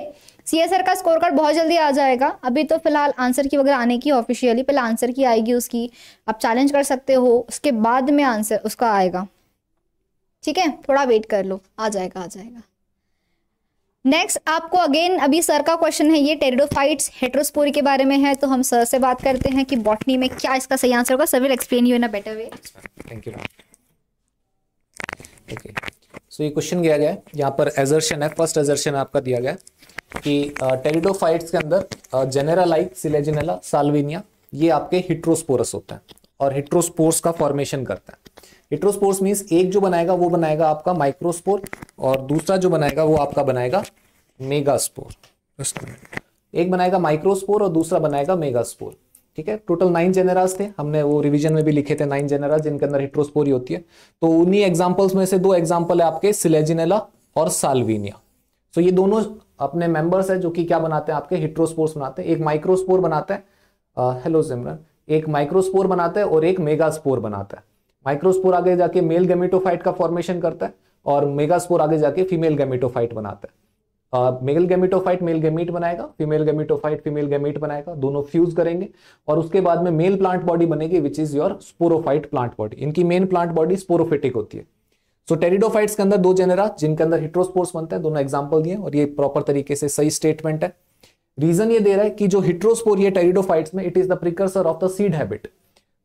Speaker 1: CSR का स्कोर कार्ड बहुत जल्दी आ जाएगा अभी तो फिलहाल आंसर की वगैरह आने की ऑफिशियली पहले आंसर की आएगी उसकी आप चैलेंज कर सकते हो उसके बाद में आंसर उसका आएगा ठीक है थोड़ा वेट कर लो आ जाएगा आ जाएगा नेक्स्ट आपको अगेन अभी सर का क्वेश्चन है ये टेरिडोफाइट्स हेट्रोस्पोरी के बारे में है तो हम सर से बात करते हैं कि बॉटनी में क्या इसका सही आंसर होगा sir will explain you in a better way
Speaker 4: thank you okay so ये क्वेश्चन किया गया है यहाँ पर एजर्शन है फर्स्ट एजर्शन आपका दिया गया कि टेरिडोफाइट्स के अंदर जेनेरालाइक सिलेजिनेला साल्विनिया ये आपके हिट्रोस्पोरस होता है और हिट्रोस्पोर्स का फॉर्मेशन करता है हिट्रोस्पोर्स मीन्स एक जो बनाएगा वो बनाएगा आपका माइक्रोस्पोर और दूसरा जो बनाएगा वो आपका बनाएगा मेगास्पोर एक बनाएगा माइक्रोस्पोर और दूसरा बनाएगा मेगास्पोर ठीक है टोटल नाइन जेनेरास थे हमने वो रिवीजन में भी लिखे थे नाइन जेनेरास जिनके अंदर हिट्रोस्पोरी होती है तो उन्हीं एग्जाम्पल्स में से दो एग्जाम्पल है आपके सिलेजिनेला और साल्वीनिया सो so, ये दोनों अपने मेंबर्स है जो कि क्या बनाते हैं आपके हिट्रोस्पोर्स बनाते हैं एक माइक्रोस्पोर बनाते हैं हेलो जिमरन एक माइक्रोस्पोर बनाते हैं और एक मेगास्पोर बनाता है माइक्रोस्पोर आगे जाके मेल गमेटोफाइट का फॉर्मेशन करता है और मेगास्पोर आगे जाके फीमेल गमेटोफाइट बनाता है मेल गैमिटोफाइट मेल गैमीट बनाएगा फीमेल गैमिटोफाइट फीमेल गैमीट बनाएगा दोनों फ्यूज करेंगे और उसके बाद में मेल प्लांट बॉडी बनेगी which is your sporophyte plant body इनकी मेन प्लांट बॉडी स्पोरोफिटिक होती है सो so, टेरिडोफाइट्स के अंदर दो जेनेरा जिनके अंदर हिट्रोस्पोर्स बनते हैं दोनों एग्जाम्पल दिए और ये प्रॉपर तरीके से सही स्टेटमेंट है रीजन ये दे रहा है कि जो हिट्रोस्पोर ये टेरिडोफाइट्स में it is the precursor of the seed habit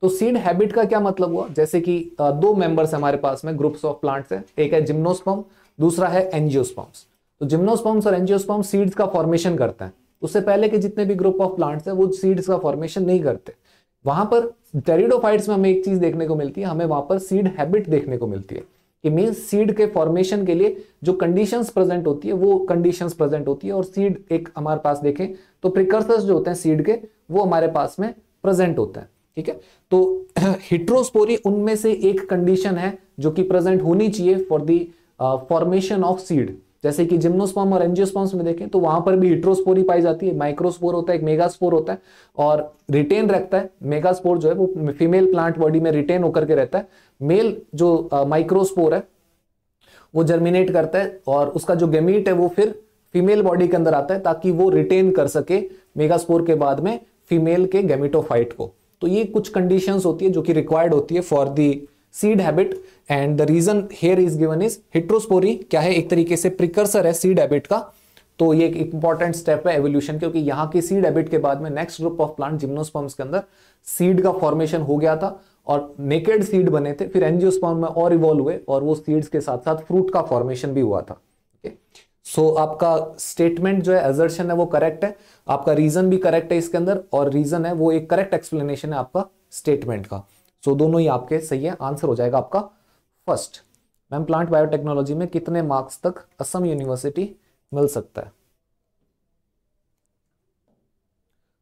Speaker 4: तो सीड हैबिट का क्या मतलब हुआ जैसे कि uh, दो मेंबर्स हमारे पास में ग्रुप्स ऑफ प्लांट्स है एक है जिम्नोस्पम दूसरा है एनजियोस्पम्स तो जिम्नोस्पम्स और एंजियोस्पम सीड्स का फॉर्मेशन करता है उससे पहले के जितने भी ग्रुप ऑफ प्लांट्स है वो सीड्स का फॉर्मेशन नहीं करते वहां पर टेरिडोफाइट्स में हमें एक चीज देखने को मिलती है हमें वहां पर सीड हैबिट देखने को मिलती है कि मीन्स सीड के फॉर्मेशन के लिए जो कंडीशंस प्रेजेंट होती है वो कंडीशंस प्रेजेंट होती है और सीड एक हमारे पास देखें तो प्रिकर्सर्स जो होते हैं सीड के वो हमारे पास में प्रेजेंट होता है ठीक है तो हिट्रोस्पोरी उनमें से एक कंडीशन है जो कि प्रेजेंट होनी चाहिए for the formation of seed जैसे कि जिम्नोस्पॉम और एंजियोस्पॉम्स में देखें तो वहां पर भी हिट्रोस्पोरी पाई जाती है माइक्रोस्पोर होता है एक मेगास्पोर होता है और रिटेन रखता है मेगास्पोर जो है वो फीमेल प्लांट बॉडी में रिटेन होकर के रहता है मेल जो माइक्रोस्पोर है वो जर्मिनेट करता है और उसका जो गेमीट है वो फिर फीमेल बॉडी के अंदर आता है ताकि वो रिटेन कर सके मेगास्पोर के बाद में फीमेल के गेमिटोफाइट को तो ये कुछ कंडीशंस होती है जो कि रिक्वायर्ड होती है for the seed habit and the reason here is given is heterospory क्या है एक तरीके से प्रिकर्सर है सीड हैबिट का तो ये एक इंपॉर्टेंट स्टेप है एवोल्यूशन क्योंकि यहाँ के सीड हैबिट के बाद में next group of plant gymnosperms के अंदर सीड का फॉर्मेशन हो गया था और नेकेड सीड बने थे फिर एनजियोस्पर्म में और इवॉल्व हुए और वो सीड्स के साथ साथ फ्रूट का फॉर्मेशन भी हुआ था सो so, आपका स्टेटमेंट जो है एजर्शन है वो करेक्ट है आपका रीजन भी करेक्ट है इसके अंदर और रीजन है वो एक करेक्ट एक्सप्लेनेशन है आपका स्टेटमेंट का सो so, दोनों ही आपके सही है आंसर हो जाएगा आपका फर्स्ट मैम प्लांट बायोटेक्नोलॉजी में कितने मार्क्स तक असम यूनिवर्सिटी मिल सकता है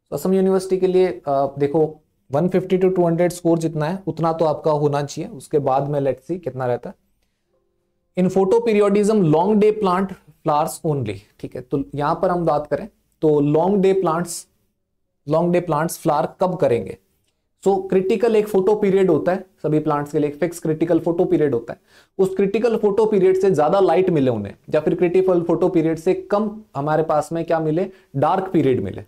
Speaker 4: तो असम यूनिवर्सिटी के लिए देखो 150 टू 200 स्कोर जितना है उतना तो आपका होना चाहिए उसके बाद में लेट्स सी कितना रहता है in photoperiodism long day plant flowers only ठीक है तो यहां पर हम बात करें तो long day plants long day plants flower कब करेंगे सो so, क्रिटिकल एक फोटो पीरियड होता है सभी प्लांट्स के लिए एक फिक्स क्रिटिकल फोटो पीरियड होता है उस क्रिटिकल फोटो पीरियड से ज्यादा लाइट मिले उन्हें या फिर क्रिटिकल फोटो पीरियड से कम हमारे पास में क्या मिले डार्क पीरियड मिले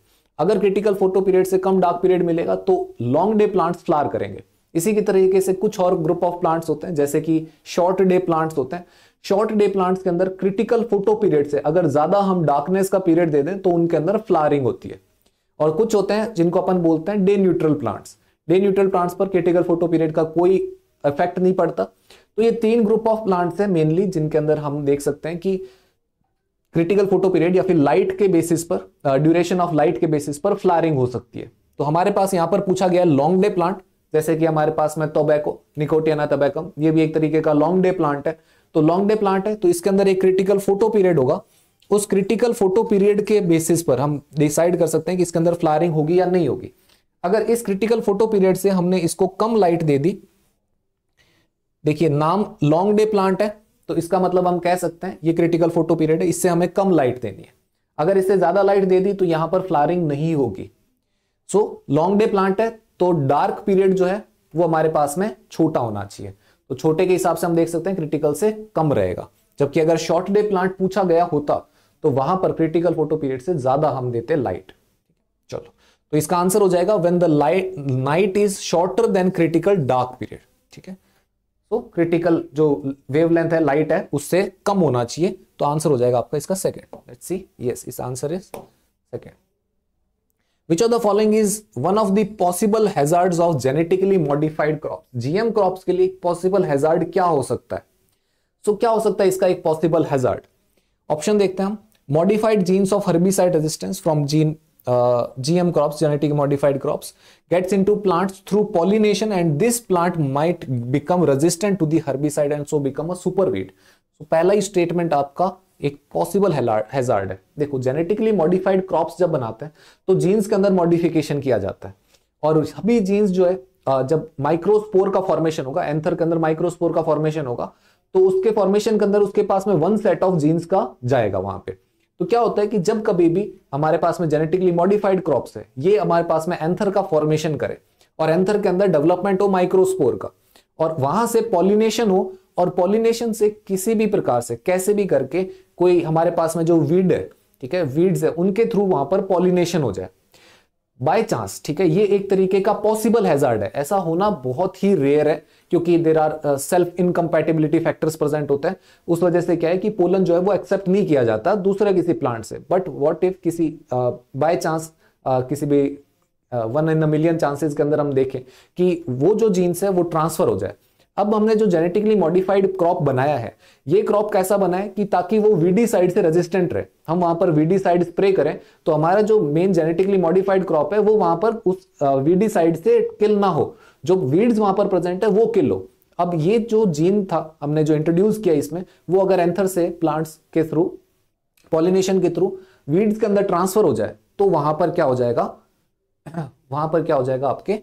Speaker 4: अगर क्रिटिकल फोटो पीरियड से कम डार्क पीरियड मिलेगा तो लॉन्ग डे प्लांट्स फ्लार करेंगे इसी की तरीके से कुछ और ग्रुप ऑफ प्लांट्स होते हैं जैसे कि शॉर्ट डे प्लांट्स होते हैं शॉर्ट डे प्लांट्स के अंदर क्रिटिकल फोटो पीरियड से अगर ज्यादा हम डार्कनेस का पीरियड दे दें तो उनके अंदर फ्लारिंग होती है और कुछ होते हैं जिनको अपन बोलते हैं day neutral plants day neutral plants पर केटेगर फोटो पीरियड का कोई इफेक्ट नहीं पड़ता तो ये तीन ग्रुप ऑफ प्लांट्स हैं मेनली जिनके अंदर हम देख सकते हैं कि क्रिटिकल फोटो पीरियड या फिर लाइट के बेसिस पर ड्यूरेशन ऑफ लाइट के बेसिस पर फ्लारिंग हो सकती है तो हमारे पास यहाँ पर पूछा गया लॉन्ग डे प्लांट जैसे कि हमारे पास में तोबैको निकोटियाना तबैकम ये भी एक तरीके का लॉन्ग डे प्लांट है तो लॉन्ग डे प्लांट है तो इसके अंदर एक क्रिटिकल फोटो पीरियड होगा उस क्रिटिकल फोटो पीरियड के बेसिस पर हम डिसाइड कर सकते हैं कि इसके अंदर फ्लारिंग होगी या नहीं होगी अगर इस क्रिटिकल फोटो पीरियड से हमने इसको कम लाइट दे दी देखिए नाम लॉन्ग डे प्लांट है तो इसका मतलब हम कह सकते हैं ये क्रिटिकल फोटो पीरियड है इससे हमें कम लाइट देनी है अगर इससे ज्यादा लाइट दे दी तो यहां पर फ्लारिंग नहीं होगी सो लॉन्ग डे प्लांट है तो डार्क पीरियड जो है वो हमारे पास में छोटा होना चाहिए तो छोटे के हिसाब से हम देख सकते हैं क्रिटिकल से कम रहेगा जबकि अगर शॉर्ट डे प्लांट पूछा गया होता तो वहां पर क्रिटिकल फोटो पीरियड से ज्यादा हम देते लाइट चलो तो इसका आंसर हो जाएगा when the light night is shorter than critical dark period ठीक है तो क्रिटिकल जो वेवलेंथ है लाइट है उससे कम होना चाहिए तो आंसर हो जाएगा आपका इसका सेकेंड लेट्स सी यस इस answer is second which of the following is one of the possible hazards of genetically modified crops gm crops के लिए possible hazard क्या हो सकता है सो so, क्या हो सकता है इसका एक possible hazard ऑप्शन देखते हैं हम modified genes of herbicide resistance from gene GM crop genetic modified crop gets into plant through pollination and this plant might become resistant to the herbicide and so become a weed पहला ही statement आपका एक possible hazard है देखो genetically modified crops जब बनाते हैं तो जीन्स के अंदर मॉडिफिकेशन किया जाता है और सभी जीन्स जो है जब माइक्रोस्पोर का फॉर्मेशन होगा एंथर के अंदर माइक्रोस्पोर का फॉर्मेशन होगा तो उसके फॉर्मेशन के अंदर उसके पास में वन सेट ऑफ जीन्स का जाएगा वहां पे तो क्या होता है कि जब कभी भी हमारे पास में जेनेटिकली मॉडिफाइड क्रॉप्स है ये हमारे पास में एंथर का फॉर्मेशन करे और एंथर के अंदर डेवलपमेंट हो माइक्रोस्पोर का और वहां से पॉलिनेशन हो और पॉलिनेशन से किसी भी प्रकार से कैसे भी करके कोई हमारे पास में जो वीड है ठीक है वीड्स है उनके थ्रू वहां पर पॉलिनेशन हो जाए बाय चांस ठीक है ये एक तरीके का पॉसिबल हैजार्ड है ऐसा होना बहुत ही रेयर है क्योंकि there are self incompatibility factors present होते हैं उस वजह से क्या है कि पोलन जो है वो एक्सेप्ट नहीं किया जाता दूसरे किसी प्लांट से बट वॉट इफ किसी बाय uh, चांस uh, किसी भी वन इन मिलियन चांसेस के अंदर हम देखें कि वो जो जीन्स है वो ट्रांसफर हो जाए अब हमने जो जेनेटिकली मॉडिफाइड क्रॉप बनाया है ये क्रॉप कैसा बना है कि ताकि वो वीडी साइड से रेजिस्टेंट रहे हम वहां पर वीडी साइड स्प्रे करें तो हमारा जो मेन जेनेटिकली मॉडिफाइड क्रॉप है वो वहां पर उस वीडी uh, साइड से किल ना हो जो वीड्स वहां पर प्रेजेंट है वो किल हो अब ये जो जीन था हमने जो इंट्रोड्यूस किया इसमें वो अगर एंथर से प्लांट्स के थ्रू पॉलिनेशन के थ्रू वीड्स के अंदर ट्रांसफर हो जाए तो वहां पर क्या हो जाएगा वहां पर क्या हो जाएगा आपके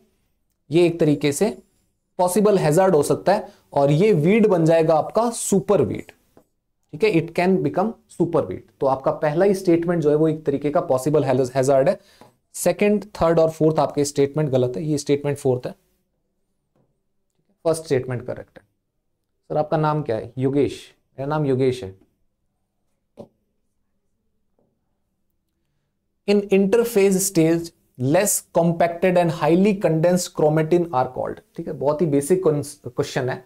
Speaker 4: ये एक तरीके से पॉसिबल हैजार्ड हो सकता है और ये वीड बन जाएगा आपका सुपर वीड ठीक है it can become super weed तो आपका पहला ही स्टेटमेंट जो है वो एक तरीके का पॉसिबल हैजार्ड है सेकंड थर्ड और फोर्थ आपके स्टेटमेंट गलत है ये स्टेटमेंट फोर्थ है फर्स्ट स्टेटमेंट करेक्ट है सर आपका नाम क्या है योगेश मेरा नाम योगेश है in interphase stage less compacted and highly condensed chromatin are called ठीक है बहुत ही बेसिक क्वेश्चन है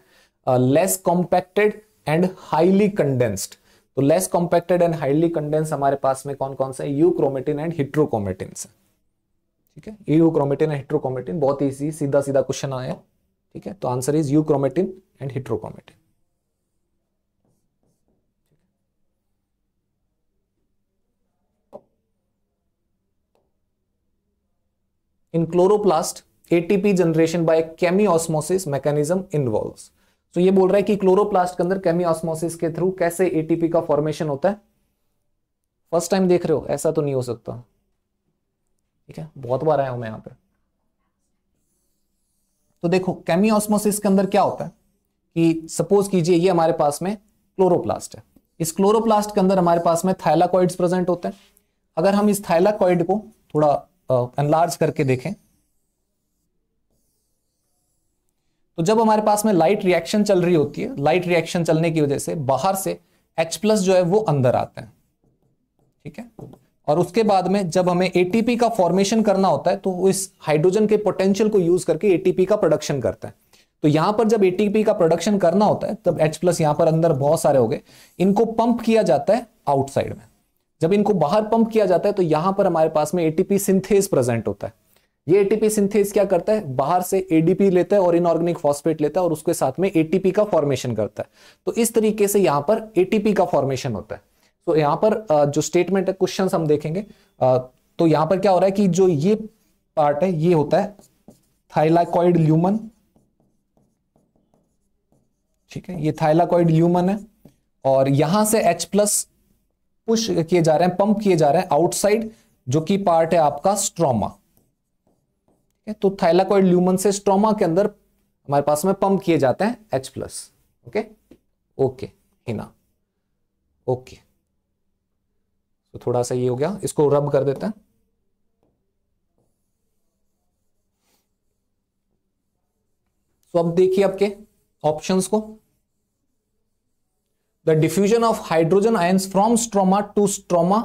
Speaker 4: less compacted and highly condensed तो less compacted and highly condense हमारे पास में कौन कौन सा है क्रोमेटिन एंड हिट्रोक्रोमेटिन ठीक है यू क्रोमेटिन एंड हिट्रोक्रोमेटिन बहुत ही सीधा सीधा क्वेश्चन आया ठीक है तो answer is euchromatin and heterochromatin in chloroplast ATP generation by chemiosmosis mechanism involves तो ये बोल रहा है कि क्लोरोप्लास्ट के अंदर केमियोस्मोसिस के थ्रू कैसे एटीपी का फॉर्मेशन होता है फर्स्ट टाइम देख रहे हो ऐसा तो नहीं हो सकता ठीक है बहुत बार आया हूं मैं यहां पर तो देखो केमी ऑस्मोसिस के अंदर क्या होता है कि सपोज कीजिए ये हमारे पास में क्लोरोप्लास्ट है इस क्लोरोप्लास्ट के अंदर हमारे पास में थाइलाकॉइड्स प्रेजेंट होते हैं अगर हम इस थाइलाकॉइड को थोड़ा एनलार्ज करके देखें तो जब हमारे पास में लाइट रिएक्शन चल रही होती है लाइट रिएक्शन चलने की वजह से बाहर से H प्लस जो है वो अंदर आते हैं ठीक है और उसके बाद में जब हमें एटीपी का फॉर्मेशन करना होता है तो इस हाइड्रोजन के पोटेंशियल को यूज करके एटीपी का प्रोडक्शन करता है तो यहां पर जब एटीपी का प्रोडक्शन करना होता है तब एच प्लस यहां पर अंदर बहुत सारे हो गए इनको पंप किया जाता है आउटसाइड में जब इनको बाहर पंप किया जाता है तो यहां पर हमारे पास में एटीपी सिंथेस प्रेजेंट होता है ये एटीपी सिंथेस क्या करता है बाहर से एडीपी लेता है और इनऑर्गेनिक फॉस्फेट लेता है और उसके साथ में एटीपी का फॉर्मेशन करता है तो इस तरीके से यहां पर एटीपी का फॉर्मेशन होता है तो यहां पर जो स्टेटमेंट है क्वेश्चन हम देखेंगे तो यहां पर क्या हो रहा है कि जो ये पार्ट है ये होता है थाइलाकॉइड ल्यूमन ठीक है ये थाइलाकॉइड ल्यूमन है और यहां से H प्लस पुश किए जा रहे हैं पंप किए जा रहे हैं आउटसाइड जो कि पार्ट है आपका स्ट्रोमा ठीक है तो थाइलाकॉइड ल्यूमन से स्ट्रोमा के अंदर हमारे पास में पंप किए जाते हैं H plus okay okay Hina okay तो थोड़ा सा ये हो गया इसको रब कर देते हैं तो अब देखिए आपके ऑप्शंस को the diffusion of hydrogen ions from stroma to stroma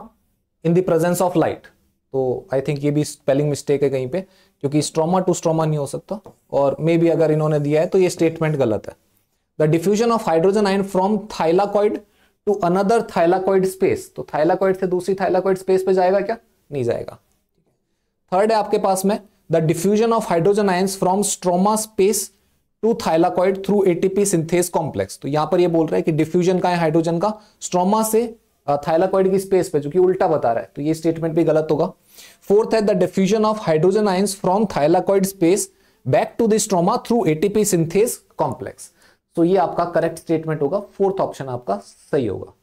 Speaker 4: in the presence of light तो आई थिंक ये भी स्पेलिंग मिस्टेक है कहीं पे क्योंकि स्ट्रोमा टू स्ट्रोमा नहीं हो सकता और मे बी अगर इन्होंने दिया है तो ये स्टेटमेंट गलत है the diffusion of hydrogen ion from thylakoid to another thylakoid space तो थाइलाकोइड से दूसरी थाइलाकोइड स्पेस पे जाएगा क्या नहीं जाएगा थर्ड है आपके पास में the diffusion of hydrogen ions from stroma space to thylakoid through ATP synthase complex तो यहां पर ये बोल रहा है कि डिफ्यूजन का है हाइड्रोजन का स्ट्रोमा से थाइलाकोइड की स्पेस पे जो कि उल्टा बता रहा है तो ये स्टेटमेंट भी गलत होगा फोर्थ है the diffusion of hydrogen ions from thylakoid space back to the stroma through ATP synthase complex so तो ये आपका करेक्ट स्टेटमेंट होगा फोर्थ ऑप्शन आपका सही होगा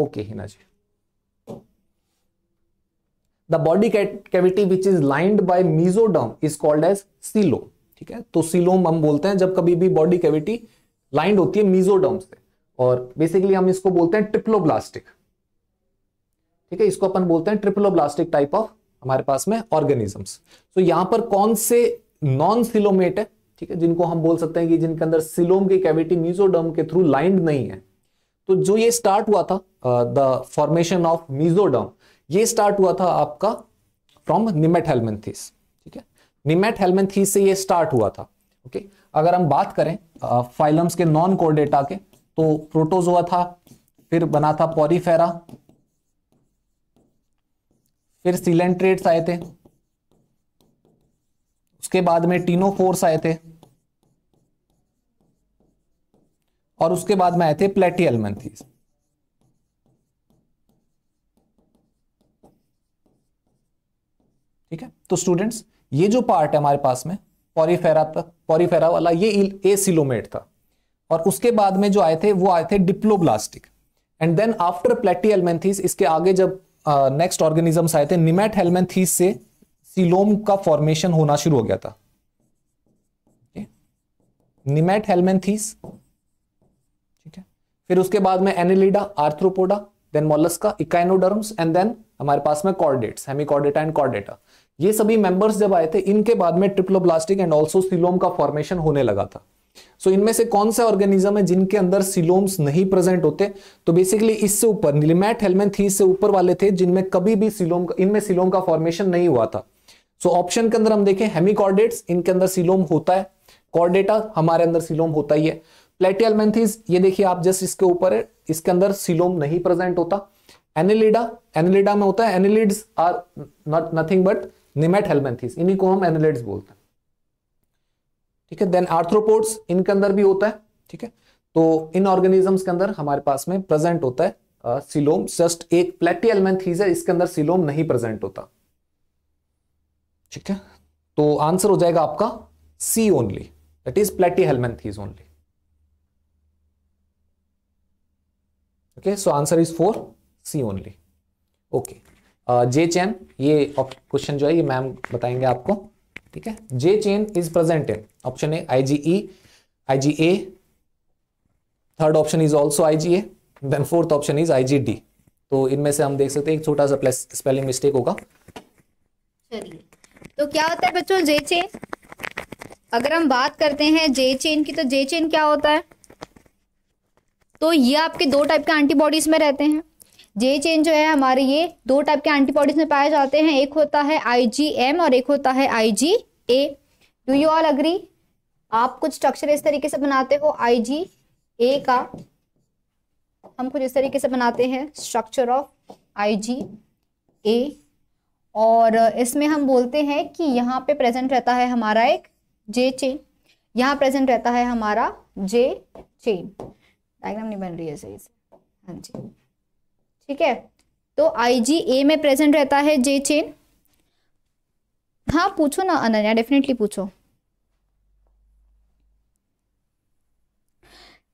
Speaker 4: okay Hina ji the body cavity which is lined by mesoderm is called as coelom ठीक है तो सीलोम हम बोलते हैं जब कभी भी बॉडी कैविटी लाइंड होती है मीजोडम से और बेसिकली हम इसको बोलते हैं ट्रिप्लोब्लास्टिक ठीक है इसको अपन बोलते हैं ट्रिप्लोब्लास्टिक टाइप ऑफ हमारे पास में ऑर्गेनिजम्स तो यहां पर कौन से नॉन सिलोमेट है ठीक है जिनको हम बोल सकते हैं कि जिनके अंदर सिलोम की कैविटी मीजोडर्म के थ्रू लाइंड नहीं है तो जो ये स्टार्ट हुआ था द फॉर्मेशन ऑफ मीजोडर्म ये स्टार्ट हुआ था आपका फ्रॉम निमेट हेलमेंथिस ठीक है निमेट हेलमेंथिस से ये स्टार्ट हुआ था ओके अगर हम बात करें फाइलम्स uh, के नॉन कोर्डेटा के तो प्रोटोजोआ था फिर बना था पॉरीफेरा फिर सिलेंट्रेट्स आए थे उसके बाद में टीनोफोर्स आए थे और उसके बाद में आए थे प्लेटी एलमेंथीज ठीक है तो स्टूडेंट्स ये जो पार्ट है हमारे पास में पॉरीफेरा तक पॉरीफेरा वाला ये ए सिलोमेट था और उसके बाद में जो आए थे वो आए थे diploblastic and then after platyhelminthes इसके आगे जब नेक्स्ट uh, ऑर्गेनिजम्स आए थे निमेट हेलमेंथीस से सिलोम का फॉर्मेशन होना शुरू हो गया था निमेट हेलमेंथीस फिर उसके बाद में annelida arthropoda then mollusca echinoderms and then हमारे पास में कॉर्डेट्स हेमिकॉर्डेटा एंड कॉर्डेटा ये सभी मेंबर्स जब आए थे इनके बाद में ट्रिप्लोब्लास्टिक एंड ऑल्सो सिलोम का फॉर्मेशन होने लगा था सो so, इनमें से कौन से ऑर्गेनिज्म है जिनके अंदर सिलोम्स नहीं प्रेजेंट होते तो बेसिकली इससे ऊपर निलिमैट हेलमेंथी से ऊपर वाले थे जिनमें कभी भी सिलोम इनमें सिलोम का फॉर्मेशन नहीं हुआ था सो so, ऑप्शन के अंदर हम देखें हेमिकॉर्डेट्स इनके अंदर सिलोम होता है कॉर्डेटा हमारे अंदर सिलोम होता ही है प्लेटियल मेंथिस ये देखिए आप जस्ट इसके ऊपर है इसके अंदर सिलोम नहीं प्रेजेंट होता एनिलिडा एनिलिडा में होता है annelids are not nothing but nemathelminthes इन्हीं को हम एनिलिड्स बोलते हैं ठीक है देन आर्थ्रोपोड्स इनके अंदर भी होता है ठीक है तो इन ऑर्गेनिजम्स के अंदर हमारे पास में प्रेजेंट होता है सिलोम जस्ट एक प्लेटियल एलमेंथीज है इसके अंदर सिलोम नहीं प्रेजेंट होता ठीक है तो आंसर हो जाएगा आपका C only that is platyhelminthes only okay so answer is 4 c only okay J uh, chain ये क्वेश्चन जो है ये मैम बताएंगे आपको ठीक है J chain is present in option A I I G E G A third option is also I IgA then fourth option is I G D तो इनमें से हम देख सकते हैं एक छोटा सा प्लस स्पेलिंग मिस्टेक होगा
Speaker 1: चलिए तो क्या होता है बच्चों जे चेन अगर हम बात करते हैं जे चेन की तो जे चेन क्या होता है तो ये आपके दो टाइप के एंटीबॉडीज में रहते हैं जे चेन जो है हमारे ये दो टाइप के एंटीबॉडीज में पाए जाते हैं एक होता है आई और एक होता है a do you all agree आप कुछ स्ट्रक्चर इस तरीके से बनाते हो ए का हम कुछ इस तरीके से बनाते हैं स्ट्रक्चर ऑफ आई ए और इसमें हम बोलते हैं कि यहाँ पे प्रेजेंट रहता है हमारा एक जे चेन यहाँ प्रेजेंट रहता है हमारा जे चेन डायग्राम नहीं बन रही है सही से हाँ जी ठीक है तो आई जी ए में प्रेजेंट रहता है जे चेन हाँ पूछो ना अनन्या डेफिनेटली पूछो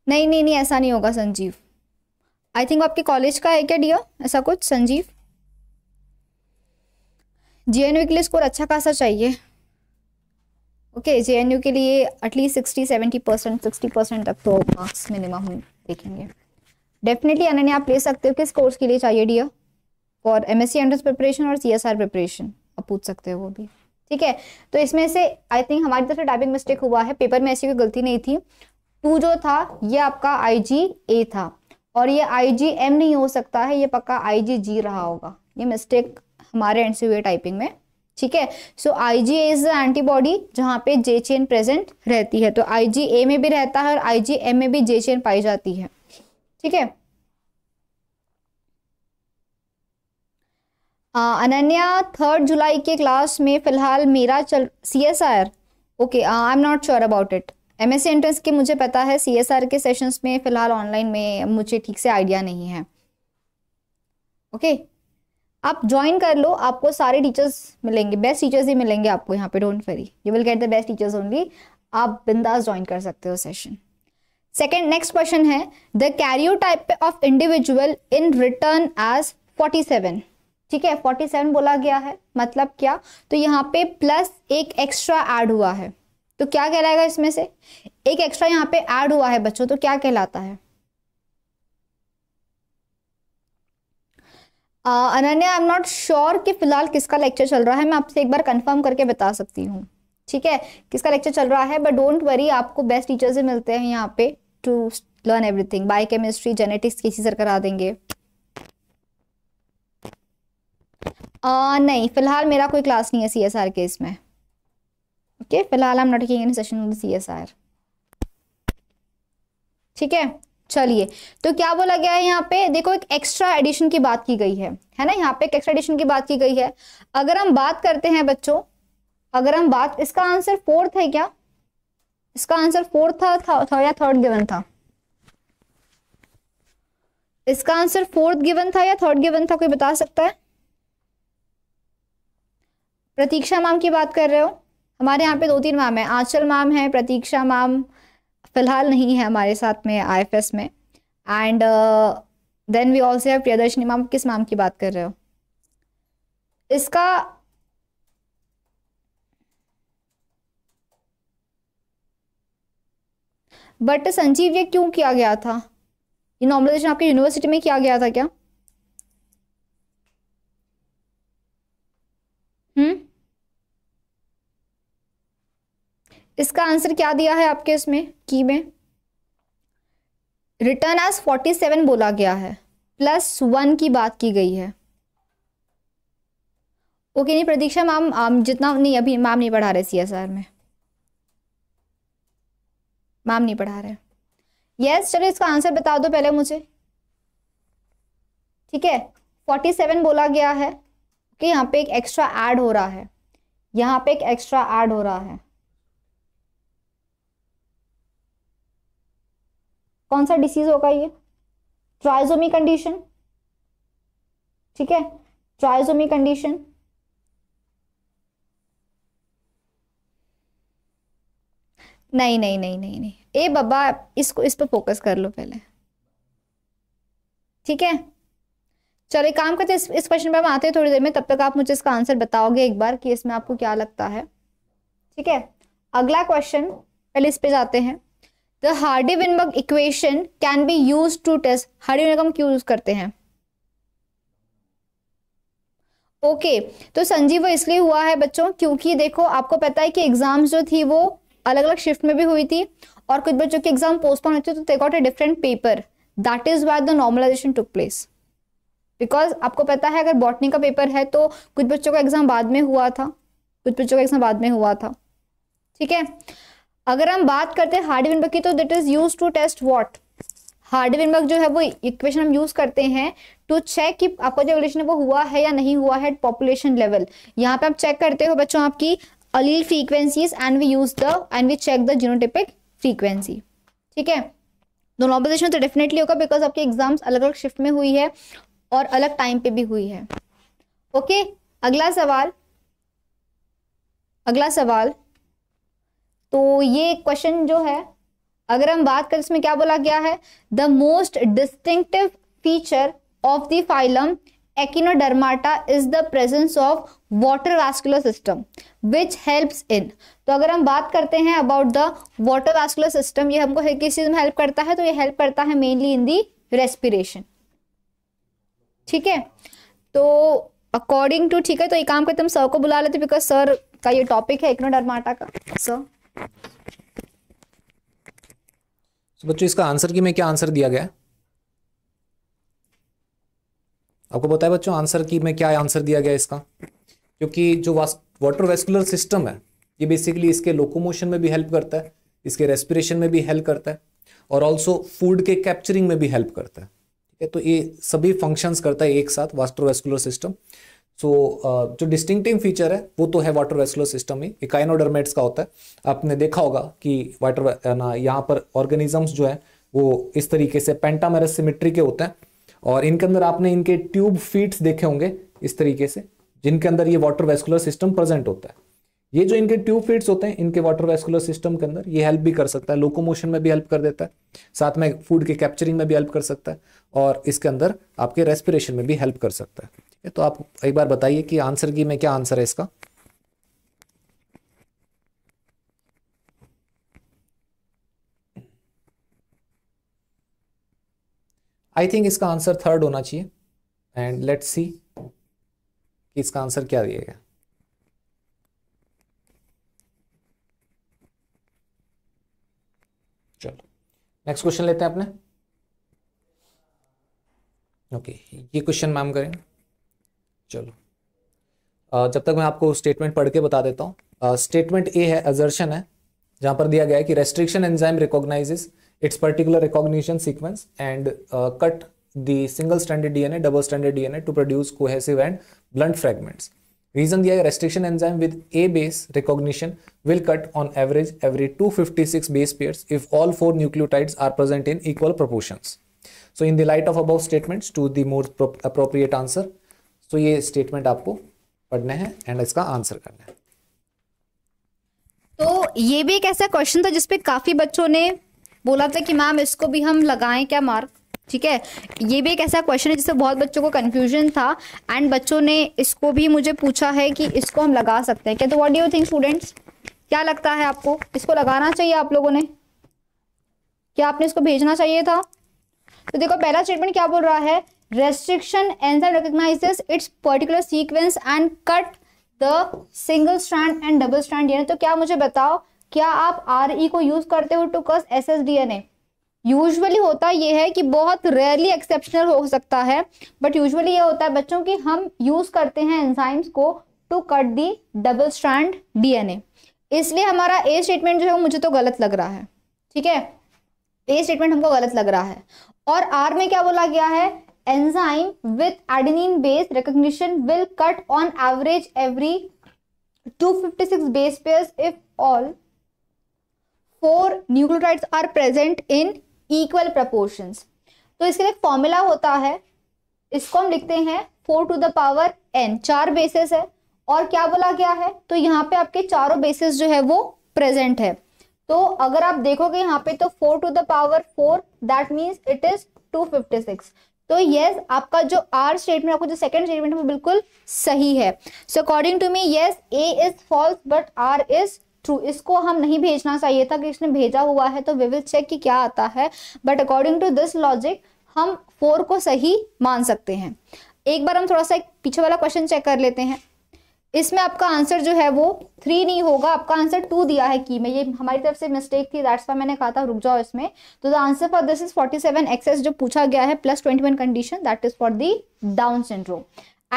Speaker 1: नहीं नहीं नहीं ऐसा नहीं होगा संजीव आई थिंक आपके कॉलेज का है क्या डियर ऐसा कुछ संजीव जे के लिए स्कोर अच्छा खासा चाहिए ओके okay, जे के लिए at least sixty seventy percent sixty percent तक तो मार्क्स मिनिमम होंगे देखेंगे डेफिनेटली अनन्या आप ले सकते हो किस कोर्स के लिए चाहिए D for M S C entrance preparation और सी एस आर प्रिपरेशन आप पूछ सकते हो वो भी ठीक है तो इसमें से आई थिंक हमारी तरफ से टाइपिंग मिस्टेक हुआ है पेपर में ऐसी कोई गलती नहीं थी टू जो था ये आपका आई जी ए था और ये आई जी एम नहीं हो सकता है ये पक्का आई जी जी रहा होगा ये मिस्टेक हमारे एंड से हुई टाइपिंग में ठीक है so I ji A is antibody जहां पे जे चेन प्रेजेंट रहती है तो आई जी ए में भी रहता है और आई जी एम में भी जे चेन पाई जाती है ठीक है अनन्या थर्ड जुलाई के क्लास में फिलहाल मेरा चल C S R okay I am not sure about it M S C entrance के मुझे पता है सी एस आर के सेशंस में फिलहाल ऑनलाइन में मुझे ठीक से आइडिया नहीं है ओके okay? आप ज्वाइन कर लो आपको सारे टीचर्स मिलेंगे बेस्ट टीचर्स ही मिलेंगे आपको यहाँ पे don't worry you will get the best teachers only आप बिंदास ज्वाइन कर सकते हो सेशन सेकेंड नेक्स्ट क्वेश्चन है the karyotype of individual in return as forty seven ठीक है फोर्टी सेवन बोला गया है मतलब क्या तो यहाँ पे प्लस एक एक्स्ट्रा एड हुआ है तो क्या कहलाएगा इसमें से एक एक्स्ट्रा यहाँ पे एड हुआ है बच्चों तो क्या कहलाता है Ananya I am not sure कि फिलहाल किसका लेक्चर चल रहा है मैं आपसे एक बार कंफर्म करके बता सकती हूँ ठीक है किसका लेक्चर चल रहा है बट डोंट वरी आपको बेस्ट टीचर्स ही मिलते हैं यहाँ पे to learn everything biochemistry genetics किसी सर करा देंगे आ, नहीं फिलहाल मेरा कोई क्लास नहीं है सी एस आर के इसमें ओके फिलहाल I am not taking any session with C S R ठीक है चलिए तो क्या बोला गया है यहाँ पे देखो एक एक्स्ट्रा एडिशन की बात की गई है है ना यहाँ पे एक एक्स्ट्रा एडिशन की बात की गई है अगर हम बात करते हैं बच्चों अगर हम बात इसका आंसर फोर्थ है क्या इसका आंसर फोर्थ था, था, था या थर्ड गिवन था इसका आंसर फोर्थ गिवन था या थर्ड गिवन था कोई बता सकता है प्रतीक्षा माम की बात कर रहे हो हमारे यहाँ पे दो तीन माम है आंचल माम है प्रतीक्षा माम फिलहाल नहीं है हमारे साथ में आई में एंड देन वी ऑल्सो है प्रियदर्शनी मैम किस मैम की बात कर रहे हो इसका बट संजीव ये क्यों किया गया था ये नॉर्मलाइजेशन आपके यूनिवर्सिटी में किया गया था क्या हम्म इसका आंसर क्या दिया है आपके इसमें की में रिटर्न एज फोर्टी सेवन बोला गया है प्लस वन की बात की गई है ओके नहीं प्रतीक्षा मैम जितना नहीं अभी मैम नहीं पढ़ा रहे सी एस आर में मैम नहीं पढ़ा रहे यस चलो इसका आंसर बता दो पहले मुझे ठीक है फोर्टी सेवन बोला गया है कि यहाँ पे एक एक्स्ट्रा ऐड हो रहा है यहाँ पे एक एक्स्ट्रा ऐड हो रहा है कौन सा डिसीज होगा ये ट्राइजोमी कंडीशन ठीक है ट्राइजोमी कंडीशन नहीं नहीं नहीं नहीं नहीं ए बाबा इसको इस पर फोकस कर लो पहले ठीक है चलो काम करते हैं इस क्वेश्चन पर हम आते हैं थोड़ी देर में तब तक आप मुझे इसका आंसर बताओगे एक बार कि इसमें आपको क्या लगता है ठीक है अगला क्वेश्चन पहले इस पे जाते हैं the Hardy Weinberg equation can be use to test Hardy Weinberg हम क्यों यूज करते हैं ओके okay, तो संजीव वो इसलिए हुआ है बच्चों क्योंकि देखो आपको पता है कि एग्जाम्स जो थी वो अलग अलग शिफ्ट में भी हुई थी और कुछ बच्चों की एग्जाम पोस्टपोन होती तो a different paper that is why the normalisation took place because आपको पता है अगर बॉटनी का पेपर है तो कुछ बच्चों का एग्जाम बाद में हुआ था कुछ बच्चों का एग्जाम बाद में हुआ था ठीक है अगर हम बात करते हैं हार्डवेनबर्ग की तो that is use to test what Hardy Weinberg जो है वो इक्वेशन हम यूज करते हैं टू चेक कि आपका जो रिलेशन है वो हुआ है या नहीं हुआ है पॉपुलेशन लेवल यहाँ पे आप चेक करते हो बच्चों आपकी allele frequencies and we use the and we check the genotypic frequency ठीक है दोनों ऑपोजिशन तो डेफिनेटली होगा बिकॉज आपके एग्जाम्स अलग अलग शिफ्ट में हुई है और अलग टाइम पे भी हुई है ओके okay, अगला सवाल अगला सवाल तो ये क्वेश्चन जो है अगर हम बात करें इसमें क्या बोला गया है the most distinctive feature of the phylum echinodermata is the presence of water vascular system which helps in तो अगर हम बात करते हैं about the water vascular system ये हमको किस चीज में हेल्प करता है तो ये हेल्प करता है मेनली इन दी रेस्पिरेशन ठीक है तो अकॉर्डिंग टू ठीक है तो ये काम करते हम सर को बुला लेते बिकॉज सर का ये टॉपिक है इक्नोडर्माटा का सर
Speaker 4: तो बच्चों इसका आंसर की में क्या आंसर दिया गया आपको बताया बच्चों आंसर की में क्या आंसर दिया गया इसका क्योंकि जो वाटर वेस्कुलर सिस्टम है ये बेसिकली इसके लोकोमोशन में भी हेल्प करता है इसके रेस्पिरेशन में भी हेल्प करता है और ऑल्सो फूड के कैप्चरिंग में भी हेल्प करता है ठीक है तो ये सभी फंक्शंस करता है एक साथ gastrovascular system so so, uh, जो डिस्टिंक्टिव फीचर है वो तो है वाटर वेस्कुलर सिस्टम ही इकाइनोडर्मेट्स का होता है आपने देखा होगा कि वाटर ना यहाँ पर ऑर्गेनिजम्स जो है वो इस तरीके से पेंटामेरस सिमेट्री के होते हैं और इनके अंदर आपने इनके ट्यूब फीट्स देखे होंगे इस तरीके से जिनके अंदर ये वाटर वेस्कुलर सिस्टम प्रेजेंट होता है ये जो इनके ट्यूब फीड्स होते हैं इनके वाटर वेस्कुलर सिस्टम के अंदर ये हेल्प भी कर सकता है लोकोमोशन में भी हेल्प कर देता है साथ में फूड के कैप्चरिंग में भी हेल्प कर सकता है और इसके अंदर आपके रेस्पिरेशन में भी हेल्प कर सकता है है तो आप एक बार बताइए कि आंसर की में क्या आंसर है इसका आई थिंक इसका आंसर थर्ड होना चाहिए एंड लेट्स सी कि इसका आंसर क्या दिएगा चलो नेक्स्ट क्वेश्चन लेते हैं अपने ओके okay, ये क्वेश्चन मैम करेंगे चलो जब तक मैं आपको स्टेटमेंट पढ़ के बता देता हूँ स्टेटमेंट ए है एजर्शन है जहां पर दिया गया है कि restriction enzyme recognises its particular recognition sequence and cut the single standard DNA double standard DNA to produce cohesive and blunt fragments reason दिया है restriction enzyme with a base recognition will cut on average every two fifty six base pairs if all four nucleotides are present in equal proportions so in the light of above statements to the more appropriate answer so तो ये statement आपको पढ़ने हैं and इसका answer करना है
Speaker 1: तो ये भी एक ऐसा क्वेश्चन था जिसपे काफी बच्चों ने बोला था कि मैम इसको भी हम लगाएं क्या मार्क ठीक है ये भी एक ऐसा क्वेश्चन है जिससे बहुत बच्चों को कंफ्यूजन था एंड बच्चों ने इसको भी मुझे पूछा है कि इसको हम लगा सकते हैं क्या तो what do you think students क्या लगता है आपको इसको लगाना चाहिए आप लोगों ने क्या आपने इसको भेजना चाहिए था तो देखो पहला स्टेटमेंट क्या बोल रहा है restriction enzyme recognizes its particular sequence and cut the single strand and double strand DNA तो क्या मुझे बताओ क्या आप आर ई e को यूज करते हो to cut S S D N A usually होता यह है कि बहुत रेयरली एक्सेप्शनल हो सकता है बट यूजली यह होता है बच्चों की हम यूज करते हैं एंजाइम्स को to cut the double strand DNA इसलिए हमारा ए स्टेटमेंट जो है वो मुझे तो गलत लग रहा है ठीक है ए स्टेटमेंट हमको गलत लग रहा है और आर में क्या बोला गया है enzyme with adenine base recognition will cut on average every 256 base pairs if all four nucleotides are present in equal proportions. तो इसके लिए फॉर्मूला होता है इसको हम लिखते हैं four to the power N चार बेसिस है और क्या बोला गया है तो यहाँ पे आपके चारों बेसिस जो है वो प्रेजेंट है तो अगर आप देखोगे यहाँ पे तो four to the power four that means it is two fifty six तो यस yes, आपका जो आर स्टेटमेंट आपका जो सेकंड स्टेटमेंट है वो बिल्कुल सही है so according to me yes A is false but R is true इसको हम नहीं भेजना चाहिए था कि इसने भेजा हुआ है तो वी विल चेक कि क्या आता है but according to this logic हम फोर को सही मान सकते हैं एक बार हम थोड़ा सा पीछे वाला क्वेश्चन चेक कर लेते हैं इसमें आपका आंसर जो है वो थ्री नहीं होगा आपका आंसर टू दिया है की में ये हमारी तरफ से मिस्टेक थी दैट्स वाई मैंने कहा था रुक जाओ इसमें तो the answer for this is forty seven X X जो पूछा गया है plus twenty one condition that is for the Down syndrome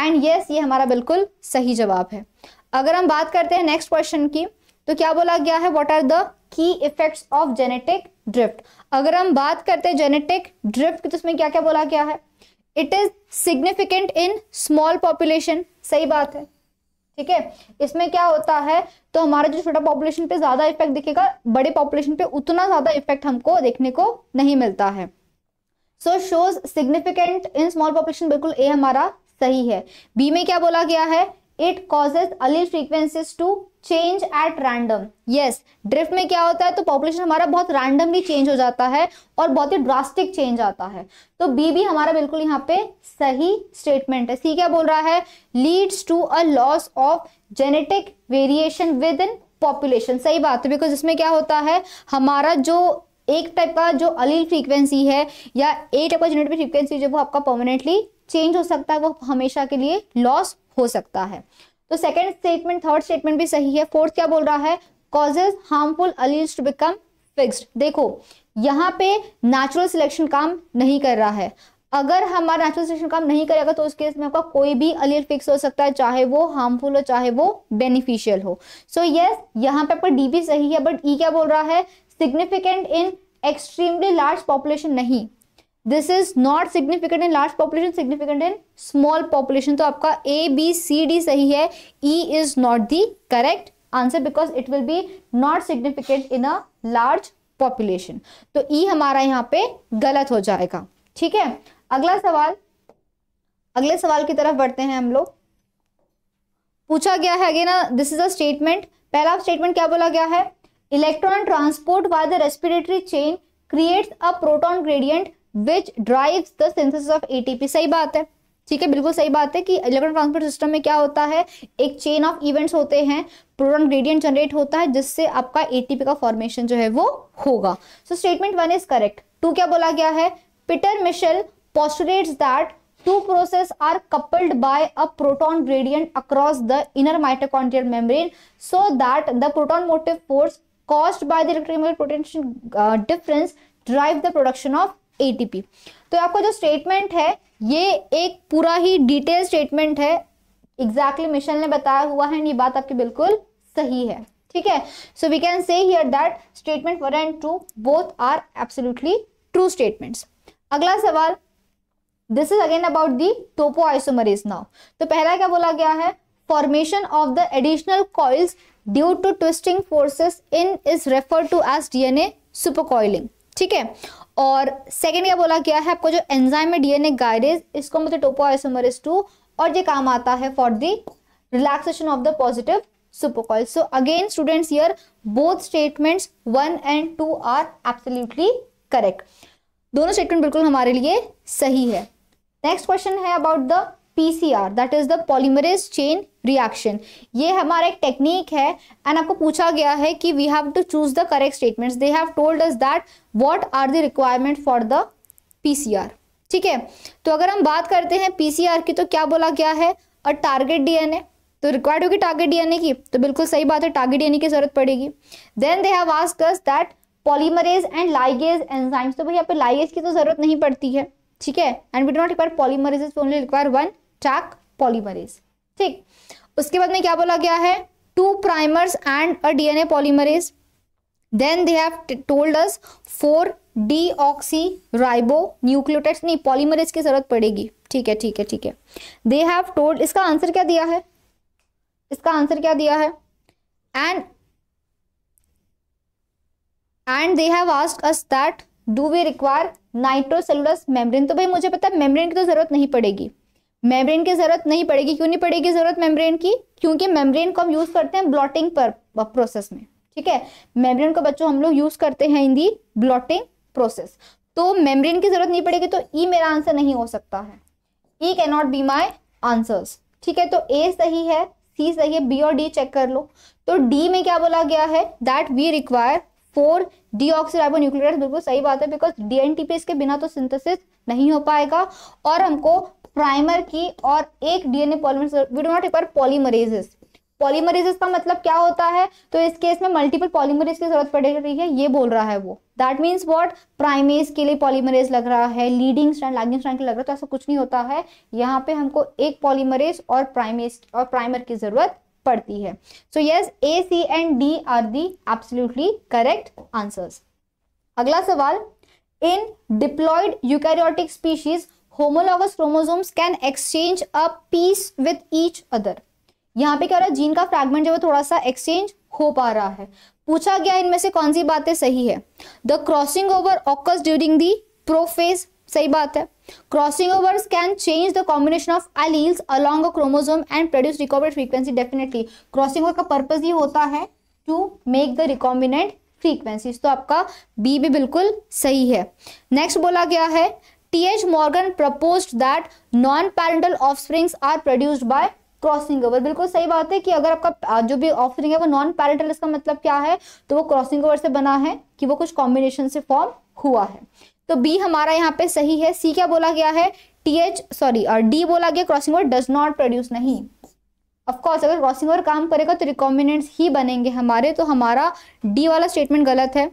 Speaker 1: and yes ये हमारा बिल्कुल सही जवाब है अगर हम बात करते हैं नेक्स्ट क्वेश्चन की तो क्या बोला गया है what are the key effects of genetic drift अगर हम बात करते हैं जेनेटिक ड्रिफ्ट तो उसमें क्या क्या बोला गया है it is significant in small population सही बात है ठीक है इसमें क्या होता है तो हमारा जो छोटा पॉपुलेशन पे ज्यादा इफेक्ट दिखेगा बड़े पॉपुलेशन पे उतना ज्यादा इफेक्ट हमको देखने को नहीं मिलता है so shows significant in small population बिल्कुल ए हमारा सही है बी में क्या बोला गया है it causes allele frequencies to change at random yes drift में क्या होता है तो पॉपुलेशन हमारा बहुत रैंडमली चेंज हो जाता है और बहुत ही ड्रास्टिक चेंज आता है तो बी भी हमारा बिल्कुल यहाँ पे सही स्टेटमेंट है सी क्या बोल रहा है leads to a loss of genetic variation within population सही बात है बिकॉज इसमें क्या होता है हमारा जो एक टाइप का जो अलील फ्रीक्वेंसी है या ए टाइप का जेनेटिक फ्रीक्वेंसी जो वो आपका परमानेंटली चेंज हो सकता है वो हमेशा के लिए लॉस हो सकता है तो सेकेंड स्टेटमेंट थर्ड स्टेटमेंट भी सही है फोर्थ क्या बोल रहा है causes harmful alleles become fixed देखो यहाँ पे नेचुरल सिलेक्शन काम नहीं कर रहा है अगर हमारा नेचुरल सिलेक्शन काम नहीं करेगा तो उस केस में आपका कोई भी अलील फिक्स हो सकता है चाहे वो हार्मफुल हो चाहे वो बेनिफिशियल हो सो so, यस yes, यहाँ पे आपका डी भी सही है बट ई e क्या बोल रहा है significant in extremely large population नहीं this is not significant in large population significant in small population तो आपका ए बी सी डी सही है E is not the correct answer because it will be not significant in a large population तो E e हमारा यहाँ पे गलत हो जाएगा ठीक है अगला सवाल अगले सवाल की तरफ बढ़ते हैं हम लोग पूछा गया है again this is a statement पहला स्टेटमेंट क्या बोला गया है electron transport by the respiratory chain creates a proton gradient which drive the synthesis of ATP सही बात है ठीक है बिल्कुल सही बात है कि इलेक्ट्रॉन ट्रांसपोर्ट सिस्टम में क्या होता है एक चेन ऑफ इवेंट्स होते हैं प्रोटॉन ग्रेडियंट जनरेट होता है जिससे आपका ए एटीपी का फॉर्मेशन जो है वो होगा so statement one is correct two क्या बोला गया है Peter Mitchell postulates that two process are coupled by a proton gradient across the inner mitochondrial membrane so that the proton motive force caused by the electrochemical potential difference drive the production of ATP तो आपका जो statement है ये एक पूरा ही detail statement है exactly exactly Mitchell ने बताया हुआ है ये बात आपकी बिल्कुल सही है ठीक है so we can say here that statement one and two both are absolutely true statements अगला सवाल this is again about the topoisomerase now तो पहला क्या बोला गया है formation of the additional coils due to twisting forces in is refer to as DNA supercoiling ठीक है और सेकेंड क्या बोला गया है आपको जो एंजाइम है डीएनए गाइडेज इसको मतलब आइसोमरिस टू और ये काम आता है for the relaxation of the positive supercoil so again students yeah both statement one and two are absolutely correct दोनों स्टेटमेंट बिल्कुल हमारे लिए सही है नेक्स्ट क्वेश्चन है about the PCR that is the polymerase chain reaction ये हमारा एक टेक्निक है एंड आपको पूछा गया है कि we have to choose the correct statements they have told us that what are the requirement for the PCR ठीक है तो अगर हम बात करते हैं पीसीआर की तो क्या बोला गया है और टारगेट डीएनए तो रिक्वायर्ड होगी टारगेट डीएनए की तो बिल्कुल सही बात है टारगेट डीएनए की जरूरत पड़ेगी then they have asked us that polymerase and ligase enzymes तो भाई पे लाइगेज की तो जरूरत नहीं पड़ती है ठीक है and we do not require polymerase only require one Taq polymerase ठीक उसके बाद में क्या बोला गया है two primers and a DNA polymerase then they have told us four deoxyribonucleotides नहीं पॉलीमरेज की जरूरत पड़ेगी ठीक है ठीक है ठीक है दे हैव टोल्ड इसका आंसर क्या दिया है इसका आंसर क्या दिया है and and they have ask us that do we require nitrocellulose membrane तो भाई मुझे पता है मेम्ब्रेन की तो जरूरत नहीं पड़ेगी मेम्ब्रेन की जरूरत नहीं पड़ेगी क्यों नहीं पड़ेगी जरूरत मेम्ब्रेन की क्योंकि मेम्ब्रेन को हम यूज करते हैं ब्लॉटिंग पर प्रोसेस में ठीक है मेम्ब्रेन को बच्चों हम लोग यूज करते हैं इन दी ब्लॉटिंग प्रोसेस तो मेम्ब्रेन की जरूरत नहीं पड़ेगी तो ई e मेरा आंसर नहीं हो सकता है E can not be my answers ठीक है तो ए सही है सी सही है बी और डी चेक कर लो तो डी में क्या बोला गया है that we require four deoxyribo nuclear बिल्कुल सही बात है because D N T P इसके बिना तो सिंथेसिस नहीं हो पाएगा और हमको प्राइमर की और एक DNA polymer we do not require polymerases polymerases का मतलब क्या होता है तो इस केस में मल्टीपल पॉलीमरेज की जरूरत पड़ रही है ये बोल रहा है वो दैट मीन्स वॉट प्राइमेज के लिए पॉलीमरेज लग रहा है लीडिंग स्ट्रैंड लैगिंग स्ट्रैंड के लग रहा है तो ऐसा कुछ नहीं होता है यहाँ पे हमको एक पॉलीमरेज और प्राइमेज और प्राइमर की जरूरत पड़ती है so yes A C and D are the absolutely correct answers अगला सवाल in diploid eukaryotic species homologous chromosomes can exchange a piece with each other यहाँ पे क्या हो रहा है जीन का फ्रैगमेंट जो है थोड़ा सा एक्सचेंज हो पा रहा है पूछा गया इनमें से कौन सी बातें सही है the crossing over occurs during the prophase सही बात है crossing over can change the combination of alleles along a chromosome and produce recombinant frequency definitely crossing over का पर्पज ये होता है to make the recombinant frequencies तो आपका B भी बिल्कुल सही है नेक्स्ट बोला गया है T.H. Morgan proposed that non parental spring are produced by crossing over बिल्कुल सही बात है कि अगर आपका जो भी ऑफरिंग है वो नॉन पैरेंटल इसका मतलब क्या है तो वो क्रॉसिंग ओवर से बना है कि वो कुछ कॉम्बिनेशन से फॉर्म हुआ है तो बी हमारा यहाँ पे सही है सी क्या बोला गया है टी एच सॉरी और डी बोला गया crossing over does not produce नहीं ऑफकोर्स अगर क्रॉसिंग ओवर काम करेगा तो रिकॉम्बिनेंट्स ही बनेंगे हमारे तो हमारा डी वाला स्टेटमेंट गलत है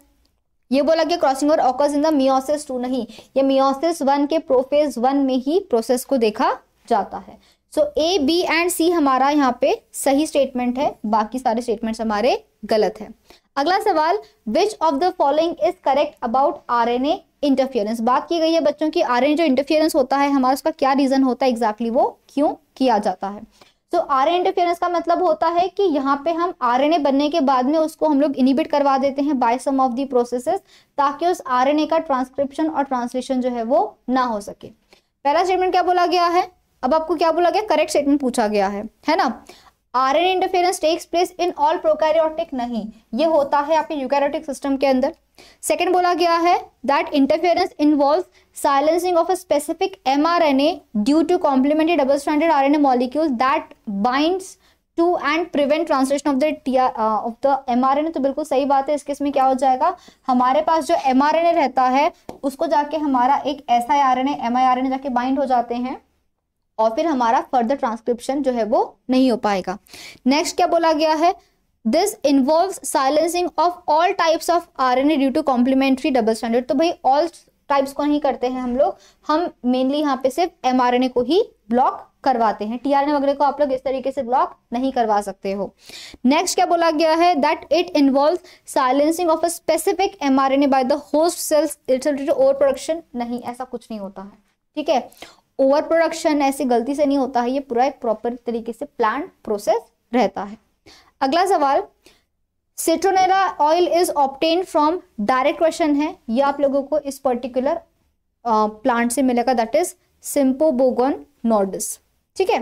Speaker 1: ये बोला कि crossing over occurs in the meiosis two नहीं ये मियोसिस वन के प्रोफेज वन में ही प्रोसेस को देखा जाता है सो ए बी एंड सी हमारा यहाँ पे सही स्टेटमेंट है बाकी सारे स्टेटमेंट हमारे गलत है अगला सवाल which of the following is correct about R N A interference बात की गई है बच्चों की आर एन जो इंटरफियरेंस होता है हमारा उसका क्या रीजन होता है एग्जैक्टली exactly वो क्यों किया जाता है सो आर इंटरफेरेंस का मतलब होता है कि यहाँ पे हम आर बनने के बाद में उसको हम लोग इनिबिट करवा देते हैं by some of the processes ताकि उस आर का ट्रांसक्रिप्शन और ट्रांसलेशन जो है वो ना हो सके पहला स्टेटमेंट क्या बोला गया है अब आपको क्या बोला गया करेक्ट स्टेटमेंट पूछा गया है है ना RNA interference takes place in all prokaryotic नहीं ये होता है आपके यूकैरियोटिक सिस्टम के अंदर सेकंड बोला गया है that interference involve silencing of a specific mRNA due to complementary double standard RNA molecule that binds to and prevent translation of the of the M R N तो बिल्कुल सही बात है इसके इसमें क्या हो जाएगा हमारे पास जो एम आर एन ए रहता है उसको जाके हमारा एक ऐसा R N A M I R N A जाके बाइंड हो जाते हैं और फिर हमारा फर्दर ट्रांसक्रिप्शन जो है वो नहीं हो पाएगा नेक्स्ट क्या बोला गया है this involve silencing of all types of R N A due to complementary double standard तो भाई ऑल टाइप्स को नहीं करते हैं हम लोग हम मेनली यहाँ पे सिर्फ एम आर एन ए को ही ब्लॉक करवाते हैं टी आर टीआरएनए वगैरह को आप लोग इस तरीके से ब्लॉक नहीं करवा सकते हो नेक्स्ट क्या बोला गया है that it involve silencing of a specific M R N A by the host cells resulted over production नहीं ऐसा कुछ नहीं होता है ठीक है ओवर प्रोडक्शन ऐसे गलती से नहीं होता है ये पूरा एक प्रॉपर तरीके से प्लान प्रोसेस रहता है अगला सवाल citronella oil is obtain from direct question है ये आप लोगों को इस पर्टिकुलर प्लांट से मिलेगा दैट इज सिंपोबोगन नॉर्डिस ठीक है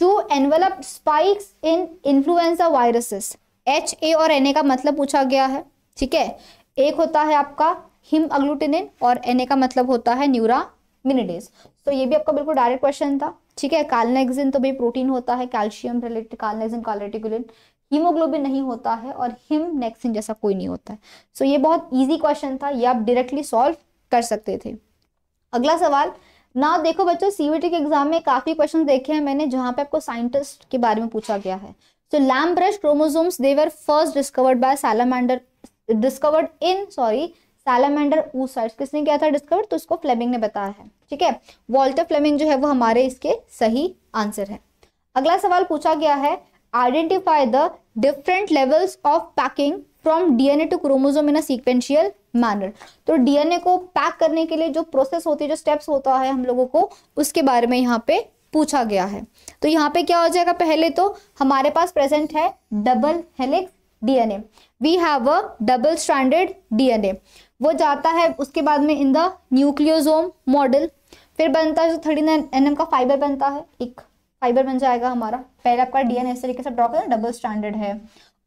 Speaker 1: two envelope spikes in influenza viruses H A और एन ए का मतलब पूछा गया है ठीक है एक होता है आपका हिम अग्लूटिनिन और एन ए का मतलब होता है न्यूरा मिनिडेज तो ये भी आपका बिल्कुल डायरेक्ट क्वेश्चन था ठीक है कालनेगजिन तो भाई प्रोटीन होता है calcium related calnexin calreticulin haemoglobin नहीं होता है और हिम नेक्सिन जैसा कोई नहीं होता है सो so, ये बहुत ईजी क्वेश्चन था ये आप डायरेक्टली सॉल्व कर सकते थे अगला सवाल ना देखो बच्चों सीबीटी के एग्जाम में काफी क्वेश्चन देखे हैं मैंने जहां पे आपको साइंटिस्ट के बारे में पूछा गया है so brush chromosomes they were first discovered by salamander discovered in sorry salamander oocytes किसने किया था डिस्कवर तो उसको फ्लेमिंग ने बताया है ठीक है वॉल्टर फ्लेमिंग जो है वो हमारे इसके सही आंसर है अगला सवाल पूछा गया है identify the different levels of packing from DNA to chromosome in a sequential manner तो डीएनए को पैक करने के लिए जो प्रोसेस होती है जो स्टेप्स होता है हम लोगों को उसके बारे में यहाँ पे पूछा गया है तो यहाँ पे क्या हो जाएगा पहले तो हमारे पास प्रेजेंट है double helix DNA we have a double standard DNA वो जाता है उसके बाद में इन द न्यूक्लियोजोम मॉडल फिर बनता है जो थर्टी नाइन एन का फाइबर बनता है एक फाइबर बन जाएगा हमारा पहले आपका डीएनए इस तरीके से ड्रॉ करना डबल स्टैंडर्ड है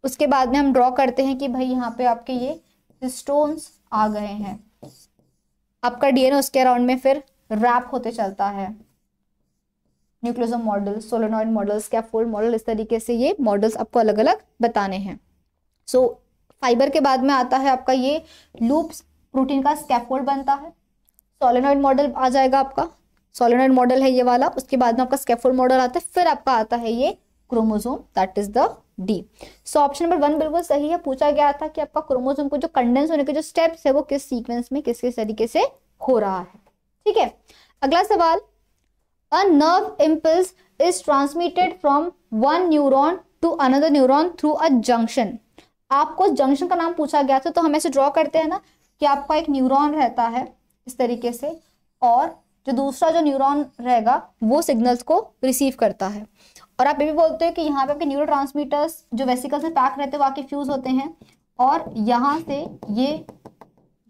Speaker 1: उसके बाद में हम ड्रॉ करते हैं कि भाई यहाँ पे आपके ये स्टोन्स आ गए हैं आपका डीएनए उसके अराउंड में फिर रैप होते चलता है nucleosome model solenoid models scaffold model इस तरीके से ये मॉडल्स आपको अलग अलग बताने हैं सो so, फाइबर के बाद में आता है आपका ये लूप्स प्रोटीन का स्कैफोल्ड बनता है सोलेनॉइड मॉडल आ जाएगा आपका सोलेनॉइड मॉडल है ये वाला उसके बाद में आपका स्केफोल मॉडल आता है फिर आपका आता है ये chromosome that is the D so option number one बिल्कुल सही है पूछा गया था कि आपका क्रोमोजोम को जो कंडेंस होने के जो स्टेप्स है वो किस सीक्वेंस में किस किस तरीके से हो रहा है ठीक है अगला सवाल a nerve impulse is transmitted from one neuron to another neuron through a junction आपको जंक्शन का नाम पूछा गया था तो हम ऐसे ड्रॉ करते हैं ना कि आपका एक न्यूरॉन रहता है इस तरीके से और जो दूसरा जो न्यूरॉन रहेगा वो सिग्नल्स को रिसीव करता है और आप ये भी बोलते हो कि यहाँ पे आपके न्यूरो ट्रांसमीटर्स जो वेसिकल्स में पैक रहते हैं वो आके फ्यूज होते हैं और यहाँ से ये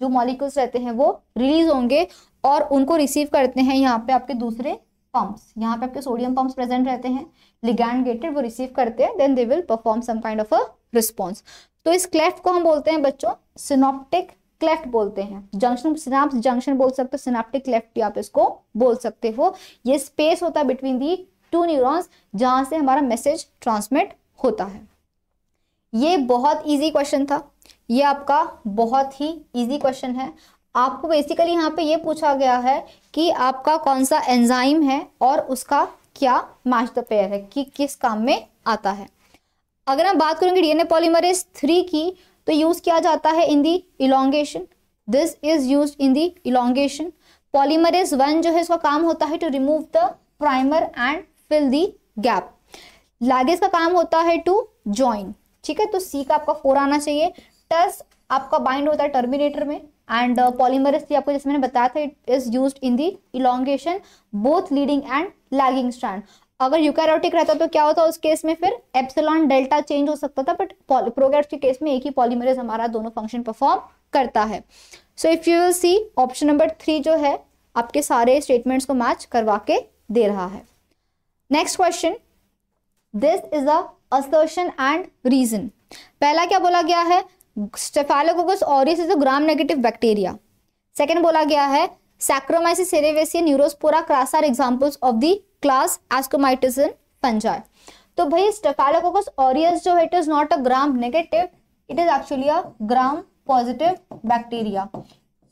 Speaker 1: जो मॉलिक्यूल्स रहते हैं वो रिलीज होंगे और उनको रिसीव करते हैं यहाँ पे आपके दूसरे पम्प्स यहाँ पे आपके सोडियम पम्प्स प्रेजेंट रहते हैं लिगैंड गेटेड वो रिसीव करते हैं then they will perform some kind of a response तो इस क्लेफ्ट को हम बोलते हैं बच्चों सिनोप्टिक क्लेफ्ट बोलते हैं जंक्शन सिनाप्स जंक्शन बोल सकते हो सिनाप्टिक क्लेफ्ट आप इसको बोल सकते हो ये स्पेस होता है बिटवीन दी टू न्यूरॉन्स जहां से हमारा मैसेज ट्रांसमिट होता है ये बहुत इजी क्वेश्चन था ये आपका बहुत ही इजी क्वेश्चन है आपको बेसिकली यहाँ पे ये पूछा गया है कि आपका कौन सा एंजाइम है और उसका क्या मैच द पेयर है कि किस काम में आता है अगर हम बात करेंगे डीएनए पॉलीमरेज थ्री की तो यूज़ किया जाता है in the elongation this is use in the elongation polymerase one जो है इसका काम होता है to remove the primer and fill the gap ligase का काम होता है टू ज्वाइन ठीक है तो सी का आपका फोर आना चाहिए टस आपका बाइंड होता है टर्मिनेटर में एंड पॉलीमरेज थ्री आपको जैसे मैंने बताया था it is use in the elongation both leading and lagging strand अगर यूकैरियोटिक रहता तो क्या होता उस केस में फिर एप्सिलॉन डेल्टा चेंज हो सकता था बट प्रोकैरियोट्स के केस में एक ही पॉलीमरेज हमारा दोनों फंक्शन परफॉर्म करता है so if you see option number three जो है आपके सारे स्टेटमेंट्स को मैच करवा के दे रहा है next question this is a assertion and reason पहला क्या बोला गया है staphylococcus aureus is a gram negative bacteria second बोला गया है saccharomyces cerevisiae neurospora crassa are examples of the class ascomycetes in fungi तो भाई स्टेफेलोकोकस ऑरियस जो है it is not a gram negative it is actually a gram positive bacteria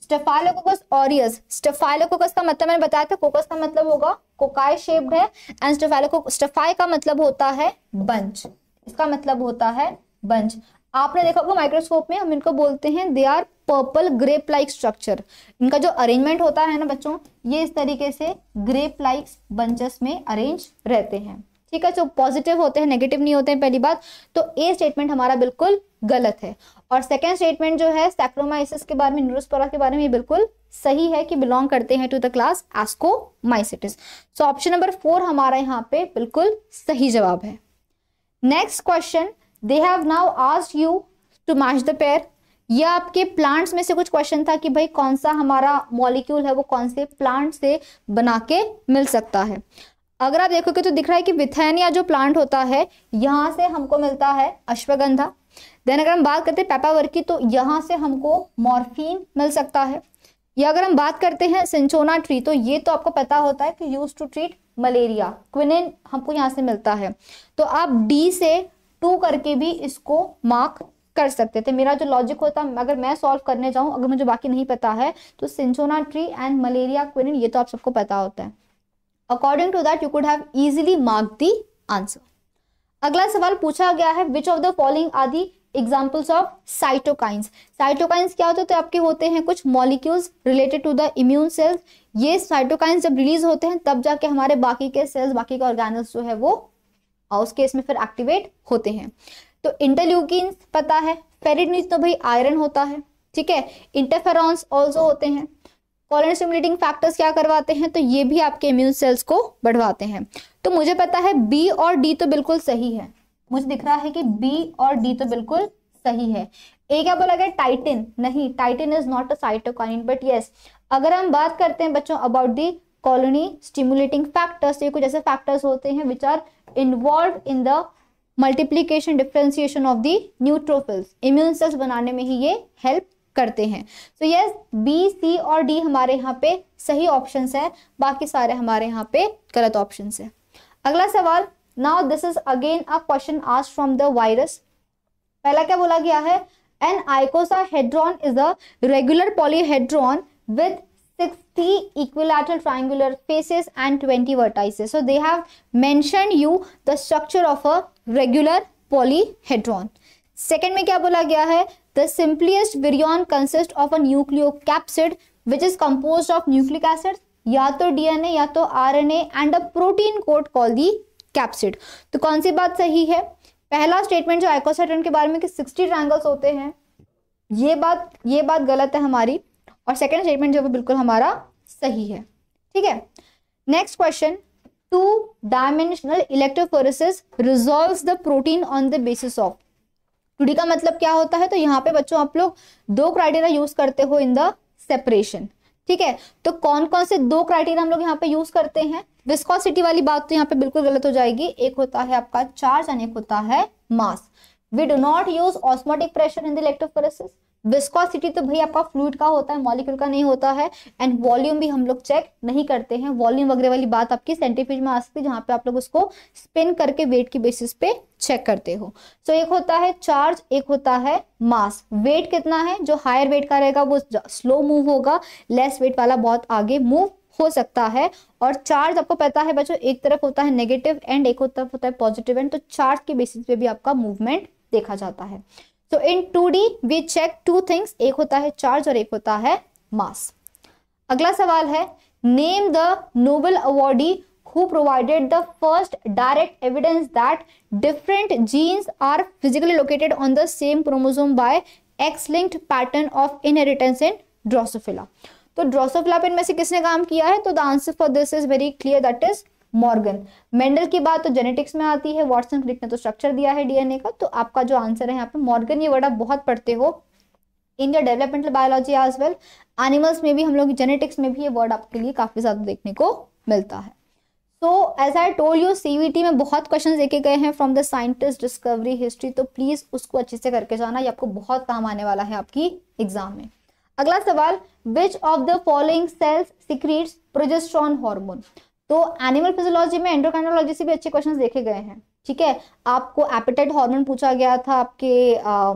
Speaker 1: staphylococcus aureus staphylococcus का मतलब मैंने बताया था कोकस का मतलब होगा कोकाय शेप्ड है एंड स्टेफेलोको स्टेफाई का मतलब होता है बंच इसका मतलब होता है बंच आपने देखा होगा माइक्रोस्कोप में हम इनको बोलते हैं they are purple grape like structure इनका जो अरेंजमेंट होता है ना बच्चों ये इस तरीके से ग्रेप लाइक बंचेस में अरेंज रहते हैं ठीक है जो पॉजिटिव होते हैं नेगेटिव नहीं होते हैं पहली बात तो ए स्टेटमेंट हमारा बिल्कुल गलत है और सेकेंड स्टेटमेंट जो है सैक्रोमाइसिस के बारे में न्यूरोस्पोरा के बारे में ये बिल्कुल सही है कि बिलोंग करते हैं to the class ascomycetes so option number four हमारा यहाँ पे बिल्कुल सही जवाब है next question they have now asked you to match the pair यह आपके प्लांट्स में से कुछ क्वेश्चन था कि भाई कौन सा हमारा मॉलिक्यूल है वो कौन से प्लांट से बना के मिल सकता है अगर आप देखोगे तो दिख रहा है कि विथैन या जो प्लांट होता है यहाँ से हमको मिलता है अश्वगंधा देन अगर हम बात करते हैं पेपावर की तो यहाँ से हमको मॉर्फिन मिल सकता है या अगर हम बात करते हैं सिंचोना ट्री तो ये तो आपको पता होता है कि use to treat malaria quinine हमको यहाँ से मिलता है तो आप डी से टू करके भी इसको मार्क कर सकते थे मेरा जो लॉजिक होता अगर मैं सॉल्व करने जाऊं अगर मुझे बाकी नहीं पता है तो cinchona tree and malaria quinine ये तो आप सबको पता होता है according to that you could have easily mark the answer अगला सवाल पूछा गया है which of the following are the examples of cytokines cytokines क्या होते हैं तो आपके होते हैं कुछ molecules related to the immune cells ये साइटोकाइंस जब रिलीज होते हैं तब जाके हमारे बाकी के सेल्स बाकी के ऑर्गेनल्स जो है वो और उसके इसमें फिर एक्टिवेट होते हैं तो इंटरल्यूकिन पता है फेरिडनिज तो भाई आयरन होता है ठीक है इंटरफेर ऑल्सो होते हैं कॉलन स्टिमुलेटिंग फैक्टर्स क्या करवाते हैं तो ये भी आपके इम्यून सेल्स को बढ़वाते हैं तो मुझे पता है बी और डी तो बिल्कुल सही है मुझे दिख रहा है कि बी और डी तो बिल्कुल सही है ए क्या बोला गया टाइटिन नहीं titin is not a cytokine but yes अगर हम बात करते हैं बच्चों about the colony stimulating factors ये कुछ ऐसे फैक्टर्स होते हैं which are involve in the multiplication differentiation of the neutrophils immune cells बनाने में ही ये हेल्प करते हैं सो यस बी सी और डी हमारे यहाँ पे सही ऑप्शन है बाकी सारे हमारे यहाँ पे गलत ऑप्शन है अगला सवाल now this is again a question asked from the virus पहला क्या बोला गया है an icosahedron is a regular polyhedron with 60 equilateral triangular faces and 20 vertices so they have mentioned you the structure of a regular polyhedron second में क्या बोला गया है the simplest virion consist of a nucleocapsid which is compose of nucleic acid या तो DNA या तो RNA and a protein coat call the capsid तो कौन सी बात सही है पहला स्टेटमेंट जो आइकोसाइटन के बारे में कि 60 ट्रायंगल्स होते हैं ये बात ये बात गलत है हमारी और सेकेंड स्टेटमेंट जो है बिल्कुल हमारा सही है ठीक है next question two dimensional electrophoresis resolve the protein on the basis of two D का मतलब क्या होता है तो यहाँ पे बच्चों आप लोग दो क्राइटेरिया यूज करते हो इन द सेपरेशन ठीक है तो कौन कौन से दो क्राइटेरिया हम लोग यहाँ पे यूज करते हैं विस्कोसिटी वाली बात तो यहाँ पे बिल्कुल गलत हो जाएगी एक होता है आपका चार्ज एंड एक होता है mass we do not use osmotic pressure in the electrophoresis viscosity तो भाई आपका फ्लूड का होता है मॉलिक्यूल का नहीं होता है एंड वॉल्यूम भी हम लोग चेक नहीं करते हैं वॉल्यूम वगैरह वाली बात आपकी सेंटिफिज में आ सकती है जहां पे आप लोग उसको स्पिन करके वेट के बेसिस पे चेक करते हो सो so, एक होता है चार्ज एक होता है मास वेट कितना है जो हायर वेट का रहेगा वो स्लो मूव होगा लेस वेट वाला बहुत आगे मूव हो सकता है और चार्ज आपको पता है बच्चों एक तरफ होता है नेगेटिव एंड एक तरफ होता है पॉजिटिव एंड तो चार्ज के बेसिस पे भी आपका मूवमेंट देखा जाता है so in two D we check two things एक होता है चार्ज और एक होता है मास अगला सवाल है name the Nobel awardee who provided the first direct evidence that different genes are physically located on the same chromosome by X linked pattern of inheritance in drosophila तो ड्रोसोफिला पे इनमें से किसने काम किया है तो the answer for this is very clear that is Morgan Mendel की बात तो जेनेटिक्स में आती है वॉटसन क्रिक ने तो स्ट्रक्चर दिया है डीएनए का तो आपका जो आंसर है यहाँ पे मॉर्गन ये वर्ड आप बहुत पढ़ते हो in your developmental biology as well animals में भी हम लोग जेनेटिक्स में भी ये वर्ड आपके लिए काफी ज्यादा देखने को मिलता है so as I told you CVT में बहुत क्वेश्चन देखे गए हैं from the scientist discovery history तो प्लीज उसको अच्छे से करके जाना ये आपको बहुत काम आने वाला है आपकी एग्जाम में अगला सवाल which of the following cells secrete progesterone hormone तो एनिमल फिजियोलॉजी में एंड्रोकाइनोलॉजी से भी अच्छे क्वेश्चन देखे गए हैं ठीक है आपको एपेटाइट हार्मोन पूछा गया था आपके आ,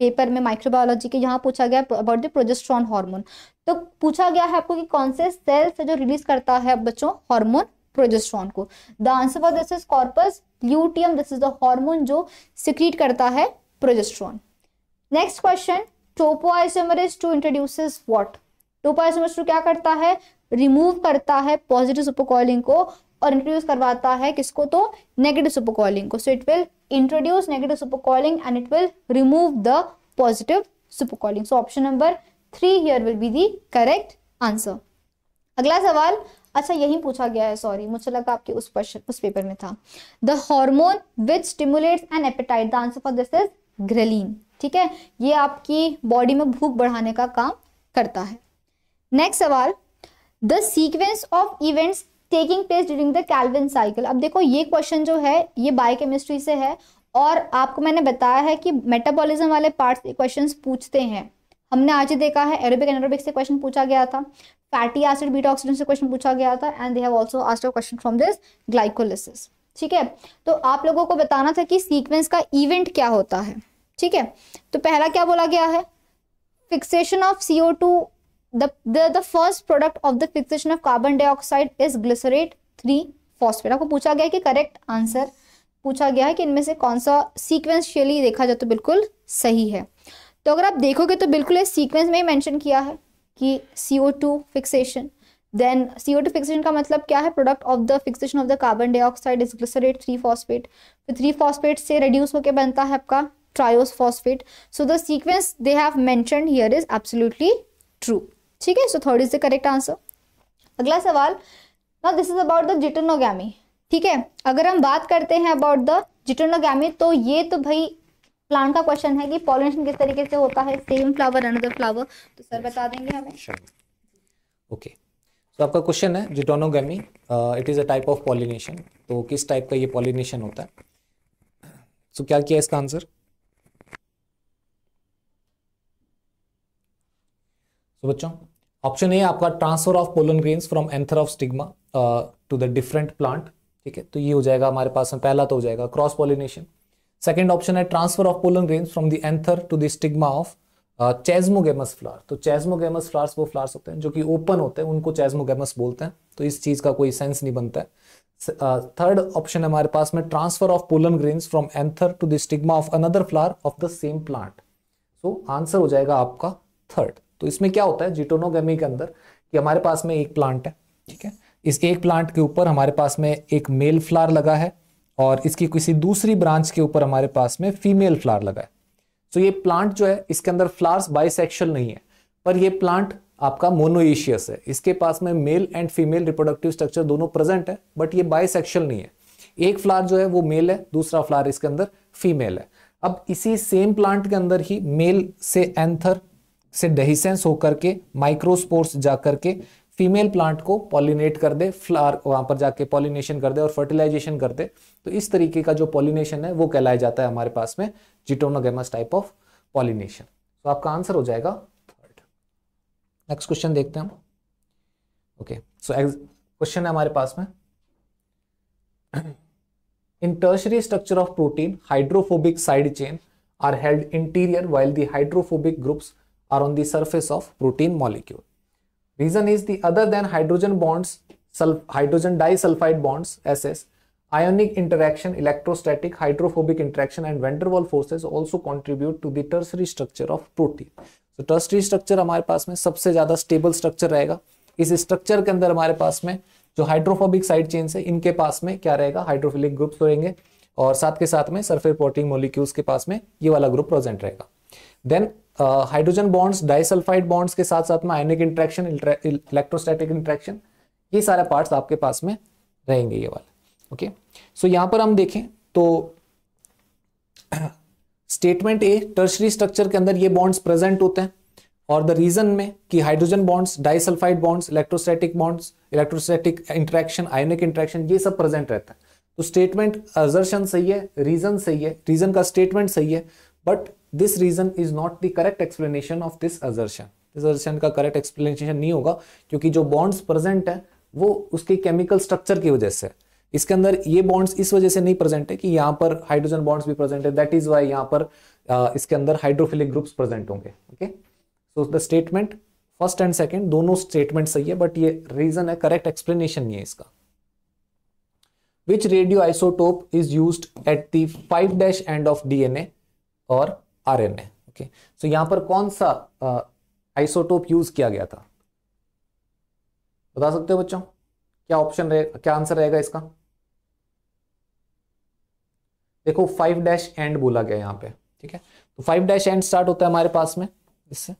Speaker 1: पेपर में माइक्रोबायोलॉजी के यहाँ पूछा गया अबाउट द प्रोजेस्ट्रॉन हार्मोन तो पूछा गया है आपको कि कौन से सेल से जो रिलीज करता है बच्चों हार्मोन प्रोजेस्ट्रॉन को the answer for this is corpus luteum this is the hormone जो सिक्रीट करता है progesterone next question topoisomerase two introduces what topoisomerase two क्या करता है रिमूव करता है पॉजिटिव सुपरकॉलिंग को और इंट्रोड्यूस करवाता है किसको तो नेगेटिव सुपरकॉलिंग को so it will introduce negative supercoiling and it will remove the positive supercoiling so option number three here will be the correct answer अगला सवाल अच्छा यही पूछा गया है सॉरी मुझे लगा आपके उस क्वेश्चन उस पेपर में था the hormone which stimulates an appetite the answer for this is ghrelin ठीक है ये आपकी बॉडी में भूख बढ़ाने का काम करता है नेक्स्ट सवाल the sequence of events taking place during the Calvin cycle अब देखो ये क्वेश्चन जो है ये बायोकेमिस्ट्री से है और आपको मैंने बताया है कि मेटाबॉलिज्म वाले पार्ट से क्वेश्चन पूछते हैं हमने आज ही देखा है एरोबिक एनारोबिक से क्वेश्चन पूछा गया था फैटी एसिड बीटा ऑक्सीजन से क्वेश्चन पूछा गया था and they have also asked a question from this glycolysis ठीक है तो आप लोगों को बताना था कि सीक्वेंस का इवेंट क्या होता है ठीक है तो पहला क्या बोला गया है fixation of CO two the, the, the first product of the fixation of carbon dioxide is glycerate three phosphate आपको पूछा गया है कि करेक्ट आंसर पूछा गया है कि इनमें से कौन सा सीक्वेंशियली देखा जाए तो बिल्कुल सही है तो अगर आप देखोगे तो बिल्कुल इस सीक्वेंस में ही मेंशन किया है कि C O two fixation then C O two fixation का मतलब क्या है product of the fixation of the carbon dioxide is glycerate three phosphate फिर थ्री फॉस्फेट से रिड्यूस होकर बनता है आपका triose phosphate so the sequence they have mention here is absolutely true ठीक है so third is the correct answer अगला सवाल ना this is about the geitonogamy ठीक है अगर हम बात करते हैं अबाउट द जिटर्नोगामी तो ये तो भाई प्लांट का क्वेश्चन है कि पॉलिनेशन किस तरीके से होता है सेम फ्लावर अनदर फ्लावर तो सर बता देंगे हमें
Speaker 4: ओके तो आपका क्वेश्चन है geitonogamy it is a type of pollination तो किस टाइप का ये पॉलिनेशन होता है सो so, क्या किया इसका आंसर तो बच्चों ऑप्शन ए आपका transfer of pollen grains from anther of stigma to the different plant ठीक है तो ये हो जाएगा हमारे पास में पहला तो हो जाएगा क्रॉस पोलिनेशन सेकेंड ऑप्शन है transfer of pollen grains from the anther to the stigma of chasmogamous flower तो चेजमोगेमस फ्लावर्स वो फ्लावर्स होते हैं जो कि ओपन होते हैं उनको चेजमोगेमस बोलते हैं तो इस चीज़ का कोई सेंस नहीं बनता है थर्ड uh, ऑप्शन हमारे पास में transfer of pollen grains from anther to the stigma of another flower of the same plant so answer हो जाएगा आपका थर्ड तो इसमें क्या होता है जिटोनोगेमी के अंदर कि हमारे पास में एक प्लांट है ठीक है इस एक प्लांट के ऊपर हमारे पास में एक मेल फ्लार लगा है और इसकी किसी दूसरी ब्रांच के ऊपर हमारे पास में फीमेल फ्लार लगा है सो ये प्लांट जो है इसके अंदर फ्लार्स बाइसेक्शुअल नहीं है पर ये प्लांट आपका मोनोएशियस है इसके पास में male and female reproductive structure दोनों प्रेजेंट है बट ये बाइसेक्शुअल नहीं है एक फ्लावर जो है वो मेल है दूसरा फ्लावर इसके अंदर फीमेल है अब इसी सेम प्लांट के अंदर ही मेल से एंथर से डहिसेंस होकर के माइक्रोस्पोर्स जाकर के फीमेल प्लांट को पॉलिनेट कर दे फ्लावर वहां पर जाके पॉलिनेशन कर दे और फर्टिलाइजेशन कर दे तो इस तरीके का जो पॉलिनेशन है वो कहलाया जाता है हमारे पास में जिटोनोगेमस टाइप ऑफ पॉलिनेशन तो आपका आंसर हो जाएगा थर्ड नेक्स्ट क्वेश्चन देखते हैं हम ओके सो क्वेश्चन है हमारे पास में in tertiary structure of protein hydrophobic side chain are held interior while the hydrophobic groups are on the surface of protein molecule. Reason is the other than hydrogen bonds, hydrogen disulfide bonds SS, ionic interaction, electrostatic, hydrophobic interaction and van der Waals forces also contribute to the tertiary structure of protein. so tertiary structure hamare paas mein sabse zyada stable structure rahega is structure ke andar hamare paas mein जो hydrophobic side chains है इनके पास में क्या रहेगा hydrophilic groups रहेंगे और साथ के साथ में सरफेस प्रोटीन मोलिक्यूल्स के पास में ये वाला ग्रुप प्रेजेंट रहेगा then hydrogen bonds disulphide bonds के साथ साथ में आयनिक इंट्रैक्शन इलेक्ट्रोस्टैटिक इंट्रैक्शन ये सारे पार्ट्स आपके पास में रहेंगे ये वाले ओके सो यहां पर हम देखें तो स्टेटमेंट ए टर्शरी स्ट्रक्चर के अंदर ये बॉन्ड्स प्रेजेंट होते हैं और द रीजन में कि hydrogen bonds disulphide bonds electrostatic bonds electrostatic interaction ionic interaction ये सब प्रेजेंट रहता है तो स्टेटमेंट अजर्शन सही है रीजन सही है रीजन का स्टेटमेंट सही है but this reason is not the correct explanation of this assertion इस असर्शन का करेक्ट एक्सप्लेनेशन नहीं होगा क्योंकि जो बॉन्ड्स प्रेजेंट है वो उसके केमिकल स्ट्रक्चर की वजह से इसके अंदर ये बॉन्ड्स इस वजह से नहीं प्रेजेंट है कि यहाँ पर हाइड्रोजन बॉन्ड्स भी प्रेजेंट है दैट इज वाई यहाँ पर इसके अंदर हाइड्रोफिलिक ग्रुप्स प्रेजेंट होंगे okay so the statement first and second दोनों स्टेटमेंट सही है बट ये रीजन है करेक्ट एक्सप्लेनेशन नहीं है इसका which radio isotope is use at the five dash end of DNA और आरएनए ओके सो यहां पर कौन सा आइसोटोप यूज किया गया था बता सकते हो बच्चों क्या ऑप्शन रहेगा क्या आंसर रहेगा इसका देखो फाइव डैश एंड बोला गया यहां पे ठीक है तो फाइव डैश एंड स्टार्ट होता है हमारे पास में इससे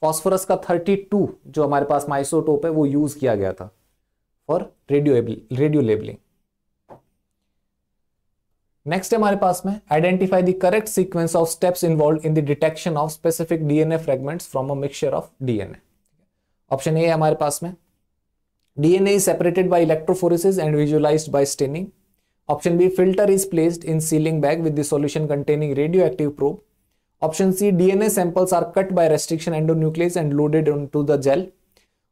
Speaker 4: फॉस्फोरस का 32 जो हमारे पास माइसोटोप है वो यूज किया गया था for radio radio labelling next हमारे पास में identify the correct sequence of steps involve in the detection of specific DNA fragments from a mixture of DNA option A हमारे पास में DNA is separated by electrophoresis and visualised by staining option B filter is placed in sealing bag with the solution containing radioactive probe option C DNA samples are cut by restriction endonuclease and loaded into the gel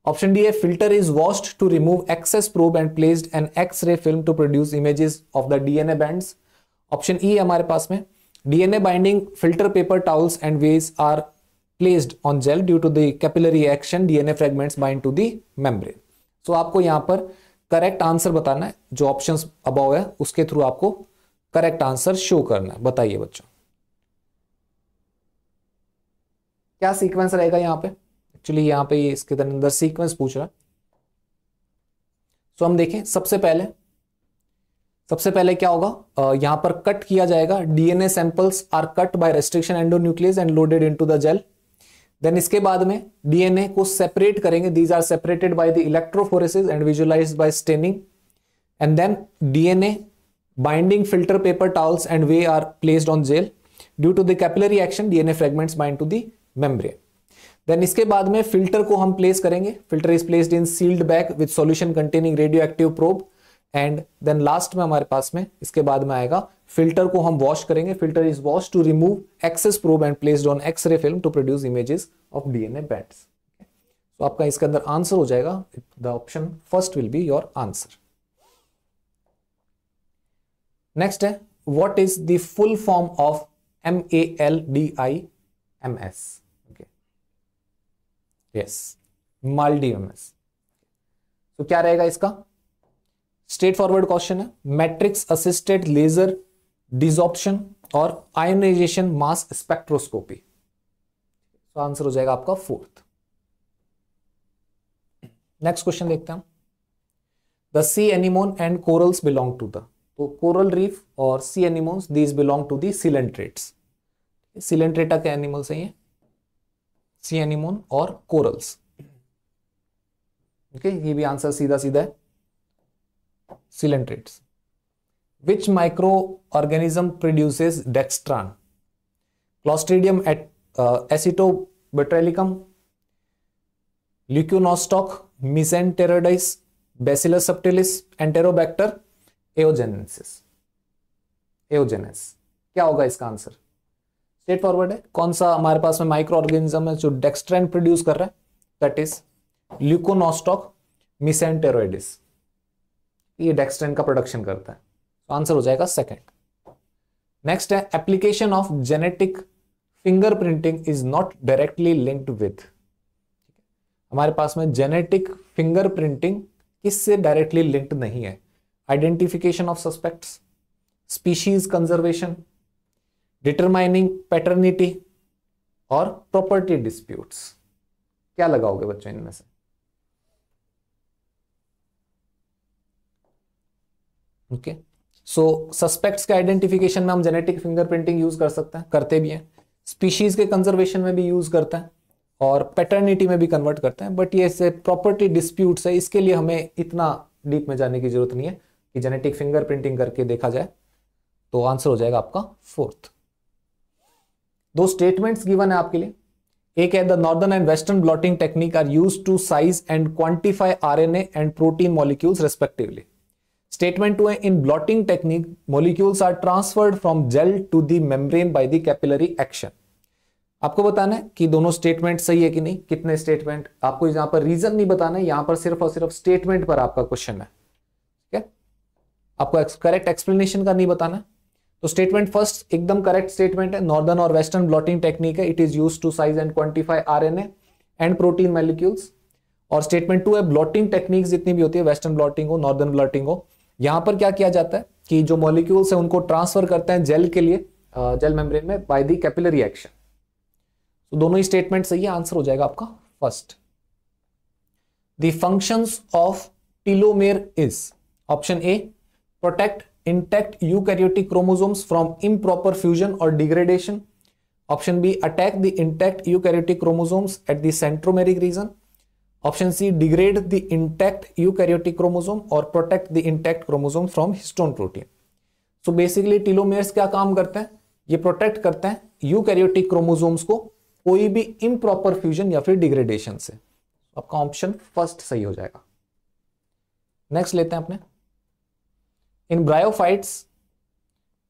Speaker 4: Option D, a filter is washed to remove excess probe and placed an X-ray film to produce images of the DNA bands. Option E e हमारे पास में DNA binding filter paper towels and weights are placed on gel due to capillary action DNA fragments bind to the membrane so आपको यहां पर correct answer बताना है जो option above है उसके थ्रू आपको करेक्ट आंसर शो करना है बताइए बच्चों क्या सीक्वेंस रहेगा यहाँ पे एक्चुअली यहाँ पे ये इसके अंदर सीक्वेंस पूछ रहा है so, सो हम देखें सबसे पहले सबसे पहले क्या होगा यहां पर कट किया जाएगा DNA samples are cut by restriction nuclease and loaded in the gel then इसके बाद में डीएनए को सेपरेट करेंगे these are separated by the electrophoresis and visualise by staining and then DNA binding filter paper towels and वे are placed on gel due to the capillary action DNA fragments bind to the membrane then इसके बाद में filter को हम place करेंगे filter is placed in sealed bag with solution containing radioactive probe and then last में हमारे पास में इसके बाद में आएगा फिल्टर को हम वॉश करेंगे filter is wash to remove excess probe and placed on X ray film to produce images of DNA bands तो आपका इसके अंदर आंसर हो जाएगा the option first will be your answer next है what is the full form of M A L D I M S okay yes MALDI M S तो क्या रहेगा इसका स्ट्रेट फॉरवर्ड क्वेश्चन है मैट्रिक्स असिस्टेड लेजर डिजॉप्शन और ionisation मास spectroscopy तो answer हो जाएगा आपका फोर्थ नेक्स्ट क्वेश्चन देखते हैं the sea anemone and corals belong to the तो कोरल रीफ और sea anemones these belong to the coelenterates coelenterata के एनिमल्स हैं ये सी एनिमोन और कोरल्स ओके ये भी आंसर सीधा सीधा है coelenterates which microorganism produces dextran Clostridium acetobutylicum Leuconostoc mesenteroides Bacillus subtilis Enterobacter aerogenes aerogenes क्या होगा इसका आंसर स्टेट फॉरवर्ड है कौन सा हमारे पास में माइक्रो ऑर्गेनिज्म है जो डेक्सट्रैन प्रोड्यूस कर रहा है दैट इज ल्यूकोनोस्टॉक मिसेंटेरोडिस कि ये डेक्सट्रेन का प्रोडक्शन करता है तो आंसर हो जाएगा सेकेंड नेक्स्ट है application of genetic fingerprinting is not directly linked with हमारे पास में जेनेटिक फिंगर प्रिंटिंग किससे डायरेक्टली लिंक्ड नहीं है identification of suspects species conservation determining paternity और प्रॉपर्टी डिस्प्यूट्स क्या लगाओगे बच्चों इनमें से ओके सो सस्पेक्ट्स के आइडेंटिफिकेशन में हम जेनेटिक फिंगरप्रिंटिंग यूज कर सकते हैं करते भी हैं स्पीशीज के कंजर्वेशन में भी यूज करते हैं और पैटर्निटी में भी कन्वर्ट करते हैं बट ये प्रॉपर्टी डिस्प्यूट्स है इसके लिए हमें इतना डीप में जाने की जरूरत नहीं है कि जेनेटिक फिंगरप्रिंटिंग करके देखा जाए तो आंसर हो जाएगा आपका फोर्थ दो स्टेटमेंट्स गिवन है आपके लिए एक है the northern and western blotting technique are use to size and quantify RNA and protein molecules respectively Statement 2 in blotting technique, molecules are transferred from gel to the membrane by the capillary action. आपको बताना है कि दोनों statement सही है कि नहीं कितने स्टेटमेंट आपको यहां पर रीजन नहीं बताना है यहां पर सिर्फ और सिर्फ स्टेटमेंट पर आपका क्वेश्चन है ठीक है आपको करेक्ट एक्सप्लेनेशन का नहीं बताना तो स्टेटमेंट फर्स्ट एकदम करेक्ट स्टेटमेंट है नॉर्दर्न और वेस्टर्न ब्लॉटिंग टेक्निक है it is use to size and quantify R and protein molecules और स्टेटमेंट टू है ब्लॉटिंग टेक्निक जितनी भी होती है वेस्टर्न ब्लॉटिंग हो नॉर्दर्न ब्लॉटिंग हो यहां पर क्या किया जाता है कि जो मॉलिक्यूल्स है उनको ट्रांसफर करते हैं जेल के लिए जेल मेम्ब्रेन में बाय दी कैपिलरी एक्शन तो दोनों ही स्टेटमेंट सही है आंसर हो जाएगा आपका first the functions of telomere is option A protect intact eukaryotic chromosomes from improper fusion और degradation option B attack the intact eukaryotic chromosomes at the centromeric region Option C degrade the intact eukaryotic chromosome और protect the intact chromosome from histone protein so basically telomeres क्या काम करते हैं ये protect करते हैं eukaryotic chromosomes को कोई भी इम्प्रॉपर फ्यूजन या फिर डिग्रेडेशन से आपका ऑप्शन फर्स्ट सही हो जाएगा नेक्स्ट लेते हैं अपने इन bryophytes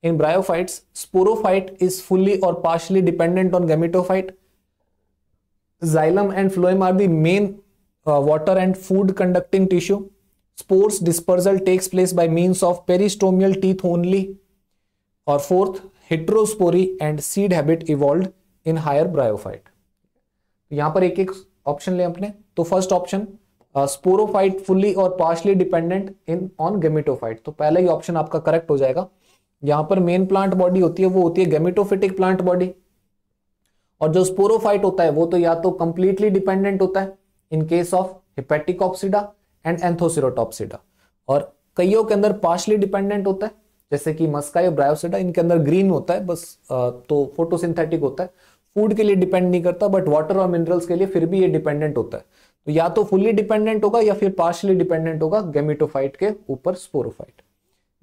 Speaker 4: in bryophytes sporophyte is fully और partially dependent on gametophyte xylem and phloem are the main water and food conducting tissue spores dispersal takes place by means of peristomial teeth only और fourth heterospory and seed habit evolve in higher bryophyte यहां पर एक एक option ले अपने तो first option sporophyte fully और partially dependent in on gametophyte तो पहला ही ऑप्शन आपका करेक्ट हो जाएगा यहां पर मेन प्लांट बॉडी होती है वो होती है गेमिटोफिटिक प्लांट बॉडी और जो स्पोरोफाइट होता है वो तो या तो कंप्लीटली डिपेंडेंट होता है in case of hepatic Hepaticopsida and Anthocerotopsida और कईयों के अंदर पार्शली डिपेंडेंट होता है जैसे कि मस्का या ब्रायोसिडा इनके अंदर ग्रीन होता है बस तो फोटोसिंथेटिक होता है फूड के लिए डिपेंड नहीं करता बट वाटर और मिनरल्स के लिए फिर भी ये डिपेंडेंट होता है तो या तो फुल्ली डिपेंडेंट होगा या फिर पार्शली डिपेंडेंट होगा गेमिटोफाइट के ऊपर स्पोरोफाइट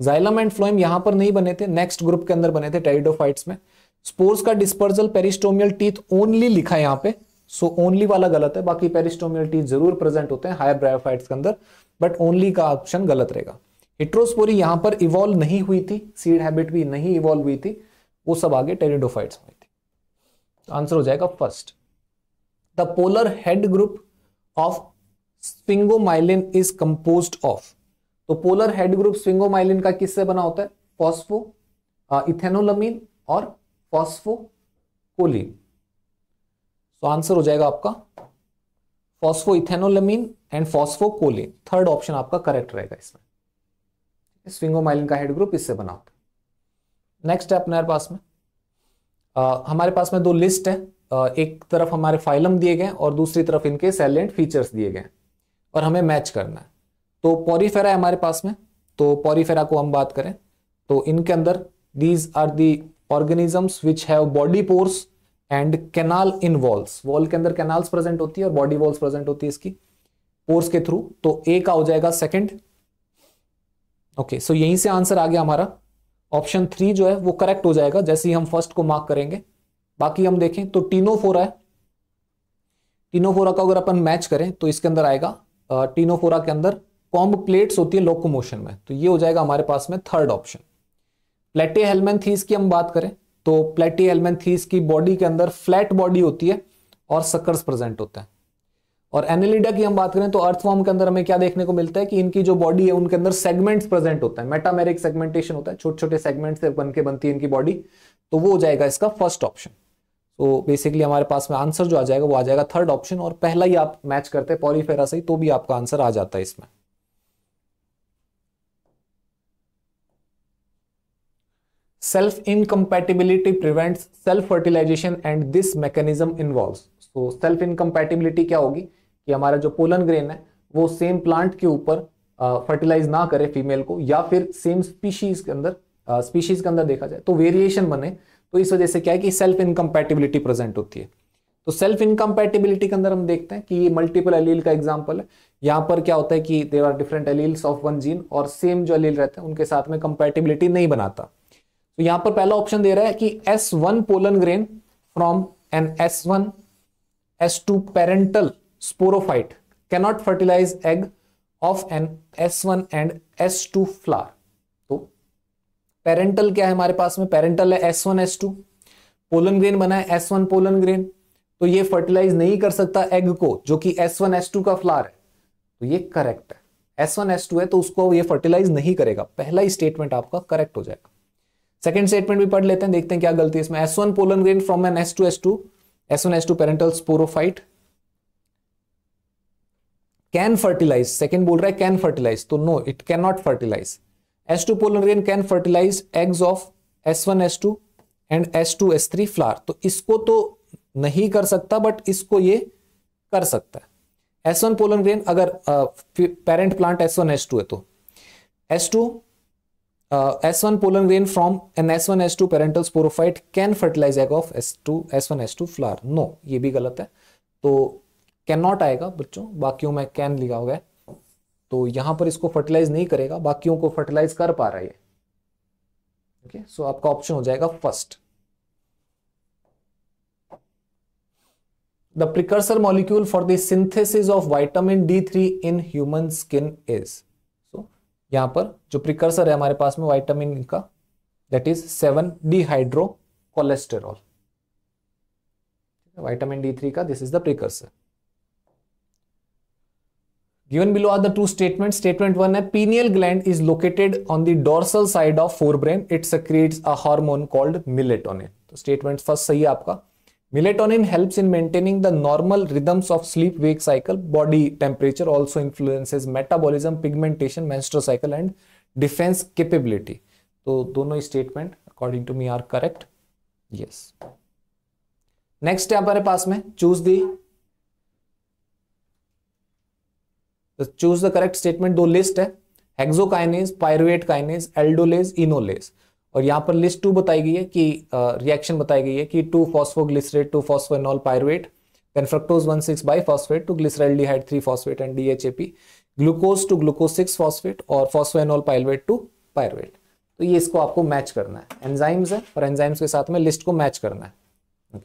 Speaker 4: जाइलम एंड फ्लोइम यहां पर नहीं बने थे नेक्स्ट ग्रुप के अंदर बने थे टेरिडोफाइट्स में स्पोर्स का डिस्पर्जल पेरिस्टोमियल टीथ ओनली लिखा है यहाँ पे सो so ओनली वाला गलत है बाकी पेरिस्टोमियलिटीज जरूर प्रेजेंट होते हैं हायर ब्रायोफाइट्स के अंदर बट ओनली का ऑप्शन गलत रहेगा हिट्रोस्पोरी यहां पर इवॉल्व नहीं हुई थी सीड हैबिट भी नहीं इवॉल्व हुई थी वो सब आगे टेरिडोफाइट्स में थी तो आंसर हो जाएगा first the polar head group of sphingomyelin is compose of तो पोलर हेड ग्रुप स्विंगोमाइलिन का किससे बना होता है फॉस्फो इथेनोलमीन और फॉस्फोकोलिन तो आंसर हो जाएगा आपका phosphoethanolamine and phosphocholine third option आपका करेक्ट रहेगा इसमें स्विंगोमाइलिन का हेड ग्रुप इससे बना होता है नेक्स्ट है अपने पास में आ, हमारे पास में दो लिस्ट है आ, एक तरफ हमारे फाइलम दिए गए और दूसरी तरफ इनके सैलेंट फीचर्स दिए गए और हमें मैच करना है तो पॉरीफेरा है हमारे पास में तो पॉरीफेरा को हम बात करें तो इनके अंदर these are the organisms which have body pores and canal in walls wall के अंदर कैनाल्स प्रेजेंट होती है और बॉडी वॉल्स प्रेजेंट होती है इसकी पोर्स के थ्रू तो ए का हो जाएगा सेकेंड ओके सो यहीं से आंसर आ गया हमारा ऑप्शन थ्री जो है वो करेक्ट हो जाएगा जैसे ही हम फर्स्ट को मार्क करेंगे बाकी हम देखें तो टीनोफोरा है टीनोफोरा का अगर अपन मैच करें तो इसके अंदर आएगा टीनोफोरा के अंदर कॉम्ब प्लेट्स होती है लोकोमोशन में तो ये हो जाएगा हमारे पास में थर्ड ऑप्शन प्लेटे हेलमेन थी इसकी हम बात करें तो प्लेटी एलमेंथीस की बॉडी के अंदर फ्लैट बॉडी होती है और सकर्स प्रेजेंट होते हैं और एनेलिडा की हम बात करें तो अर्थवॉर्म के अंदर हमें क्या देखने को मिलता है कि इनकी जो बॉडी है उनके अंदर सेगमेंट्स प्रेजेंट होता है मेटामेरिक सेगमेंटेशन होता है छोटे छोटे सेगमेंट से बनके बनती है इनकी बॉडी तो वो हो जाएगा इसका फर्स्ट ऑप्शन तो बेसिकली हमारे पास में आंसर जो आ जाएगा वो आ जाएगा थर्ड ऑप्शन और पहला ही आप मैच करते हैं पॉलीफेरा से ही तो भी आपका आंसर आ जाता है इसमें self incompatibility prevents self fertilisation and this mechanism involves so self incompatibility क्या होगी कि हमारा जो पोलन ग्रेन है वो सेम प्लांट के ऊपर फर्टिलाइज ना करे फीमेल को या फिर सेम स्पीशीज के अंदर स्पीशीज के अंदर देखा जाए तो वेरिएशन बने तो इस वजह से क्या है कि सेल्फ इनकम्पैटिबिलिटी प्रेजेंट होती है तो सेल्फ इनकम्पैटिबिलिटी के अंदर हम देखते हैं कि ये मल्टीपल अलील का एग्जाम्पल है यहाँ पर क्या होता है कि there are different alleles of one gene और सेम जो अलील रहते हैं उनके साथ में कंपेटिबिलिटी नहीं बनाता तो यहां पर पहला ऑप्शन दे रहा है कि S one pollen grain from an S one S two parental sporophyte cannot fertilise egg of an S one and S two flower तो पेरेंटल क्या है हमारे पास में पेरेंटल है S one S two pollen grain बना है S one pollen grain तो ये फर्टिलाइज नहीं कर सकता एग को जो कि एस वन एस टू का फ्लार है तो ये करेक्ट है एस वन एस टू है तो उसको ये फर्टिलाइज नहीं करेगा पहला ही स्टेटमेंट आपका करेक्ट हो जाएगा सेकंड स्टेटमेंट भी पढ़ लेते हैं देखते हैं क्या गलती है इसमें S one pollen grain from an S two S two S one S two parental sporophyte can fertilise second बोल रहा है कैन फर्टिलाइज तो no it can not fertilise S two pollen grain can fertilise eggs of S one S two and S two S three flower तो इसको तो नहीं कर सकता बट इसको ये कर सकता है एस वन पोलन ग्रेन अगर parent plant S one S two है तो S two S one pollen grain from an S one S two parental S1 can fertilise egg of S two S one S two flower. No ये भी गलत है तो can not आएगा बच्चों बाकियों में कैन लिखा हुआ है तो यहां पर इसको फर्टिलाइज नहीं करेगा बाकियों को फर्टिलाइज कर पा रहा है ओके सो आपका ऑप्शन हो जाएगा first the precursor molecule for the synthesis of vitamin D three in human skin is यहाँ पर जो प्रिकर्सर है हमारे पास में वाइटामिन का that is seven dehydro cholesterol vitamin D three का this is the precursor given below are the two statement statement one है pineal gland is located on the dorsal side of fore brain it's creates a hormone called melatonin तो statement first सही है आपका melatonin helps in maintaining the normal rhythms of sleep wake cycle body temperature also influences metabolism pigmentation menstrual and defence capability तो दोनों statement according to me are correct yes next है हमारे पास में choose the choose the correct statement दो list है hexokinase pyruvate kinase aldolase enolase और यहाँ पर लिस्ट टू बताई गई है कि रिएक्शन बताई गई है कि two phosphoglycerate to pyruvate phosphoenol pyruvate then fructose 16 biphosphate to glyceraldehyde 3 phosphate and DHAP glucose to glucose six phosphate और phosphoenol पायरवेट टू पायरवेट तो ये इसको आपको मैच करना है एंजाइम्स है और एंजाइम्स के साथ में लिस्ट को मैच करना है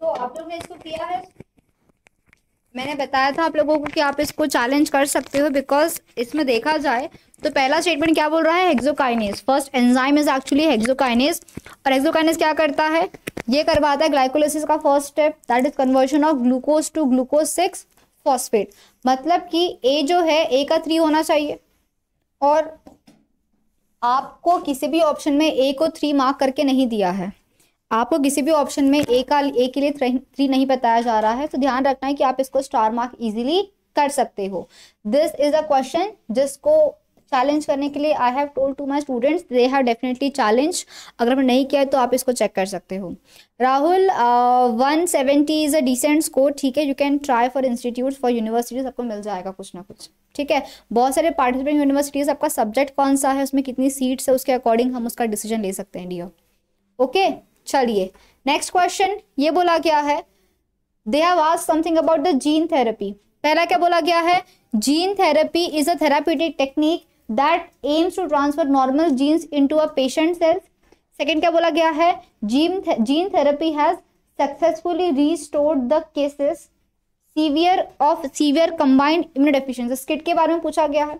Speaker 1: तो आप लोगों ने इसको किया है मैंने बताया था आप लोगों को कि आप इसको चैलेंज कर सकते हो बिकॉज इसमें देखा जाए तो पहला स्टेटमेंट क्या बोल रहा है hexokinase first enzyme is actually hexokinase और हेक्सोकाइनेस क्या करता है ये करवाता है ग्लाइकोलाइसिस का first step that is conversion of glucose to glucose six phosphate मतलब कि ए जो है ए का थ्री होना चाहिए और आपको किसी भी ऑप्शन में ए को थ्री मार्क करके नहीं दिया है आपको किसी भी ऑप्शन में ए का ए के लिए थ्री नहीं बताया जा रहा है तो ध्यान रखना है कि आप इसको स्टार मार्क इजीली कर सकते हो दिस इज अ क्वेश्चन जिसको चैलेंज करने के लिए I have told to my students they have definitely challenge अगर मैं नहीं किया है तो आप इसको चेक कर सकते हो Rahul one seventy is a decent score ठीक है you can try for institute for universities आपको मिल जाएगा कुछ ना कुछ ठीक है बहुत सारे पार्टिसिपेंट यूनिवर्सिटीज़ आपका सब्जेक्ट कौन सा है उसमें कितनी सीट्स है उसके अकॉर्डिंग हम उसका डिसीजन ले सकते हैं डीओ ओके चलिए नेक्स्ट क्वेश्चन ये बोला क्या है दे हैव आज something about the gene therapy पहला क्या बोला गया है gene therapy is a therapeutic technique that aims to transfer normal genes into a patient cells second क्या बोला गया है gene gene therapy has successfully restored the cases severe of severe combined immune immunodeficiency SCID के बारे में पूछा गया है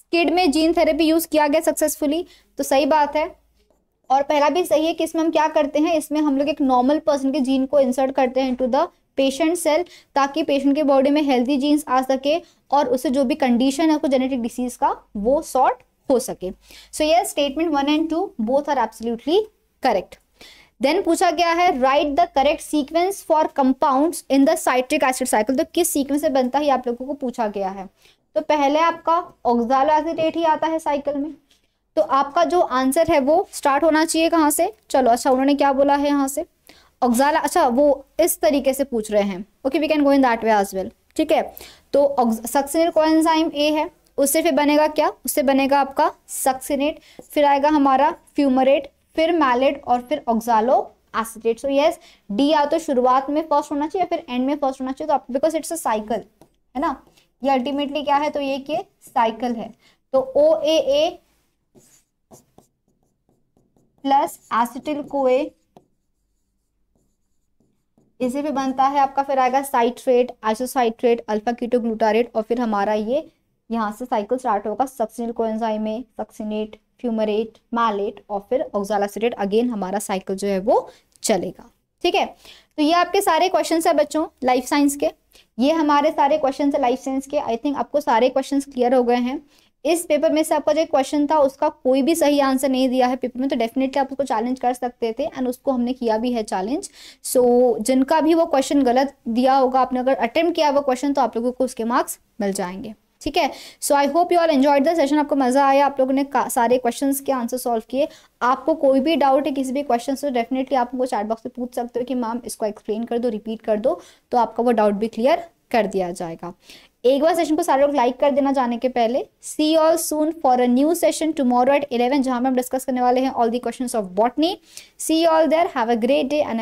Speaker 1: स्किड में जीन थेरेपी यूज किया गया सक्सेसफुली तो सही बात है और पहला भी सही है कि इसमें हम क्या करते हैं इसमें हम लोग एक नॉर्मल पर्सन के जीन को इंसर्ट करते हैं इनटू द पेशेंट सेल ताकि पेशेंट के बॉडी में हेल्थी जीन्स आ सके और उसे जो भी कंडीशन है जेनेटिक डिसीज का वो सॉर्ट हो सके सो यह statement one and two both are absolutely correct then पूछा गया है right the correct sequence for compounds in the citric acid cycle तो किस सीक्वेंस से बनता है आप लोगों को पूछा गया है तो पहले आपका ऑक्जालो एसिटेट ही आता है साइकिल में तो आपका जो आंसर है वो स्टार्ट होना चाहिए कहाँ से चलो अच्छा उन्होंने क्या बोला है यहाँ से ऑक्जाला अच्छा वो इस तरीके से पूछ रहे हैं okay we can go in that way as well ठीक है तो सक्सिनेट को कोएंजाइम ए है उससे फिर बनेगा क्या उससे बनेगा आपका सक्सिनेट फिर आएगा हमारा फ्यूमरेट फिर मैलेट और फिर oxaloacetate so yes D या तो शुरुआत में फर्स्ट होना चाहिए या फिर एंड में फर्स्ट होना चाहिए तो बिकॉज इट्स अ साइकिल है ना ये अल्टीमेटली क्या है तो ये कि साइकिल है तो ओ ए ए प्लस एसिटिल कोए इसे भी बनता है आपका फिर आएगा साइट्रेट आइसोसाइट्रेट अल्फा कीटोग्लूटारेट और फिर हमारा ये यहाँ से साइकिल स्टार्ट होगा सक्सिनल में सक्सिनेट फ्यूमरेट मैलेट और फिर ओक्सालासिडेट अगेन हमारा साइकिल जो है वो चलेगा ठीक है तो ये आपके सारे क्वेश्चन है बच्चों लाइफ साइंस के ये हमारे सारे क्वेश्चन है लाइफ साइंस के आई थिंक आपको सारे क्वेश्चन क्लियर हो गए हैं इस पेपर में से आपका जो क्वेश्चन था उसका कोई भी सही आंसर नहीं दिया है पेपर में तो डेफिनेटली आप उसको चैलेंज कर सकते थे एंड उसको हमने किया भी है चैलेंज सो so, जिनका भी वो क्वेश्चन गलत दिया होगा आपने अगर अटेम्प्ट किया वो क्वेश्चन तो आप लोगों को उसके मार्क्स मिल जाएंगे ठीक है so I hope you all enjoyed the session आपको मजा आया आप लोगों ने सारे क्वेश्चंस के आंसर सॉल्व किए आपको कोई भी डाउट है किसी भी क्वेश्चन से डेफिनेटली तो आप उनको चैट बॉक्स में पूछ सकते हो कि मैम इसको एक्सप्लेन कर दो रिपीट कर दो तो आपका वो डाउट भी क्लियर कर दिया जाएगा एक बार सेशन को सारे लोग लाइक कर देना जाने के पहले see all soon for a new session tomorrow at eleven जहां में हम डिस्कस करने वाले हैं all the question of botany see all there have a great day and